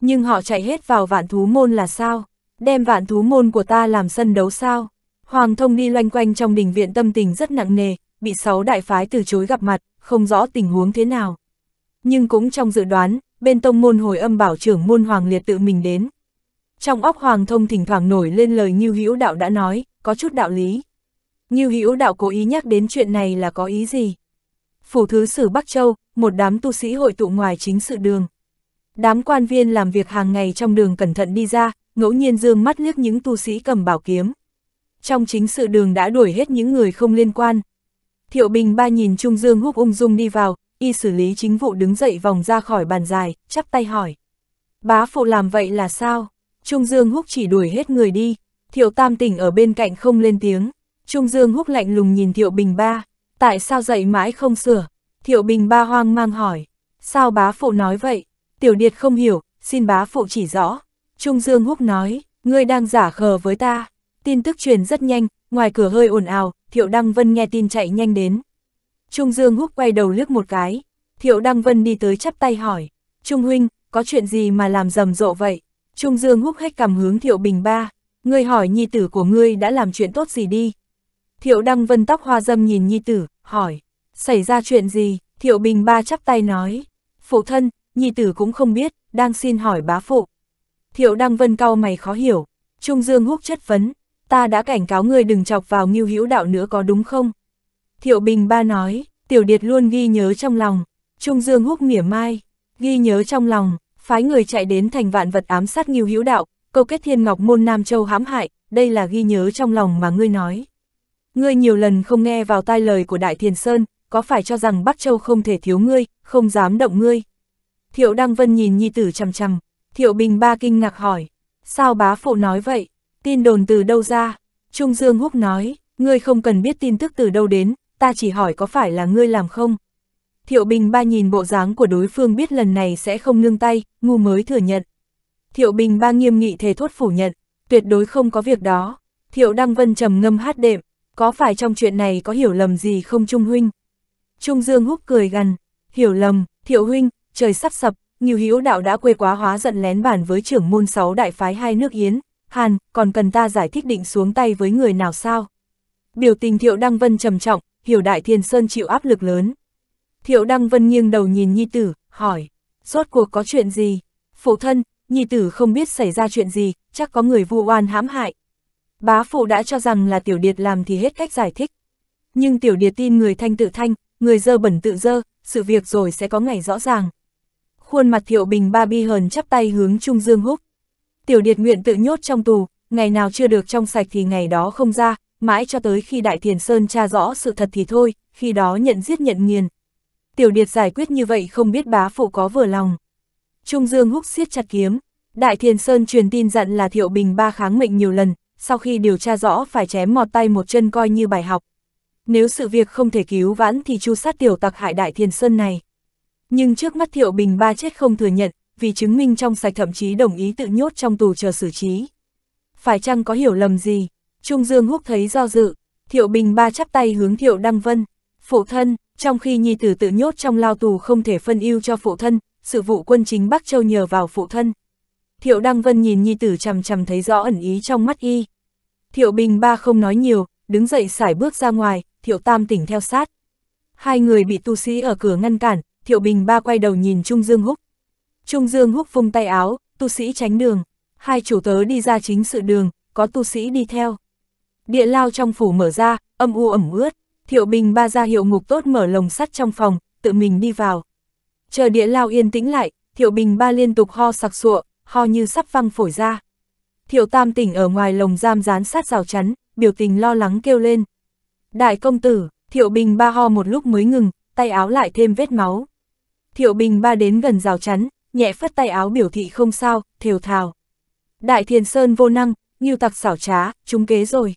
Nhưng họ chạy hết vào vạn thú môn là sao? Đem vạn thú môn của ta làm sân đấu sao? Hoàng thông đi loanh quanh trong đình viện tâm tình rất nặng nề, bị sáu đại phái từ chối gặp mặt, không rõ tình huống thế nào. Nhưng cũng trong dự đoán, bên tông môn hồi âm bảo trưởng môn Hoàng Liệt tự mình đến. Trong óc Hoàng thông thỉnh thoảng nổi lên lời Như Hữu Đạo đã nói, có chút đạo lý. Như Hữu Đạo cố ý nhắc đến chuyện này là có ý gì? Phủ thứ sử Bắc Châu, một đám tu sĩ hội tụ ngoài chính sự đường. Đám quan viên làm việc hàng ngày trong đường cẩn thận đi ra, ngẫu nhiên dương mắt liếc những tu sĩ cầm bảo kiếm. Trong chính sự đường đã đuổi hết những người không liên quan. Thiệu Bình ba nhìn Trung Dương húc ung dung đi vào, y xử lý chính vụ đứng dậy vòng ra khỏi bàn dài, chắp tay hỏi. Bá phụ làm vậy là sao? Trung Dương húc chỉ đuổi hết người đi, Thiệu Tam tỉnh ở bên cạnh không lên tiếng. Trung Dương húc lạnh lùng nhìn Thiệu Bình ba, tại sao dậy mãi không sửa? Thiệu Bình Ba hoang mang hỏi, sao bá phụ nói vậy? Tiểu Điệt không hiểu, xin bá phụ chỉ rõ. Trung Dương Húc nói, ngươi đang giả khờ với ta. Tin tức truyền rất nhanh, ngoài cửa hơi ồn ào, Thiệu Đăng Vân nghe tin chạy nhanh đến. Trung Dương Húc quay đầu liếc một cái, Thiệu Đăng Vân đi tới chắp tay hỏi, Trung Huynh, có chuyện gì mà làm rầm rộ vậy? Trung Dương Húc hết cầm hướng Thiệu Bình Ba, ngươi hỏi nhi tử của ngươi đã làm chuyện tốt gì đi? Thiệu Đăng Vân tóc hoa dâm nhìn nhi tử, hỏi, Xảy ra chuyện gì? Thiệu Bình ba chắp tay nói. Phụ thân, nhi tử cũng không biết, đang xin hỏi bá phụ. Thiệu Đăng Vân cau mày khó hiểu. Trung Dương húc chất vấn. Ta đã cảnh cáo ngươi đừng chọc vào nghiêu hữu đạo nữa có đúng không? Thiệu Bình ba nói, Tiểu Điệt luôn ghi nhớ trong lòng. Trung Dương húc mỉa mai, ghi nhớ trong lòng, phái người chạy đến thành vạn vật ám sát nghiêu hữu đạo, câu kết thiên ngọc môn Nam Châu hãm hại, đây là ghi nhớ trong lòng mà ngươi nói. Ngươi nhiều lần không nghe vào tai lời của Đại Thiền Sơn, có phải cho rằng Bắc Châu không thể thiếu ngươi, không dám động ngươi? Thiệu Đăng Vân nhìn nhi tử chằm chằm, Thiệu Bình Ba kinh ngạc hỏi, sao bá phụ nói vậy, tin đồn từ đâu ra? Trung Dương Húc nói, ngươi không cần biết tin tức từ đâu đến, ta chỉ hỏi có phải là ngươi làm không? Thiệu Bình Ba nhìn bộ dáng của đối phương biết lần này sẽ không nương tay, ngu mới thừa nhận. Thiệu Bình Ba nghiêm nghị thề thốt phủ nhận, tuyệt đối không có việc đó. Thiệu Đăng Vân trầm ngâm hát đệm, có phải trong chuyện này có hiểu lầm gì không Trung Huynh? Trung Dương Húc cười gần, hiểu lầm, thiệu huynh, trời sắp sập, nhiều hiếu đạo đã quê quá hóa giận lén bản với trưởng môn sáu đại phái hai nước Yến, Hàn, còn cần ta giải thích định xuống tay với người nào sao? Biểu tình thiệu Đăng Vân trầm trọng, hiểu đại thiên sơn chịu áp lực lớn. Thiệu Đăng Vân nghiêng đầu nhìn Nhi Tử, hỏi, rốt cuộc có chuyện gì? Phụ thân, Nhi Tử không biết xảy ra chuyện gì, chắc có người vu oan hãm hại. Bá phụ đã cho rằng là tiểu điệt làm thì hết cách giải thích. Nhưng tiểu điệt tin người thanh tự thanh, người dơ bẩn tự dơ, sự việc rồi sẽ có ngày rõ ràng. Khuôn mặt Thiệu Bình Ba Bi Hờn chắp tay hướng Trung Dương Húc. Tiểu Điệt nguyện tự nhốt trong tù, ngày nào chưa được trong sạch thì ngày đó không ra, mãi cho tới khi Đại Thiền Sơn tra rõ sự thật thì thôi, khi đó nhận giết nhận nghiền. Tiểu Điệt giải quyết như vậy không biết bá phụ có vừa lòng. Trung Dương Húc siết chặt kiếm, Đại Thiền Sơn truyền tin dặn là Thiệu Bình Ba kháng mệnh nhiều lần, sau khi điều tra rõ phải chém mọt tay một chân coi như bài học, nếu sự việc không thể cứu vãn thì chu sát tiểu tặc hại đại thiền sơn này. Nhưng trước mắt Thiệu Bình ba chết không thừa nhận, vì chứng minh trong sạch thậm chí đồng ý tự nhốt trong tù chờ xử trí. Phải chăng có hiểu lầm gì? Trung Dương Húc thấy do dự, Thiệu Bình ba chắp tay hướng Thiệu Đăng Vân. Phụ thân, trong khi nhi tử tự nhốt trong lao tù không thể phân ưu cho phụ thân, sự vụ quân chính Bắc Châu nhờ vào phụ thân. Thiệu Đăng Vân nhìn nhi tử chằm chằm thấy rõ ẩn ý trong mắt y. Thiệu Bình ba không nói nhiều, đứng dậy xải bước ra ngoài, Thiệu Tam tỉnh theo sát. Hai người bị tu sĩ ở cửa ngăn cản, Thiệu Bình ba quay đầu nhìn Trung Dương Húc. Trung Dương Húc vung tay áo, tu sĩ tránh đường. Hai chủ tớ đi ra chính sự đường, có tu sĩ đi theo. Địa lao trong phủ mở ra, âm u ẩm ướt. Thiệu Bình ba ra hiệu ngục tốt mở lồng sắt trong phòng, tự mình đi vào. Chờ địa lao yên tĩnh lại, Thiệu Bình ba liên tục ho sặc sụa, ho như sắp văng phổi ra. Thiệu Tam tỉnh ở ngoài lồng giam dán sát rào chắn, biểu tình lo lắng kêu lên. Đại công tử, Thiệu Bình ba ho một lúc mới ngừng, tay áo lại thêm vết máu. Thiệu Bình ba đến gần rào chắn, nhẹ phất tay áo biểu thị không sao, thều thào. Đại Thiền Sơn vô năng, như tặc xảo trá, trúng kế rồi.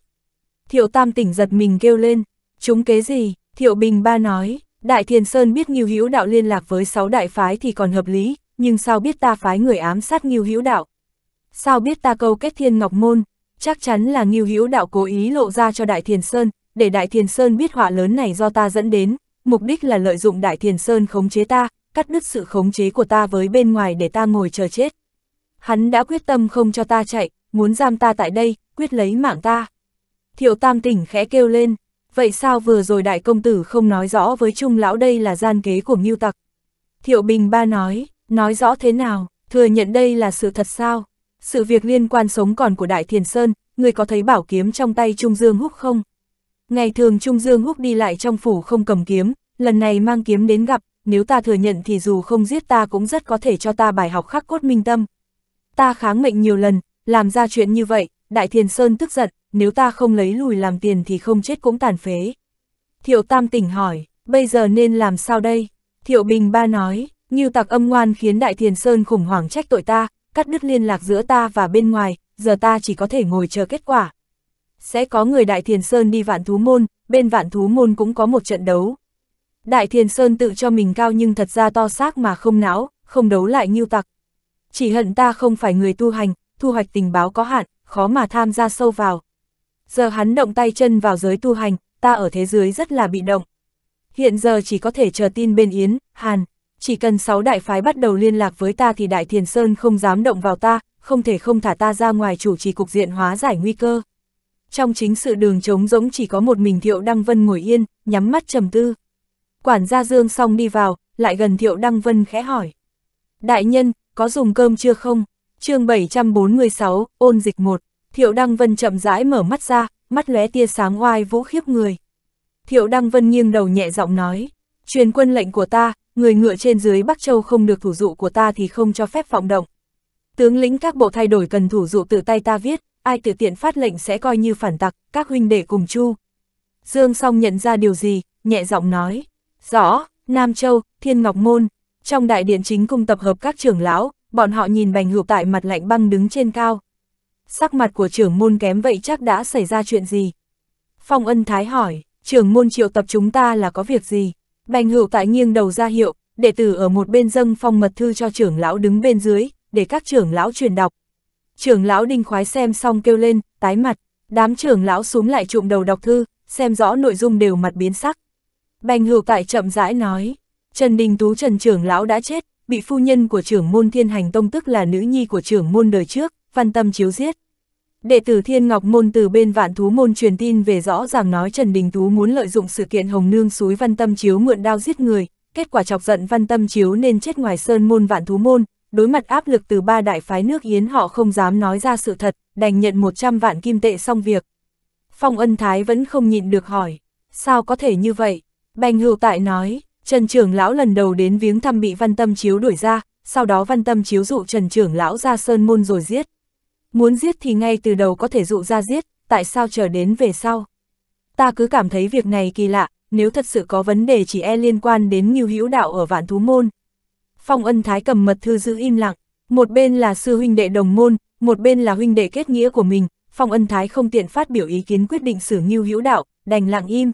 Thiệu Tam tỉnh giật mình kêu lên, trúng kế gì, Thiệu Bình ba nói, Đại Thiền Sơn biết Nghiêu Hữu Đạo liên lạc với sáu đại phái thì còn hợp lý, nhưng sao biết ta phái người ám sát Nghiêu Hữu Đạo? Sao biết ta câu kết Thiên Ngọc Môn? Chắc chắn là Nghiêu Hữu Đạo cố ý lộ ra cho Đại Thiền Sơn, để Đại Thiền Sơn biết họa lớn này do ta dẫn đến, mục đích là lợi dụng Đại Thiền Sơn khống chế ta, cắt đứt sự khống chế của ta với bên ngoài để ta ngồi chờ chết. Hắn đã quyết tâm không cho ta chạy, muốn giam ta tại đây, quyết lấy mạng ta. Thiệu Tam tỉnh khẽ kêu lên, vậy sao vừa rồi đại công tử không nói rõ với Trung lão đây là gian kế của Ngưu Tặc? Thiệu Bình Ba nói, nói rõ thế nào, thừa nhận đây là sự thật sao? Sự việc liên quan sống còn của Đại Thiền Sơn, người có thấy bảo kiếm trong tay Trung Dương Húc không? Ngày thường Trung Dương Húc đi lại trong phủ không cầm kiếm, lần này mang kiếm đến gặp, nếu ta thừa nhận thì dù không giết ta cũng rất có thể cho ta bài học khắc cốt minh tâm. Ta kháng mệnh nhiều lần, làm ra chuyện như vậy, Đại Thiền Sơn tức giận, nếu ta không lấy lùi làm tiền thì không chết cũng tàn phế. Thiệu Tam tỉnh hỏi, bây giờ nên làm sao đây? Thiệu Bình Ba nói, như tặc âm ngoan khiến Đại Thiền Sơn khủng hoảng trách tội ta, cắt đứt liên lạc giữa ta và bên ngoài, giờ ta chỉ có thể ngồi chờ kết quả sẽ có người Đại Thiền Sơn đi Vạn Thú Môn, bên Vạn Thú Môn cũng có một trận đấu. Đại Thiền Sơn tự cho mình cao nhưng thật ra to xác mà không não, không đấu lại nghiêu tặc. Chỉ hận ta không phải người tu hành, thu hoạch tình báo có hạn, khó mà tham gia sâu vào. Giờ hắn động tay chân vào giới tu hành, ta ở thế giới rất là bị động. Hiện giờ chỉ có thể chờ tin bên Yến, Hàn. Chỉ cần sáu đại phái bắt đầu liên lạc với ta thì Đại Thiền Sơn không dám động vào ta, không thể không thả ta ra ngoài chủ trì cục diện hóa giải nguy cơ trong chính sự đường trống rỗng chỉ có một mình Thiệu Đăng Vân ngồi yên, nhắm mắt trầm tư. Quản gia Dương xong đi vào, lại gần Thiệu Đăng Vân khẽ hỏi. Đại nhân, có dùng cơm chưa không? chương 746, ôn dịch 1, Thiệu Đăng Vân chậm rãi mở mắt ra, mắt lóe tia sáng oai vũ khiếp người. Thiệu Đăng Vân nghiêng đầu nhẹ giọng nói, truyền quân lệnh của ta, người ngựa trên dưới Bắc Châu không được thủ dụ của ta thì không cho phép vọng động. Tướng lĩnh các bộ thay đổi cần thủ dụ tự tay ta viết, ai tự tiện phát lệnh sẽ coi như phản tặc, các huynh đệ cùng chu. Dương song nhận ra điều gì, nhẹ giọng nói, rõ, Nam Châu, Thiên Ngọc Môn, trong đại điện chính cung tập hợp các trưởng lão, bọn họ nhìn bành hữu tại mặt lạnh băng đứng trên cao. Sắc mặt của trưởng môn kém vậy chắc đã xảy ra chuyện gì? Phong ân thái hỏi, trưởng môn triệu tập chúng ta là có việc gì? Bành hữu tại nghiêng đầu ra hiệu, đệ tử ở một bên dâng phong mật thư cho trưởng lão đứng bên dưới, để các trưởng lão truyền đọc trưởng lão đinh khoái xem xong kêu lên, tái mặt, đám trưởng lão xuống lại trụm đầu đọc thư, xem rõ nội dung đều mặt biến sắc. Bành hược tại chậm rãi nói, Trần Đình Tú Trần trưởng lão đã chết, bị phu nhân của trưởng môn thiên hành tông tức là nữ nhi của trưởng môn đời trước, văn tâm chiếu giết. Đệ tử Thiên Ngọc Môn từ bên vạn thú môn truyền tin về rõ ràng nói Trần Đình Tú muốn lợi dụng sự kiện Hồng Nương suối Văn Tâm Chiếu mượn đao giết người, kết quả chọc giận Văn Tâm Chiếu nên chết ngoài sơn môn vạn thú môn, đối mặt áp lực từ ba đại phái nước Yến họ không dám nói ra sự thật, đành nhận 100 vạn kim tệ xong việc. Phong ân thái vẫn không nhịn được hỏi, sao có thể như vậy? Bành hưu tại nói, Trần trưởng lão lần đầu đến viếng thăm bị văn tâm chiếu đuổi ra, sau đó văn tâm chiếu dụ Trần trưởng lão ra sơn môn rồi giết. Muốn giết thì ngay từ đầu có thể dụ ra giết, tại sao chờ đến về sau? Ta cứ cảm thấy việc này kỳ lạ, nếu thật sự có vấn đề chỉ e liên quan đến Nghiêu Hữu Đạo ở Vạn Thú Môn, Phong ân thái cầm mật thư giữ im lặng, một bên là sư huynh đệ đồng môn, một bên là huynh đệ kết nghĩa của mình, Phong ân thái không tiện phát biểu ý kiến quyết định xử nghiêu hữu đạo, đành lặng im.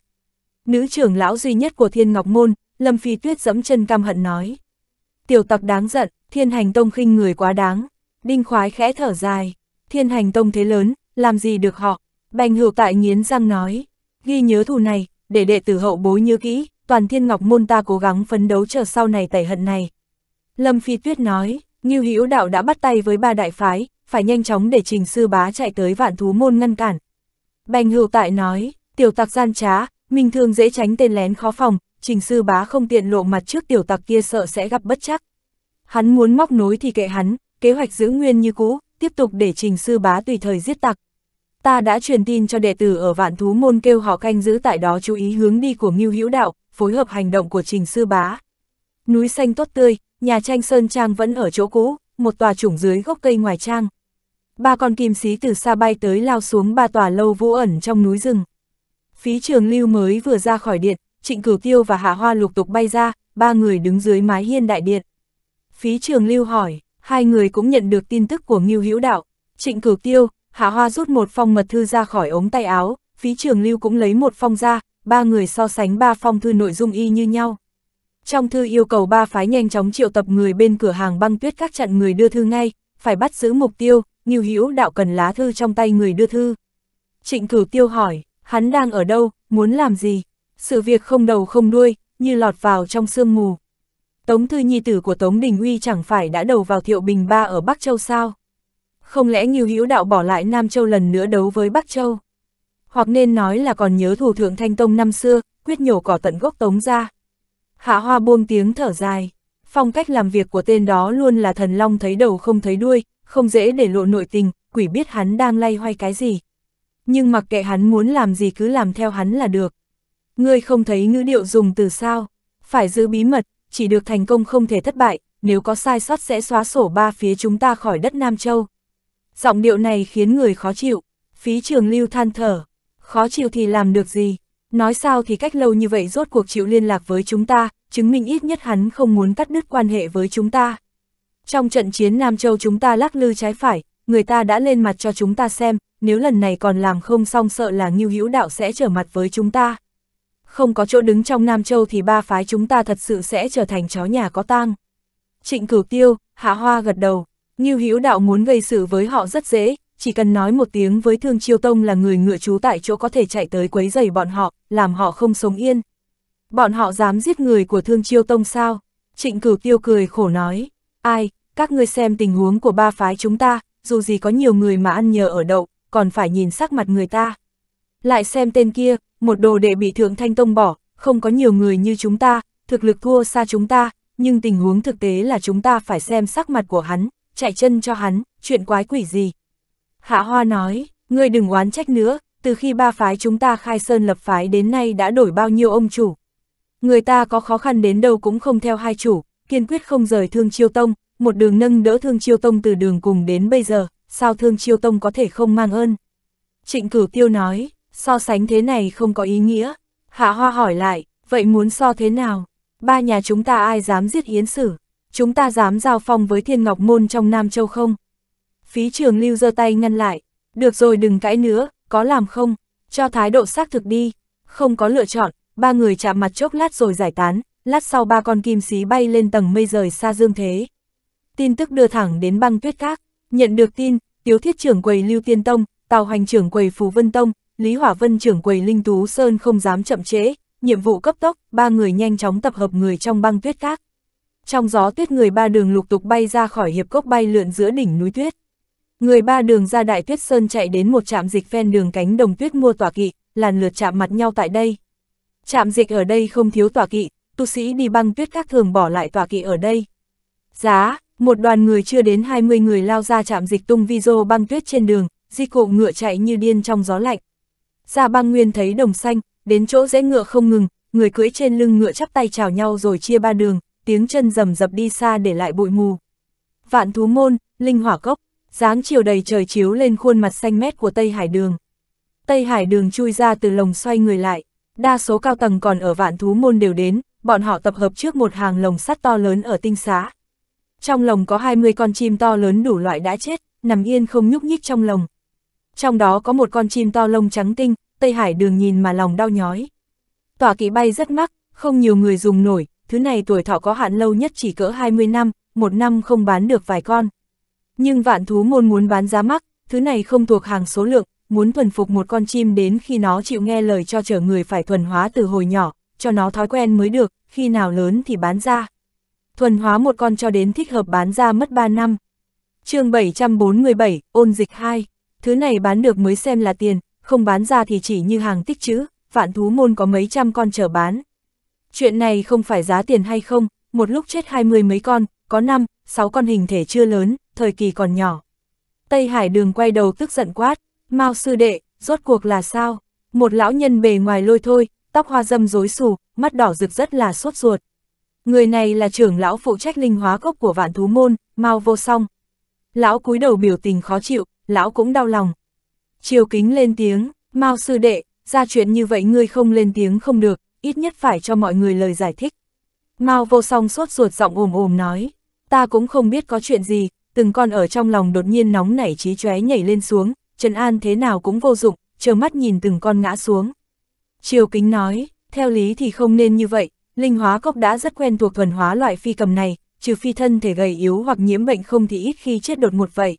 Nữ trưởng lão duy nhất của Thiên Ngọc Môn, Lâm Phi Tuyết dẫm chân căm hận nói. Tiểu tặc đáng giận, thiên hành tông khinh người quá đáng. Đinh khoái khẽ thở dài, thiên hành tông thế lớn, làm gì được họ. Bành hữu tại nghiến răng nói, ghi nhớ thù này, để đệ tử hậu bối nhớ kỹ, toàn thiên ngọc môn ta cố gắng phấn đấu chờ sau này tẩy hận này, Lâm Phi Tuyết nói, Ngưu Hữu Đạo đã bắt tay với ba đại phái, phải nhanh chóng để Trình Sư Bá chạy tới vạn thú môn ngăn cản. Bành Hữu Tại nói, tiểu tặc gian trá, mình thường dễ tránh tên lén khó phòng, Trình Sư Bá không tiện lộ mặt trước tiểu tặc kia sợ sẽ gặp bất chắc. Hắn muốn móc nối thì kệ hắn, kế hoạch giữ nguyên như cũ, tiếp tục để Trình Sư Bá tùy thời giết tặc. Ta đã truyền tin cho đệ tử ở vạn thú môn kêu họ canh giữ tại đó chú ý hướng đi của Ngưu Hữu Đạo, phối hợp hành động của Trình Sư Bá. Núi xanh tốt tươi, nhà tranh Sơn Trang vẫn ở chỗ cũ, một tòa trủng dưới gốc cây ngoài trang. Ba con kim xí từ xa bay tới lao xuống ba tòa lâu vũ ẩn trong núi rừng. Phí trường lưu mới vừa ra khỏi điện, trịnh cửu tiêu và hạ hoa lục tục bay ra, ba người đứng dưới mái hiên đại điện. Phí trường lưu hỏi, hai người cũng nhận được tin tức của Ngưu Hữu Đạo. Trịnh Cửu Tiêu, Hạ Hoa rút một phong mật thư ra khỏi ống tay áo, Phí Trường Lưu cũng lấy một phong ra, ba người so sánh ba phong thư nội dung y như nhau. Trong thư yêu cầu ba phái nhanh chóng triệu tập người bên cửa hàng băng tuyết các chặn người đưa thư ngay, phải bắt giữ mục tiêu, Ngưu Hữu đạo cần lá thư trong tay người đưa thư. Trịnh cửu tiêu hỏi, hắn đang ở đâu, muốn làm gì? Sự việc không đầu không đuôi, như lọt vào trong sương mù. Tống thư nhi tử của Tống Đình Uy chẳng phải đã đầu vào thiệu bình ba ở Bắc Châu sao? Không lẽ Ngưu Hữu đạo bỏ lại Nam Châu lần nữa đấu với Bắc Châu? Hoặc nên nói là còn nhớ thủ thượng Thanh Tông năm xưa, quyết nhổ cỏ tận gốc Tống ra. Hạ Hoa buông tiếng thở dài. Phong cách làm việc của tên đó luôn là thần long thấy đầu không thấy đuôi, không dễ để lộ nội tình, quỷ biết hắn đang lay hoay cái gì. Nhưng mặc kệ hắn muốn làm gì cứ làm theo hắn là được. Ngươi không thấy ngữ điệu dùng từ sao? Phải giữ bí mật, chỉ được thành công không thể thất bại, nếu có sai sót sẽ xóa sổ ba phía chúng ta khỏi đất Nam Châu. Giọng điệu này khiến người khó chịu, phí trường lưu than thở, khó chịu thì làm được gì, nói sao thì cách lâu như vậy rốt cuộc chịu liên lạc với chúng ta, chứng minh ít nhất hắn không muốn cắt đứt quan hệ với chúng ta. Trong trận chiến Nam Châu chúng ta lắc lư trái phải, người ta đã lên mặt cho chúng ta xem, nếu lần này còn làm không xong sợ là Ngưu Hữu Đạo sẽ trở mặt với chúng ta. Không có chỗ đứng trong Nam Châu thì ba phái chúng ta thật sự sẽ trở thành chó nhà có tang. Trịnh Cửu Tiêu, Hạ Hoa gật đầu, Ngưu Hữu Đạo muốn gây sự với họ rất dễ, chỉ cần nói một tiếng với Thương Chiêu Tông là người ngựa chú tại chỗ có thể chạy tới quấy giày bọn họ, làm họ không sống yên. Bọn họ dám giết người của Thương Chiêu Tông sao? Trịnh Cửu Tiêu cười khổ nói, ai, các ngươi xem tình huống của ba phái chúng ta, dù gì có nhiều người mà ăn nhờ ở đậu, còn phải nhìn sắc mặt người ta. Lại xem tên kia, một đồ đệ bị Thượng Thanh Tông bỏ, không có nhiều người như chúng ta, thực lực thua xa chúng ta, nhưng tình huống thực tế là chúng ta phải xem sắc mặt của hắn, chạy chân cho hắn, chuyện quái quỷ gì. Hạ Hoa nói, ngươi đừng oán trách nữa, từ khi ba phái chúng ta khai sơn lập phái đến nay đã đổi bao nhiêu ông chủ, Người ta có khó khăn đến đâu cũng không theo hai chủ, kiên quyết không rời Thương Chiêu Tông, một đường nâng đỡ Thương Chiêu Tông từ đường cùng đến bây giờ, sao Thương Chiêu Tông có thể không mang ơn. Trịnh Cửu Tiêu nói, so sánh thế này không có ý nghĩa. Hạ Hoa hỏi lại, vậy muốn so thế nào? Ba nhà chúng ta ai dám giết hiến sử? Chúng ta dám giao phong với Thiên Ngọc Môn trong Nam Châu không? Phí trường lưu giơ tay ngăn lại, được rồi đừng cãi nữa, có làm không? Cho thái độ xác thực đi, không có lựa chọn, ba người chạm mặt chốc lát rồi giải tán, lát sau ba con kim xí bay lên tầng mây rời xa dương thế. Tin tức đưa thẳng đến băng tuyết các, nhận được tin, Tiếu Thiết trưởng quầy Lưu Tiên Tông, Tào Hành trưởng quầy phù Vân Tông, Lý Hỏa Vân trưởng quầy Linh Tú Sơn không dám chậm trễ, nhiệm vụ cấp tốc, ba người nhanh chóng tập hợp người trong băng tuyết các. Trong gió tuyết người ba đường lục tục bay ra khỏi hiệp cốc bay lượn giữa đỉnh núi tuyết. Người ba đường ra Đại Tuyết Sơn chạy đến một trạm dịch ven đường cánh đồng tuyết mua tỏa kỵ, làn lượt chạm mặt nhau tại đây. Trạm dịch ở đây không thiếu tòa kỵ, tu sĩ đi băng tuyết các thường bỏ lại tòa kỵ ở đây. Giá, một đoàn người chưa đến 20 người lao ra trạm dịch tung video băng tuyết trên đường, di cộ ngựa chạy như điên trong gió lạnh. Ra băng nguyên thấy đồng xanh, đến chỗ dễ ngựa không ngừng, người cưỡi trên lưng ngựa chắp tay chào nhau rồi chia ba đường, tiếng chân rầm dập đi xa để lại bụi mù. Vạn thú môn, linh hỏa cốc, dáng chiều đầy trời chiếu lên khuôn mặt xanh mét của Tây Hải Đường. Tây Hải Đường chui ra từ lồng xoay người lại. Đa số cao tầng còn ở vạn thú môn đều đến, bọn họ tập hợp trước một hàng lồng sắt to lớn ở tinh xá. Trong lồng có 20 con chim to lớn đủ loại đã chết, nằm yên không nhúc nhích trong lồng. Trong đó có một con chim to lông trắng tinh, Tây Hải đường nhìn mà lòng đau nhói. Tòa kỵ bay rất mắc, không nhiều người dùng nổi, thứ này tuổi thọ có hạn lâu nhất chỉ cỡ 20 năm, một năm không bán được vài con. Nhưng vạn thú môn muốn bán giá mắc, thứ này không thuộc hàng số lượng, muốn thuần phục một con chim đến khi nó chịu nghe lời cho chở người phải thuần hóa từ hồi nhỏ, cho nó thói quen mới được, khi nào lớn thì bán ra. Thuần hóa một con cho đến thích hợp bán ra mất 3 năm. chương 747, ôn dịch 2, thứ này bán được mới xem là tiền, không bán ra thì chỉ như hàng tích chữ, vạn thú môn có mấy trăm con chờ bán. Chuyện này không phải giá tiền hay không, một lúc chết hai mươi mấy con, có năm, sáu con hình thể chưa lớn, thời kỳ còn nhỏ. Tây Hải đường quay đầu tức giận quát, Mao sư đệ, rốt cuộc là sao? Một lão nhân bề ngoài lôi thôi, tóc hoa dâm rối xù, mắt đỏ rực rất là sốt ruột. Người này là trưởng lão phụ trách linh hóa gốc của vạn thú môn, Mao vô song. Lão cúi đầu biểu tình khó chịu, lão cũng đau lòng. Triều kính lên tiếng, Mao sư đệ, ra chuyện như vậy ngươi không lên tiếng không được, ít nhất phải cho mọi người lời giải thích. Mao vô song sốt ruột giọng ồm ồm nói, ta cũng không biết có chuyện gì, từng con ở trong lòng đột nhiên nóng nảy trí chóe nhảy lên xuống, Trần An thế nào cũng vô dụng, chờ mắt nhìn từng con ngã xuống. Triều Kính nói, theo lý thì không nên như vậy, linh hóa cốc đã rất quen thuộc thuần hóa loại phi cầm này, trừ phi thân thể gầy yếu hoặc nhiễm bệnh không thì ít khi chết đột ngột vậy.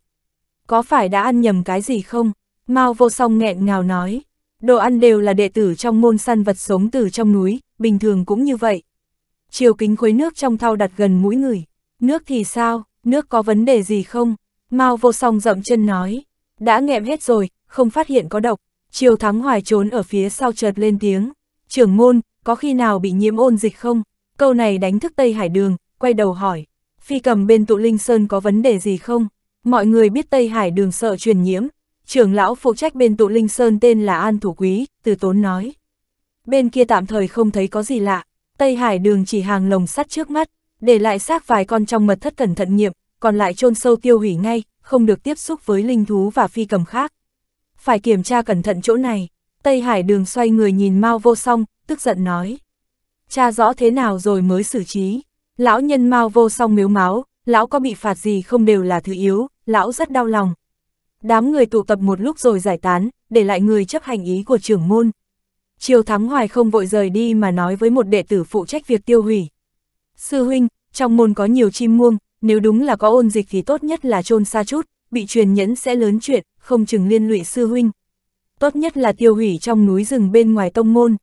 Có phải đã ăn nhầm cái gì không? Mao vô song nghẹn ngào nói, đồ ăn đều là đệ tử trong môn săn vật sống từ trong núi, bình thường cũng như vậy. Triều kính khuấy nước trong thau đặt gần mũi người, nước thì sao, nước có vấn đề gì không? Mao vô song dậm chân nói, đã nghẹm hết rồi, không phát hiện có độc. Triều Thắng Hoài trốn ở phía sau chợt lên tiếng. Trưởng môn, có khi nào bị nhiễm ôn dịch không? Câu này đánh thức Tây Hải Đường, quay đầu hỏi. Phi cầm bên tụ Linh Sơn có vấn đề gì không? Mọi người biết Tây Hải Đường sợ truyền nhiễm. Trưởng lão phụ trách bên tụ Linh Sơn tên là An Thủ Quý, từ tốn nói. Bên kia tạm thời không thấy có gì lạ. Tây Hải Đường chỉ hàng lồng sắt trước mắt, để lại xác vài con trong mật thất cẩn thận nhiệm còn lại chôn sâu tiêu hủy ngay, không được tiếp xúc với linh thú và phi cầm khác. Phải kiểm tra cẩn thận chỗ này, Tây Hải đường xoay người nhìn Mao vô song, tức giận nói. Cha rõ thế nào rồi mới xử trí, lão nhân Mao vô song miếu máu, lão có bị phạt gì không đều là thứ yếu, lão rất đau lòng. Đám người tụ tập một lúc rồi giải tán, để lại người chấp hành ý của trưởng môn. Triều Thắng Hoài không vội rời đi mà nói với một đệ tử phụ trách việc tiêu hủy. Sư huynh, trong môn có nhiều chim muông, nếu đúng là có ôn dịch thì tốt nhất là chôn xa chút, bị truyền nhẫn sẽ lớn chuyện, không chừng liên lụy sư huynh. Tốt nhất là tiêu hủy trong núi rừng bên ngoài tông môn.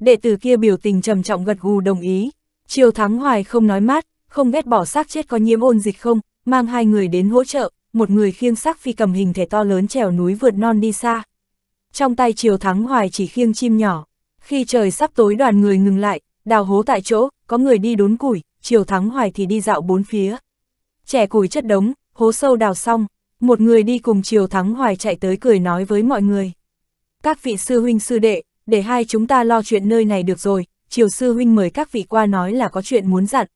Đệ tử kia biểu tình trầm trọng gật gù đồng ý. Triều Thắng Hoài không nói mát, không ghét bỏ xác chết có nhiễm ôn dịch không, mang hai người đến hỗ trợ, một người khiêng xác phi cầm hình thể to lớn trèo núi vượt non đi xa. Trong tay Triều Thắng Hoài chỉ khiêng chim nhỏ. Khi trời sắp tối đoàn người ngừng lại, đào hố tại chỗ, có người đi đốn củi, chiều thắng hoài thì đi dạo bốn phía. Trẻ củi chất đống, hố sâu đào xong, một người đi cùng chiều thắng hoài chạy tới cười nói với mọi người. Các vị sư huynh sư đệ, để hai chúng ta lo chuyện nơi này được rồi, chiều sư huynh mời các vị qua nói là có chuyện muốn dặn.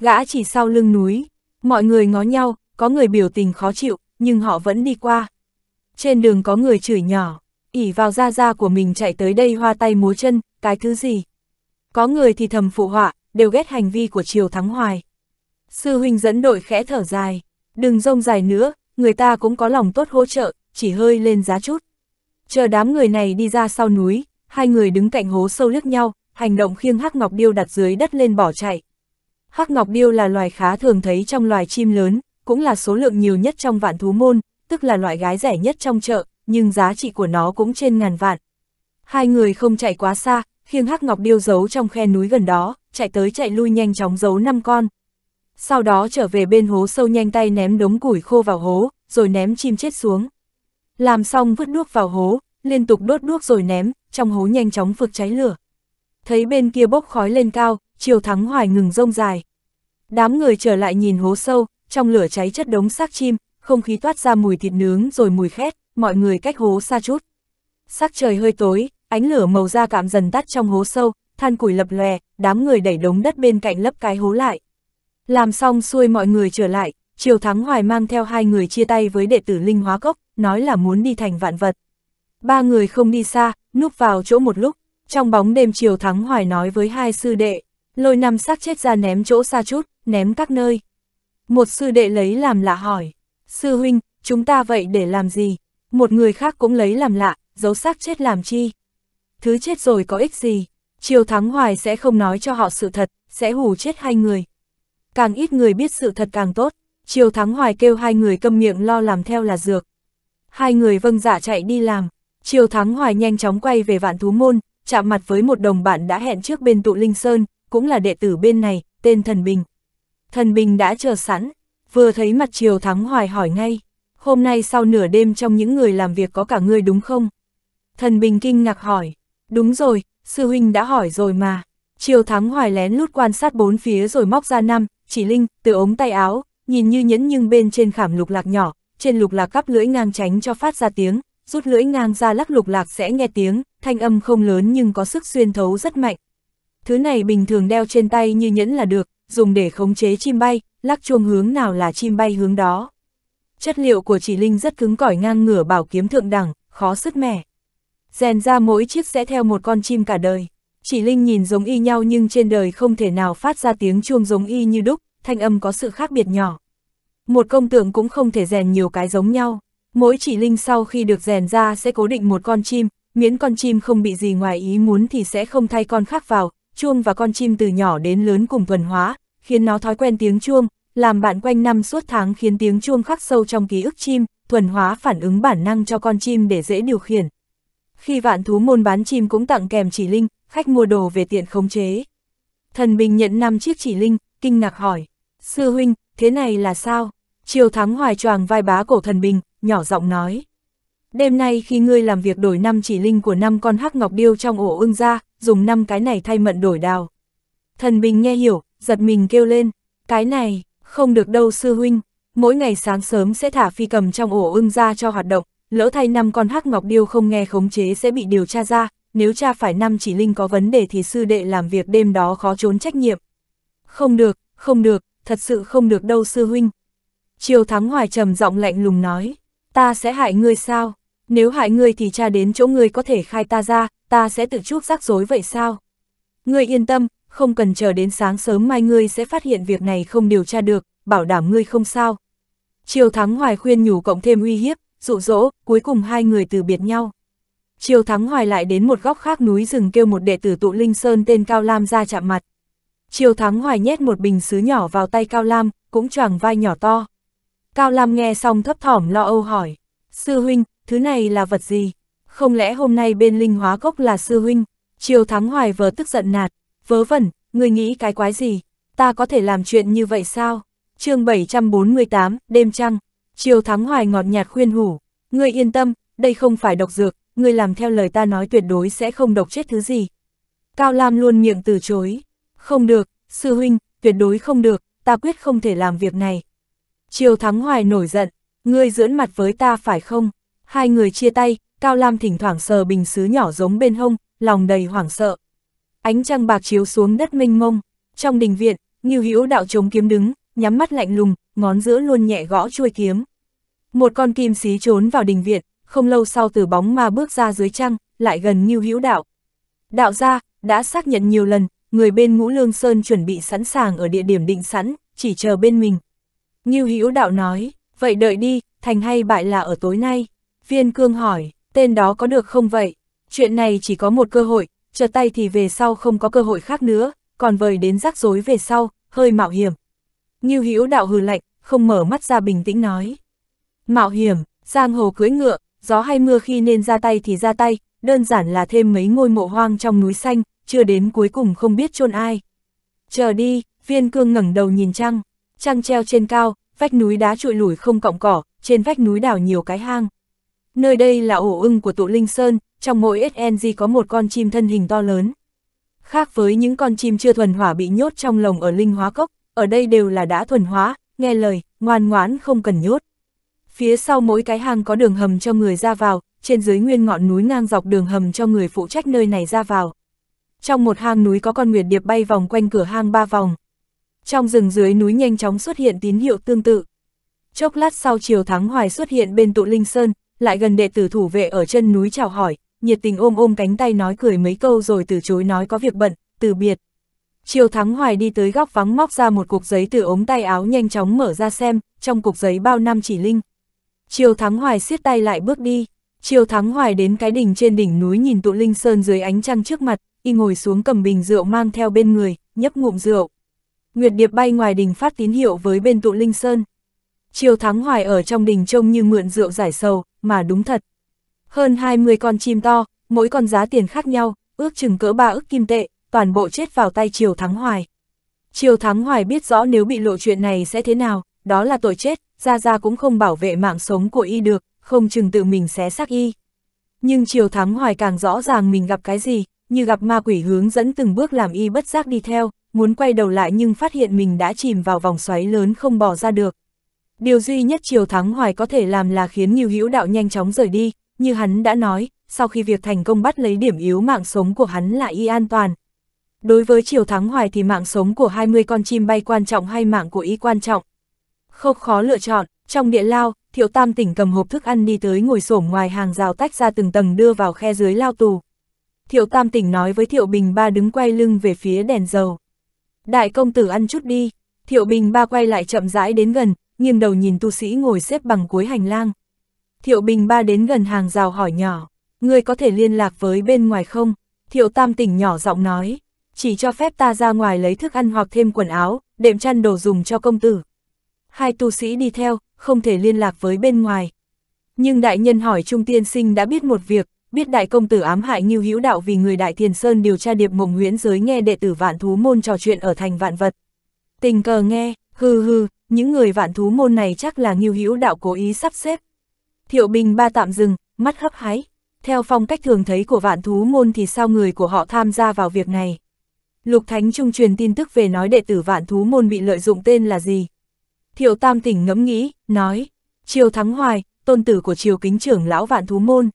Gã chỉ sau lưng núi, mọi người ngó nhau, có người biểu tình khó chịu, nhưng họ vẫn đi qua. Trên đường có người chửi nhỏ, ỉ vào da da của mình chạy tới đây hoa tay múa chân, cái thứ gì. Có người thì thầm phụ họa, đều ghét hành vi của Triều Thắng Hoài. Sư huynh dẫn đội khẽ thở dài, đừng rông dài nữa, người ta cũng có lòng tốt hỗ trợ, chỉ hơi lên giá chút. Chờ đám người này đi ra sau núi, hai người đứng cạnh hố sâu liếc nhau, hành động khiêng Hắc Ngọc Điêu đặt dưới đất lên bỏ chạy. Hắc Ngọc Điêu là loài khá thường thấy trong loài chim lớn, cũng là số lượng nhiều nhất trong vạn thú môn, tức là loại gái rẻ nhất trong chợ, nhưng giá trị của nó cũng trên ngàn vạn. Hai người không chạy quá xa, khiêng Hắc Ngọc Điêu giấu trong khe núi gần đó, chạy tới chạy lui nhanh chóng giấu năm con. Sau đó trở về bên hố sâu nhanh tay ném đống củi khô vào hố, rồi ném chim chết xuống. Làm xong vứt đuốc vào hố, liên tục đốt đuốc rồi ném, trong hố nhanh chóng phượt cháy lửa. Thấy bên kia bốc khói lên cao, chiều thắng hoài ngừng rông dài. Đám người trở lại nhìn hố sâu, trong lửa cháy chất đống xác chim, không khí toát ra mùi thịt nướng rồi mùi khét, mọi người cách hố xa chút. Sắc trời hơi tối, ánh lửa màu da cảm dần tắt trong hố sâu, than củi lập lòe, đám người đẩy đống đất bên cạnh lấp cái hố lại. Làm xong xuôi mọi người trở lại, Triều Thắng Hoài mang theo hai người chia tay với đệ tử Linh Hóa Cốc, nói là muốn đi thành vạn vật. Ba người không đi xa, núp vào chỗ một lúc, trong bóng đêm Triều Thắng Hoài nói với hai sư đệ, lôi năm xác chết ra ném chỗ xa chút, ném các nơi. Một sư đệ lấy làm lạ hỏi, sư huynh, chúng ta vậy để làm gì? Một người khác cũng lấy làm lạ, giấu xác chết làm chi? Thứ chết rồi có ích gì? Triều Thắng Hoài sẽ không nói cho họ sự thật, sẽ hù chết hai người. Càng ít người biết sự thật càng tốt, Triều Thắng Hoài kêu hai người câm miệng lo làm theo là dược. Hai người vâng giả dạ chạy đi làm, Triều Thắng Hoài nhanh chóng quay về vạn thú môn, chạm mặt với một đồng bạn đã hẹn trước bên tụ Linh Sơn, cũng là đệ tử bên này, tên Thần Bình. Thần Bình đã chờ sẵn, vừa thấy mặt Triều Thắng Hoài hỏi ngay, hôm nay sau nửa đêm trong những người làm việc có cả ngươi đúng không? Thần Bình kinh ngạc hỏi, Đúng rồi, sư huynh đã hỏi rồi mà. Triều Thắng Hoài lén lút quan sát bốn phía rồi móc ra năm, chỉ linh, từ ống tay áo, nhìn như nhẫn nhưng bên trên khảm lục lạc nhỏ, trên lục lạc cắp lưỡi ngang tránh cho phát ra tiếng, rút lưỡi ngang ra lắc lục lạc sẽ nghe tiếng, thanh âm không lớn nhưng có sức xuyên thấu rất mạnh. Thứ này bình thường đeo trên tay như nhẫn là được, dùng để khống chế chim bay, lắc chuông hướng nào là chim bay hướng đó. Chất liệu của chỉ linh rất cứng cỏi ngang ngửa bảo kiếm thượng đẳng, khó sức mẻ rèn ra mỗi chiếc sẽ theo một con chim cả đời. Chỉ Linh nhìn giống y nhau nhưng trên đời không thể nào phát ra tiếng chuông giống y như đúc, thanh âm có sự khác biệt nhỏ. Một công tượng cũng không thể rèn nhiều cái giống nhau. Mỗi chỉ Linh sau khi được rèn ra sẽ cố định một con chim, miễn con chim không bị gì ngoài ý muốn thì sẽ không thay con khác vào. Chuông và con chim từ nhỏ đến lớn cùng thuần hóa, khiến nó thói quen tiếng chuông, làm bạn quanh năm suốt tháng khiến tiếng chuông khắc sâu trong ký ức chim, thuần hóa phản ứng bản năng cho con chim để dễ điều khiển. Khi vạn thú môn bán chim cũng tặng kèm chỉ linh, khách mua đồ về tiện khống chế. Thần Bình nhận 5 chiếc chỉ linh, kinh ngạc hỏi, sư huynh, thế này là sao? Triều Thắng hoài choàng vai bá cổ thần Bình, nhỏ giọng nói. Đêm nay khi ngươi làm việc đổi 5 chỉ linh của 5 con hắc ngọc điêu trong ổ ưng ra, dùng 5 cái này thay mận đổi đào. Thần Bình nghe hiểu, giật mình kêu lên, cái này, không được đâu sư huynh, mỗi ngày sáng sớm sẽ thả phi cầm trong ổ ưng ra cho hoạt động, lỡ thay năm con hắc ngọc điêu không nghe khống chế sẽ bị điều tra ra, nếu cha phải năm chỉ linh có vấn đề thì sư đệ làm việc đêm đó khó trốn trách nhiệm. Không được, không được, thật sự không được đâu sư huynh. Triều Thắng Hoài trầm giọng lạnh lùng nói, ta sẽ hại ngươi sao? Nếu hại ngươi thì cha đến chỗ ngươi có thể khai ta ra, ta sẽ tự chuốc rắc rối vậy sao? Ngươi yên tâm, không cần chờ đến sáng sớm mai ngươi sẽ phát hiện việc này không điều tra được, bảo đảm ngươi không sao. Triều Thắng Hoài khuyên nhủ cộng thêm uy hiếp, dụ dỗ, cuối cùng hai người từ biệt nhau. Triều Thắng Hoài lại đến một góc khác núi rừng kêu một đệ tử tụ Linh Sơn tên Cao Lam ra chạm mặt. Triều Thắng Hoài nhét một bình sứ nhỏ vào tay Cao Lam, cũng choàng vai nhỏ to. Cao Lam nghe xong thấp thỏm lo âu hỏi, sư huynh, thứ này là vật gì? Không lẽ hôm nay bên linh hóa cốc là sư huynh? Triều Thắng Hoài vờ tức giận nạt, vớ vẩn, người nghĩ cái quái gì? Ta có thể làm chuyện như vậy sao? chương 748, đêm trăng. Triều Thắng Hoài ngọt nhạt khuyên hủ, ngươi yên tâm, đây không phải độc dược, ngươi làm theo lời ta nói tuyệt đối sẽ không độc chết thứ gì. Cao Lam luôn miệng từ chối, không được, sư huynh, tuyệt đối không được, ta quyết không thể làm việc này. Triều Thắng Hoài nổi giận, ngươi dưỡn mặt với ta phải không? Hai người chia tay, Cao Lam thỉnh thoảng sờ bình xứ nhỏ giống bên hông, lòng đầy hoảng sợ. Ánh trăng bạc chiếu xuống đất mênh mông, trong đình viện, Ngưu Hữu đạo chống kiếm đứng, nhắm mắt lạnh lùng, ngón giữa luôn nhẹ gõ chuôi kiếm. Một con kim xí trốn vào đình viện, không lâu sau từ bóng ma bước ra dưới trăng, lại gần Ngưu Hữu Đạo. Đạo gia đã xác nhận nhiều lần, người bên Ngũ Lương Sơn chuẩn bị sẵn sàng ở địa điểm định sẵn, chỉ chờ bên mình. Ngưu Hữu Đạo nói, vậy đợi đi, thành hay bại là ở tối nay. Viên Cương hỏi, tên đó có được không vậy? Chuyện này chỉ có một cơ hội, chờ tay thì về sau không có cơ hội khác nữa, còn vời đến rắc rối về sau, hơi mạo hiểm. Ngưu Hữu Đạo hừ lạnh, không mở mắt ra bình tĩnh nói. Mạo hiểm, giang hồ cưỡi ngựa, gió hay mưa khi nên ra tay thì ra tay, đơn giản là thêm mấy ngôi mộ hoang trong núi xanh, chưa đến cuối cùng không biết chôn ai. Chờ đi, viên cương ngẩng đầu nhìn trăng, trăng treo trên cao, vách núi đá trụi lủi không cọng cỏ, trên vách núi đào nhiều cái hang. Nơi đây là ổ ưng của tụ linh sơn, trong mỗi SNG có một con chim thân hình to lớn. Khác với những con chim chưa thuần hỏa bị nhốt trong lồng ở linh hóa cốc, ở đây đều là đã thuần hóa, nghe lời, ngoan ngoãn không cần nhốt. Phía sau mỗi cái hang có đường hầm cho người ra vào, trên dưới nguyên ngọn núi ngang dọc đường hầm cho người phụ trách nơi này ra vào. Trong một hang núi có con nguyệt điệp bay vòng quanh cửa hang ba vòng. Trong rừng dưới núi nhanh chóng xuất hiện tín hiệu tương tự. Chốc lát sau chiều thắng hoài xuất hiện bên tụ linh sơn, lại gần đệ tử thủ vệ ở chân núi chào hỏi, nhiệt tình ôm ôm cánh tay nói cười mấy câu rồi từ chối nói có việc bận, từ biệt. Triều Thắng Hoài đi tới góc vắng móc ra một cục giấy từ ống tay áo nhanh chóng mở ra xem, trong cục giấy bao năm chỉ linh. Triều Thắng Hoài siết tay lại bước đi, Triều Thắng Hoài đến cái đỉnh trên đỉnh núi nhìn tụ linh sơn dưới ánh trăng trước mặt, y ngồi xuống cầm bình rượu mang theo bên người, nhấp ngụm rượu. Nguyệt Điệp bay ngoài đỉnh phát tín hiệu với bên tụ linh sơn. Triều Thắng Hoài ở trong đỉnh trông như mượn rượu giải sầu, mà đúng thật. Hơn 20 con chim to, mỗi con giá tiền khác nhau, ước chừng cỡ 3 ức kim tệ, toàn bộ chết vào tay Triều Thắng Hoài. Triều Thắng Hoài biết rõ nếu bị lộ chuyện này sẽ thế nào, đó là tội chết, Gia Gia cũng không bảo vệ mạng sống của y được, không chừng tự mình xé xác y. Nhưng Triều Thắng Hoài càng rõ ràng mình gặp cái gì, như gặp ma quỷ hướng dẫn từng bước làm y bất giác đi theo, muốn quay đầu lại nhưng phát hiện mình đã chìm vào vòng xoáy lớn không bỏ ra được. Điều duy nhất Triều Thắng Hoài có thể làm là khiến Nghiêu Hữu Đạo nhanh chóng rời đi, như hắn đã nói, sau khi việc thành công bắt lấy điểm yếu mạng sống của hắn là y an toàn, Đối với Triều Thắng Hoài thì mạng sống của 20 con chim bay quan trọng hay mạng của y quan trọng. Không khó lựa chọn, trong địa lao, Thiệu Tam tỉnh cầm hộp thức ăn đi tới ngồi xổm ngoài hàng rào tách ra từng tầng đưa vào khe dưới lao tù. Thiệu Tam tỉnh nói với Thiệu Bình Ba đứng quay lưng về phía đèn dầu. Đại công tử ăn chút đi, Thiệu Bình Ba quay lại chậm rãi đến gần, nghiêng đầu nhìn tu sĩ ngồi xếp bằng cuối hành lang. Thiệu Bình Ba đến gần hàng rào hỏi nhỏ, người có thể liên lạc với bên ngoài không? Thiệu Tam tỉnh nhỏ giọng nói, chỉ cho phép ta ra ngoài lấy thức ăn hoặc thêm quần áo, đệm chăn đồ dùng cho công tử. Hai tu sĩ đi theo, không thể liên lạc với bên ngoài. Nhưng đại nhân hỏi Trung Tiên Sinh đã biết một việc, biết đại công tử ám hại Ngưu Hữu Đạo vì người đại thiền sơn điều tra điệp mộng nguyễn giới nghe đệ tử vạn thú môn trò chuyện ở thành vạn vật. Tình cờ nghe, hừ hừ, những người vạn thú môn này chắc là Ngưu Hữu Đạo cố ý sắp xếp. Thiệu Bình ba tạm dừng, mắt hấp hái, Theo phong cách thường thấy của vạn thú môn thì sao người của họ tham gia vào việc này? Lục Thánh Trung truyền tin tức về nói đệ tử vạn thú môn bị lợi dụng tên là gì. Thiệu Tam tỉnh ngẫm nghĩ, nói, Triều Thắng Hoài, tôn tử của Triều Kính trưởng lão vạn thú môn.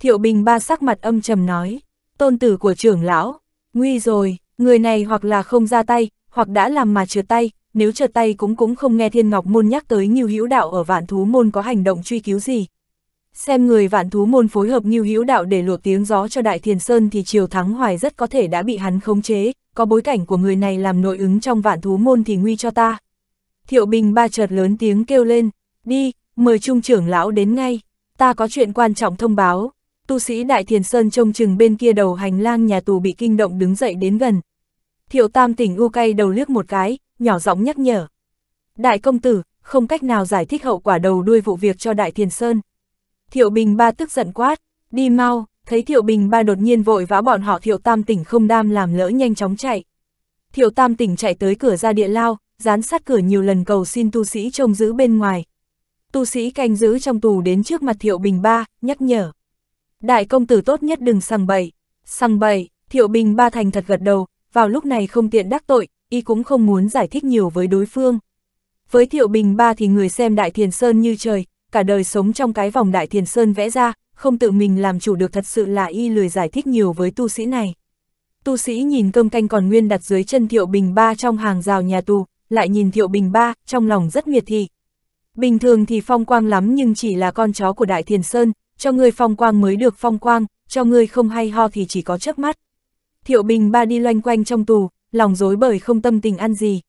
Thiệu Bình ba sắc mặt âm trầm nói, tôn tử của trưởng lão, nguy rồi, người này hoặc là không ra tay, hoặc đã làm mà trượt tay, nếu trượt tay cũng cũng không nghe Thiên Ngọc môn nhắc tới Ngưu Hữu Đạo ở vạn thú môn có hành động truy cứu gì, Xem người vạn thú môn phối hợp như hữu đạo để lộ tiếng gió cho Đại Thiền Sơn thì Triều Thắng Hoài rất có thể đã bị hắn khống chế, có bối cảnh của người này làm nội ứng trong vạn thú môn thì nguy cho ta. Thiệu Bình ba chợt lớn tiếng kêu lên, đi, mời trung trưởng lão đến ngay, ta có chuyện quan trọng thông báo. Tu sĩ Đại Thiền Sơn trông chừng bên kia đầu hành lang nhà tù bị kinh động đứng dậy đến gần. Thiệu Tam tỉnh u cay đầu liếc một cái, nhỏ giọng nhắc nhở. Đại công tử, không cách nào giải thích hậu quả đầu đuôi vụ việc cho Đại Thiền Sơn. Thiệu Bình Ba tức giận quát, đi mau, thấy Thiệu Bình Ba đột nhiên vội vã bọn họ Thiệu Tam Tỉnh không đam làm lỡ nhanh chóng chạy. Thiệu Tam Tỉnh chạy tới cửa ra địa lao, dán sát cửa nhiều lần cầu xin tu sĩ trông giữ bên ngoài. Tu sĩ canh giữ trong tù đến trước mặt Thiệu Bình Ba, nhắc nhở. Đại công tử tốt nhất đừng sằng bậy. Sằng bậy, Thiệu Bình Ba thành thật gật đầu, vào lúc này không tiện đắc tội, y cũng không muốn giải thích nhiều với đối phương. Với Thiệu Bình Ba thì người xem Đại Thiền Sơn như trời, cả đời sống trong cái vòng đại thiền sơn vẽ ra, không tự mình làm chủ được thật sự là y lười giải thích nhiều với tu sĩ này. Tu sĩ nhìn cơm canh còn nguyên đặt dưới chân Thiệu Bình Ba trong hàng rào nhà tù, lại nhìn Thiệu Bình Ba, trong lòng rất miệt thị. Bình thường thì phong quang lắm nhưng chỉ là con chó của Đại Thiền Sơn, cho người phong quang mới được phong quang, cho người không hay ho thì chỉ có chớp mắt. Thiệu Bình Ba đi loanh quanh trong tù, lòng dối bởi không tâm tình ăn gì.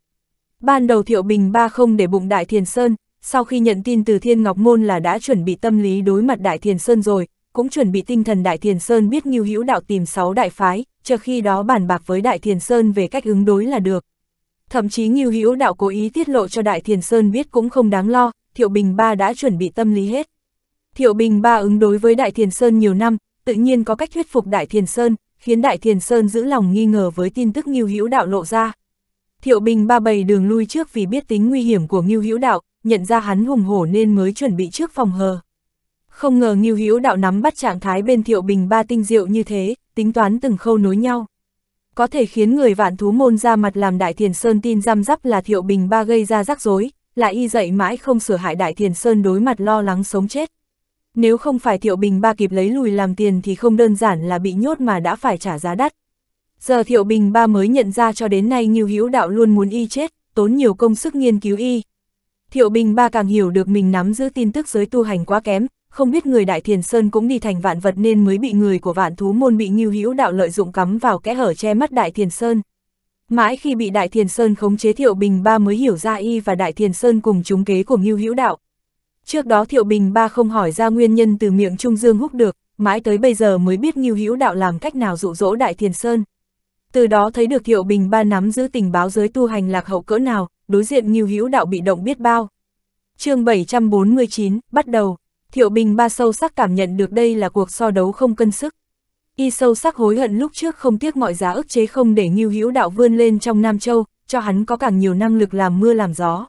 Ban đầu Thiệu Bình Ba không để bụng Đại Thiền Sơn, sau khi nhận tin từ Thiên Ngọc Môn là đã chuẩn bị tâm lý đối mặt Đại Thiền Sơn rồi, cũng chuẩn bị tinh thần Đại Thiền Sơn biết nghiêu hữu đạo tìm sáu đại phái, chờ khi đó bàn bạc với Đại Thiền Sơn về cách ứng đối là được. Thậm chí nghiêu hữu đạo cố ý tiết lộ cho Đại Thiền Sơn biết cũng không đáng lo, Thiệu Bình Ba đã chuẩn bị tâm lý hết. Thiệu Bình Ba ứng đối với Đại Thiền Sơn nhiều năm, tự nhiên có cách thuyết phục Đại Thiền Sơn, khiến Đại Thiền Sơn giữ lòng nghi ngờ với tin tức nghiêu hữu đạo lộ ra. Thiệu Bình Ba bày đường lui trước vì biết tính nguy hiểm của nghiêu hữu đạo, nhận ra hắn hùng hổ nên mới chuẩn bị trước phòng hờ. Không ngờ Ngưu Hữu đạo nắm bắt trạng thái bên Thiệu Bình ba tinh diệu như thế, tính toán từng khâu nối nhau. Có thể khiến người vạn thú môn ra mặt làm Đại Thiền Sơn tin giam giáp là Thiệu Bình ba gây ra rắc rối, lại y dậy mãi không sửa hại Đại Thiền Sơn đối mặt lo lắng sống chết. Nếu không phải Thiệu Bình ba kịp lấy lùi làm tiền thì không đơn giản là bị nhốt mà đã phải trả giá đắt. Giờ Thiệu Bình ba mới nhận ra cho đến nay Ngưu Hữu đạo luôn muốn y chết, tốn nhiều công sức nghiên cứu y, Thiệu Bình Ba càng hiểu được mình nắm giữ tin tức giới tu hành quá kém, không biết người Đại Thiền Sơn cũng đi thành vạn vật nên mới bị người của vạn thú môn bị nghiêu hữu đạo lợi dụng cắm vào kẽ hở che mắt Đại Thiền Sơn. Mãi khi bị Đại Thiền Sơn khống chế Thiệu Bình Ba mới hiểu ra y và Đại Thiền Sơn cùng chúng kế của nghiêu hữu đạo. Trước đó Thiệu Bình Ba không hỏi ra nguyên nhân từ miệng Trung Dương hút được, mãi tới bây giờ mới biết nghiêu hữu đạo làm cách nào dụ dỗ Đại Thiền Sơn. Từ đó thấy được Thiệu Bình Ba nắm giữ tình báo giới tu hành lạc hậu cỡ nào, đối diện Ngưu Hữu Đạo bị động biết bao. chương 749, bắt đầu, Thiệu Bình ba sâu sắc cảm nhận được đây là cuộc so đấu không cân sức. Y sâu sắc hối hận lúc trước không tiếc mọi giá ức chế không để Ngưu Hữu Đạo vươn lên trong Nam Châu, cho hắn có càng nhiều năng lực làm mưa làm gió.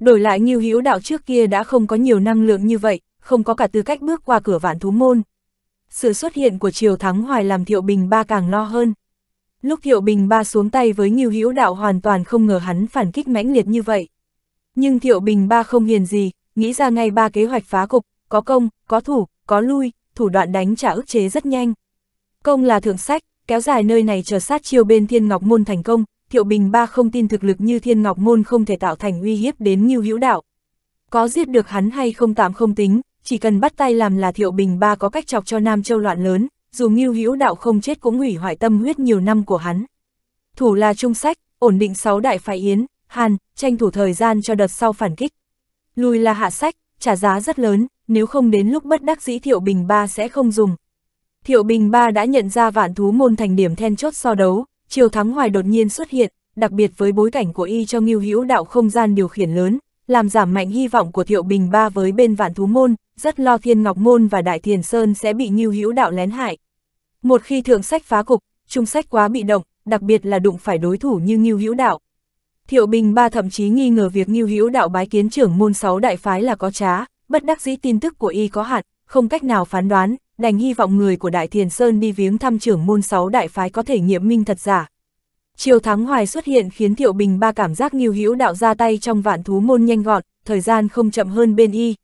Đổi lại Ngưu Hữu Đạo trước kia đã không có nhiều năng lượng như vậy, không có cả tư cách bước qua cửa vạn thú môn. Sự xuất hiện của Triều Thắng Hoài làm Thiệu Bình ba càng lo hơn. Lúc Hiệu Bình Ba xuống tay với Nghiêu Hữu Đạo hoàn toàn không ngờ hắn phản kích mãnh liệt như vậy. Nhưng Thiệu Bình Ba không hiền gì, nghĩ ra ngay ba kế hoạch phá cục, có công, có thủ, có lui, thủ đoạn đánh trả ức chế rất nhanh. Công là thượng sách, kéo dài nơi này chờ sát chiêu bên Thiên Ngọc Môn thành công, Thiệu Bình Ba không tin thực lực như Thiên Ngọc Môn không thể tạo thành uy hiếp đến Ngưu Hữu Đạo. Có giết được hắn hay không tạm không tính, chỉ cần bắt tay làm là Thiệu Bình Ba có cách chọc cho Nam Châu loạn lớn, dù Ngưu Hữu Đạo không chết cũng hủy hoại tâm huyết nhiều năm của hắn. Thủ là trung sách, ổn định sáu đại phái yến, Hàn, tranh thủ thời gian cho đợt sau phản kích. Lùi là hạ sách, trả giá rất lớn, nếu không đến lúc bất đắc dĩ Thiệu Bình Ba sẽ không dùng. Thiệu Bình Ba đã nhận ra vạn thú môn thành điểm then chốt so đấu, chiều thắng hoài đột nhiên xuất hiện, đặc biệt với bối cảnh của y cho Ngưu Hữu Đạo không gian điều khiển lớn, làm giảm mạnh hy vọng của Thiệu Bình Ba với bên vạn thú môn, rất lo Thiên Ngọc Môn và Đại Thiền Sơn sẽ bị Ngưu Hữu Đạo lén hại. Một khi thượng sách phá cục, trung sách quá bị động, đặc biệt là đụng phải đối thủ như Ngưu Hữu Đạo. Thiệu Bình Ba thậm chí nghi ngờ việc Ngưu Hữu Đạo bái kiến trưởng môn sáu đại phái là có trá, bất đắc dĩ tin tức của y có hạn, không cách nào phán đoán, đành hy vọng người của Đại Thiền Sơn đi viếng thăm trưởng môn sáu đại phái có thể nghiệm minh thật giả. Triều Thắng Hoài xuất hiện khiến Thiệu Bình Ba cảm giác Ngưu Hữu Đạo ra tay trong vạn thú môn nhanh gọn, thời gian không chậm hơn bên y,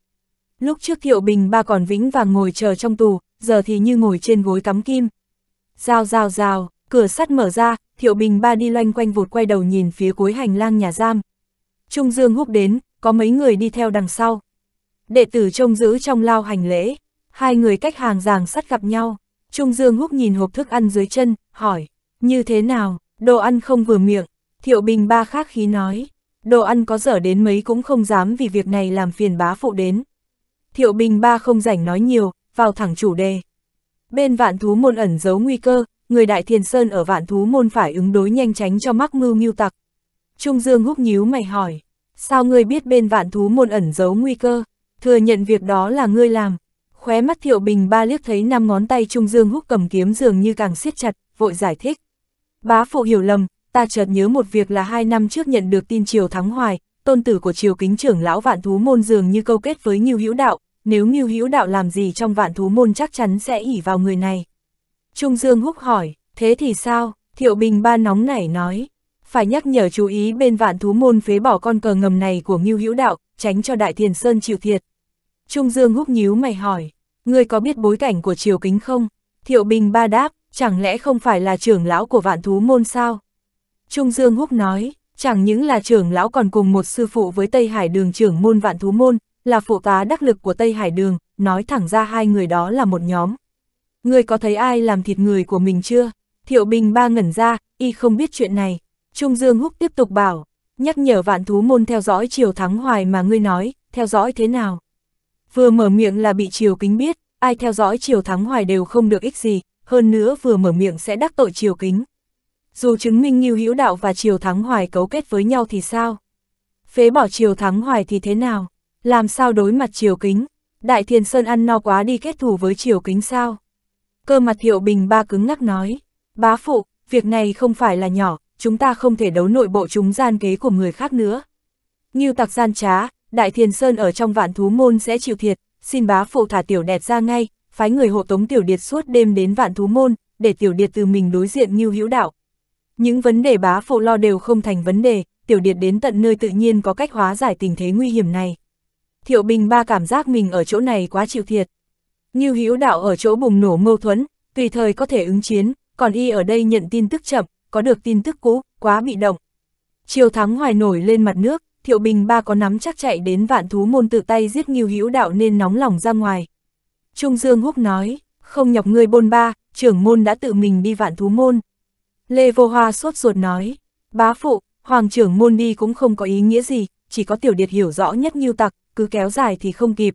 Lúc trước Thiệu Bình ba còn vĩnh và ngồi chờ trong tù, giờ thì như ngồi trên gối cắm kim. Rào rào rào, cửa sắt mở ra, Thiệu Bình ba đi loanh quanh vụt quay đầu nhìn phía cuối hành lang nhà giam. Trung Dương húc đến, có mấy người đi theo đằng sau. Đệ tử trông giữ trong lao hành lễ, hai người cách hàng ràng sắt gặp nhau. Trung Dương húc nhìn hộp thức ăn dưới chân, hỏi, như thế nào, đồ ăn không vừa miệng. Thiệu Bình ba khác khí nói, đồ ăn có dở đến mấy cũng không dám vì việc này làm phiền bá phụ đến. Thiệu Bình Ba không rảnh nói nhiều, vào thẳng chủ đề. Bên vạn thú môn ẩn giấu nguy cơ, người Đại Thiền Sơn ở vạn thú môn phải ứng đối nhanh tránh cho mắc mưu mưu tặc. Trung Dương húc nhíu mày hỏi, sao ngươi biết bên vạn thú môn ẩn giấu nguy cơ, thừa nhận việc đó là ngươi làm. Khóe mắt Thiệu Bình Ba liếc thấy năm ngón tay Trung Dương húc cầm kiếm dường như càng siết chặt, vội giải thích. Bá phụ hiểu lầm, ta chợt nhớ một việc là hai năm trước nhận được tin Triều Thắng Hoài, tôn tử của triều kính trưởng lão vạn thú môn dường như câu kết với Ngưu Hữu Đạo, nếu Ngưu Hữu Đạo làm gì trong vạn thú môn chắc chắn sẽ ỉ vào người này. Trung Dương Húc hỏi, thế thì sao? Thiệu Bình ba nóng nảy nói, phải nhắc nhở chú ý bên vạn thú môn phế bỏ con cờ ngầm này của Ngưu Hữu Đạo, tránh cho Đại Thiền Sơn chịu thiệt. Trung Dương Húc nhíu mày hỏi, ngươi có biết bối cảnh của triều kính không? Thiệu Bình ba đáp, chẳng lẽ không phải là trưởng lão của vạn thú môn sao? Trung Dương Húc nói, Chẳng những là trưởng lão còn cùng một sư phụ với Tây Hải đường trưởng môn vạn thú môn, là phụ tá đắc lực của Tây Hải đường, nói thẳng ra hai người đó là một nhóm. Người có thấy ai làm thịt người của mình chưa? Thiệu Bình ba ngẩn ra, y không biết chuyện này. Trung Dương Húc tiếp tục bảo, nhắc nhở vạn thú môn theo dõi chiều thắng hoài mà ngươi nói, theo dõi thế nào? Vừa mở miệng là bị chiều kính biết, ai theo dõi chiều thắng hoài đều không được ích gì, hơn nữa vừa mở miệng sẽ đắc tội chiều kính. Dù chứng minh như Hữu Đạo và Triều Thắng Hoài cấu kết với nhau thì sao? Phế bỏ Triều Thắng Hoài thì thế nào? Làm sao đối mặt Triều Kính? Đại Thiền Sơn ăn no quá đi kết thù với Triều Kính sao? Cơ mặt Thiệu Bình ba cứng ngắc nói, bá phụ, việc này không phải là nhỏ, chúng ta không thể đấu nội bộ chúng gian kế của người khác nữa. như tặc gian trá, Đại Thiền Sơn ở trong vạn thú môn sẽ chịu thiệt, xin bá phụ thả tiểu đẹp ra ngay, phái người hộ tống tiểu điệt suốt đêm đến vạn thú môn, để tiểu điệt từ mình đối diện như Hữu Đạo, những vấn đề bá phụ lo đều không thành vấn đề, tiểu điệt đến tận nơi tự nhiên có cách hóa giải tình thế nguy hiểm này. Thiệu Bình ba cảm giác mình ở chỗ này quá chịu thiệt. Như hữu đạo ở chỗ bùng nổ mâu thuẫn, tùy thời có thể ứng chiến, còn y ở đây nhận tin tức chậm, có được tin tức cũ, quá bị động. Chiều thắng hoài nổi lên mặt nước, Thiệu Bình ba có nắm chắc chạy đến vạn thú môn tự tay giết Ngưu Hữu Đạo nên nóng lòng ra ngoài. Trung Dương Húc nói, không nhọc người bôn ba, trưởng môn đã tự mình đi vạn thú môn, Lê Vô Hoa sốt ruột nói, bá phụ, hoàng trưởng môn đi cũng không có ý nghĩa gì, chỉ có tiểu điệt hiểu rõ nhất nghiêu tặc, cứ kéo dài thì không kịp.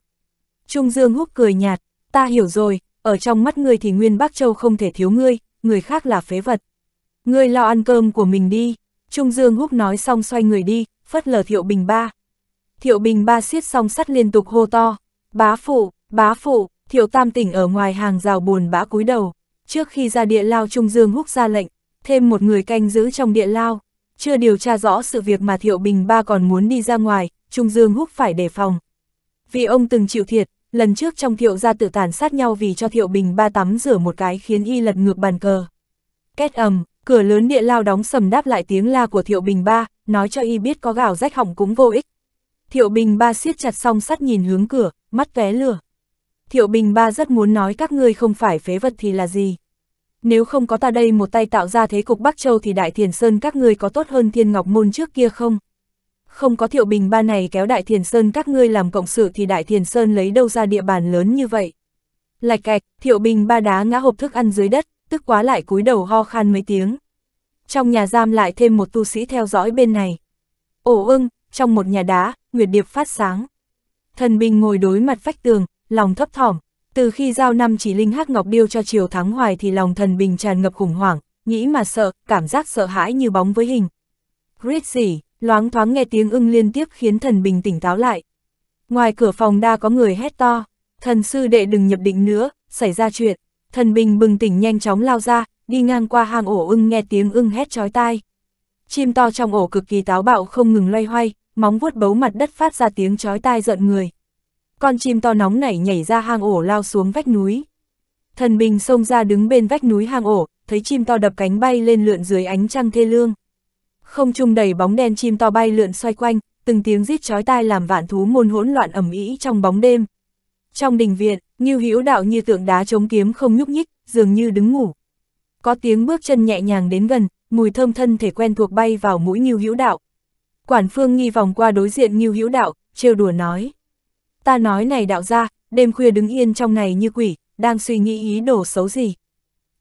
Trung Dương húc cười nhạt, ta hiểu rồi, ở trong mắt ngươi thì Nguyên Bắc Châu không thể thiếu ngươi, người khác là phế vật. Ngươi lo ăn cơm của mình đi, Trung Dương húc nói xong xoay người đi, phất lờ Thiệu Bình Ba. Thiệu Bình Ba siết song sắt liên tục hô to, bá phụ, bá phụ, Thiệu Tam Tỉnh ở ngoài hàng rào buồn bã cúi đầu. Trước khi ra địa lao Trung Dương húc ra lệnh, thêm một người canh giữ trong địa lao. Chưa điều tra rõ sự việc mà Thiệu Bình Ba còn muốn đi ra ngoài, Trung Dương Húc phải đề phòng. Vì ông từng chịu thiệt, lần trước trong Thiệu gia tự tàn sát nhau vì cho Thiệu Bình Ba tắm rửa một cái khiến y lật ngược bàn cờ. Két ầm, cửa lớn địa lao đóng sầm đáp lại tiếng la của Thiệu Bình Ba, nói cho y biết có gào rách hỏng cũng vô ích. Thiệu Bình Ba siết chặt song sắt nhìn hướng cửa, mắt vé lửa. Thiệu Bình Ba rất muốn nói các ngươi không phải phế vật thì là gì nếu không có ta đây một tay tạo ra thế cục Bắc Châu thì Đại Thiền Sơn các ngươi có tốt hơn Thiên Ngọc Môn trước kia không? Không có thiệu bình ba này kéo Đại Thiền Sơn các ngươi làm cộng sự thì Đại Thiền Sơn lấy đâu ra địa bàn lớn như vậy? Lạch cạch, thiệu bình ba đá ngã hộp thức ăn dưới đất, tức quá lại cúi đầu ho khan mấy tiếng. Trong nhà giam lại thêm một tu sĩ theo dõi bên này. Ổ ưng, trong một nhà đá, Nguyệt Điệp phát sáng. Thần Bình ngồi đối mặt vách tường, lòng thấp thỏm, từ khi giao năm chỉ linh hắc ngọc điêu cho Triều Thắng Hoài thì lòng thần bình tràn ngập khủng hoảng, nghĩ mà sợ, cảm giác sợ hãi như bóng với hình. Rít gì loáng thoáng nghe tiếng ưng liên tiếp khiến thần bình tỉnh táo lại. Ngoài cửa phòng đa có người hét to, thần sư đệ đừng nhập định nữa, xảy ra chuyện. Thần bình bừng tỉnh nhanh chóng lao ra, đi ngang qua hang ổ ưng nghe tiếng ưng hét chói tai. Chim to trong ổ cực kỳ táo bạo không ngừng loay hoay, móng vuốt bấu mặt đất phát ra tiếng chói tai giận người. Con chim to nóng nảy nhảy ra hang ổ lao xuống vách núi. Thần Bình xông ra đứng bên vách núi hang ổ, thấy chim to đập cánh bay lên lượn dưới ánh trăng thê lương. Không trung đầy bóng đen chim to bay lượn xoay quanh, từng tiếng rít chói tai làm vạn thú môn hỗn loạn ầm ĩ trong bóng đêm. Trong đình viện, Ngưu Hữu Đạo như tượng đá chống kiếm không nhúc nhích, dường như đứng ngủ. Có tiếng bước chân nhẹ nhàng đến gần, mùi thơm thân thể quen thuộc bay vào mũi Ngưu Hữu Đạo. Quản Phương nghi vòng qua đối diện Ngưu Hữu Đạo, trêu đùa nói: Ta nói này đạo gia đêm khuya đứng yên trong ngày như quỷ, đang suy nghĩ ý đồ xấu gì.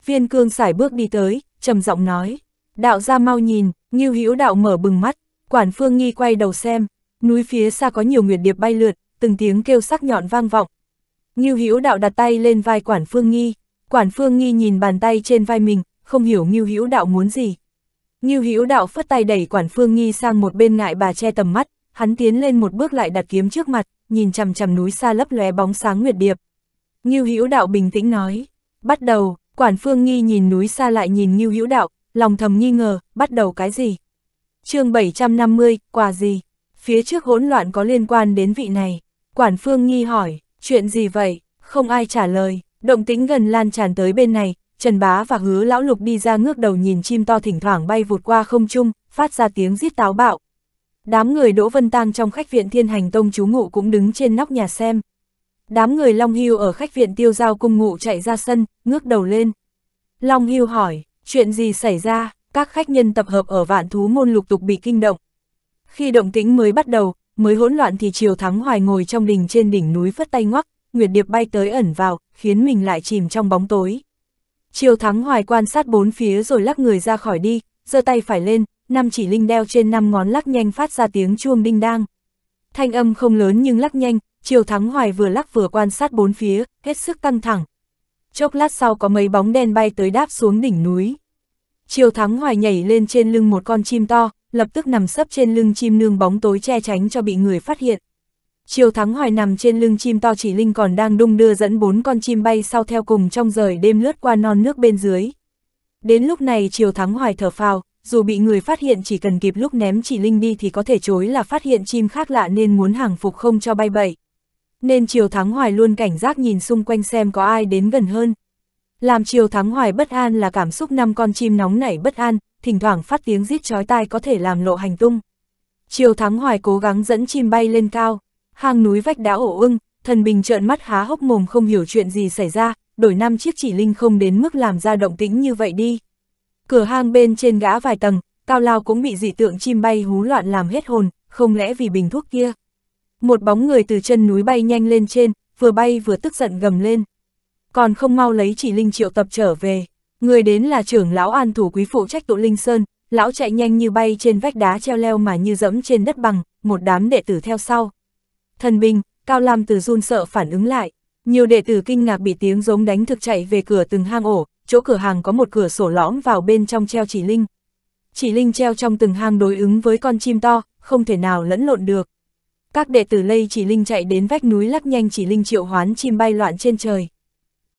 Viên cương xài bước đi tới, trầm giọng nói. Đạo gia mau nhìn, nghiêu hữu đạo mở bừng mắt, quản phương nghi quay đầu xem, núi phía xa có nhiều nguyệt điệp bay lượt, từng tiếng kêu sắc nhọn vang vọng. Nghiêu hữu đạo đặt tay lên vai quản phương nghi, quản phương nghi nhìn bàn tay trên vai mình, không hiểu Nghiêu hữu đạo muốn gì. Nghiêu hữu đạo phất tay đẩy quản phương nghi sang một bên ngại bà che tầm mắt, hắn tiến lên một bước lại đặt kiếm trước mặt, nhìn chằm chằm núi xa lấp lóe bóng sáng nguyệt điệp. Ngưu Hữu Đạo bình tĩnh nói, bắt đầu, Quản Phương Nghi nhìn núi xa lại nhìn Ngưu Hữu Đạo, lòng thầm nghi ngờ, bắt đầu cái gì? chương 750, quà gì? Phía trước hỗn loạn có liên quan đến vị này. Quản Phương Nghi hỏi, chuyện gì vậy? Không ai trả lời, động tĩnh gần lan tràn tới bên này, Trần Bá và Hứa Lão Lục đi ra ngước đầu nhìn chim to thỉnh thoảng bay vụt qua không trung, phát ra tiếng giết táo bạo. Đám người Đỗ Vân Tăng trong khách viện Thiên Hành Tông chú ngụ cũng đứng trên nóc nhà xem. Đám người Long Hưu ở khách viện tiêu giao cung ngụ chạy ra sân, ngước đầu lên. Long Hưu hỏi, chuyện gì xảy ra, các khách nhân tập hợp ở vạn thú môn lục tục bị kinh động. Khi động tĩnh mới bắt đầu, mới hỗn loạn thì Triều Thắng Hoài ngồi trong đình trên đỉnh núi phất tay ngoắc, Nguyệt Điệp bay tới ẩn vào, khiến mình lại chìm trong bóng tối. Triều Thắng Hoài quan sát bốn phía rồi lắc người ra khỏi đi, giơ tay phải lên, năm chỉ linh đeo trên năm ngón lắc nhanh phát ra tiếng chuông đinh đang. Thanh âm không lớn nhưng lắc nhanh, Triều Thắng Hoài vừa lắc vừa quan sát bốn phía, hết sức căng thẳng. Chốc lát sau có mấy bóng đen bay tới đáp xuống đỉnh núi. Triều Thắng Hoài nhảy lên trên lưng một con chim to, lập tức nằm sấp trên lưng chim nương bóng tối che tránh cho bị người phát hiện. Triều Thắng Hoài nằm trên lưng chim to chỉ linh còn đang đung đưa dẫn bốn con chim bay sau theo cùng trong rời đêm lướt qua non nước bên dưới. Đến lúc này Triều Thắng Hoài thở phào, dù bị người phát hiện chỉ cần kịp lúc ném chỉ linh đi thì có thể chối là phát hiện chim khác lạ nên muốn hàng phục không cho bay bậy. Nên Triều Thắng Hoài luôn cảnh giác nhìn xung quanh xem có ai đến gần hơn. Làm Triều Thắng Hoài bất an là cảm xúc năm con chim nóng nảy bất an, thỉnh thoảng phát tiếng rít chói tai có thể làm lộ hành tung. Triều Thắng Hoài cố gắng dẫn chim bay lên cao, hang núi vách đá ổ ưng, thần bình trợn mắt há hốc mồm không hiểu chuyện gì xảy ra, đổi năm chiếc chỉ linh không đến mức làm ra động tĩnh như vậy đi. Cửa hang bên trên gã vài tầng, Cao Lao cũng bị dị tượng chim bay hú loạn làm hết hồn, không lẽ vì bình thuốc kia. Một bóng người từ chân núi bay nhanh lên trên, vừa bay vừa tức giận gầm lên. Còn không mau lấy chỉ linh triệu tập trở về. Người đến là trưởng lão an thủ quý phụ trách tụ linh sơn, lão chạy nhanh như bay trên vách đá treo leo mà như dẫm trên đất bằng, một đám đệ tử theo sau. Thần binh, Cao Lam từ run sợ phản ứng lại. Nhiều đệ tử kinh ngạc bị tiếng giống đánh thực chạy về cửa từng hang ổ, chỗ cửa hàng có một cửa sổ lõm vào bên trong treo chỉ linh. Chỉ linh treo trong từng hang đối ứng với con chim to, không thể nào lẫn lộn được. Các đệ tử lây chỉ linh chạy đến vách núi lắc nhanh chỉ linh triệu hoán chim bay loạn trên trời.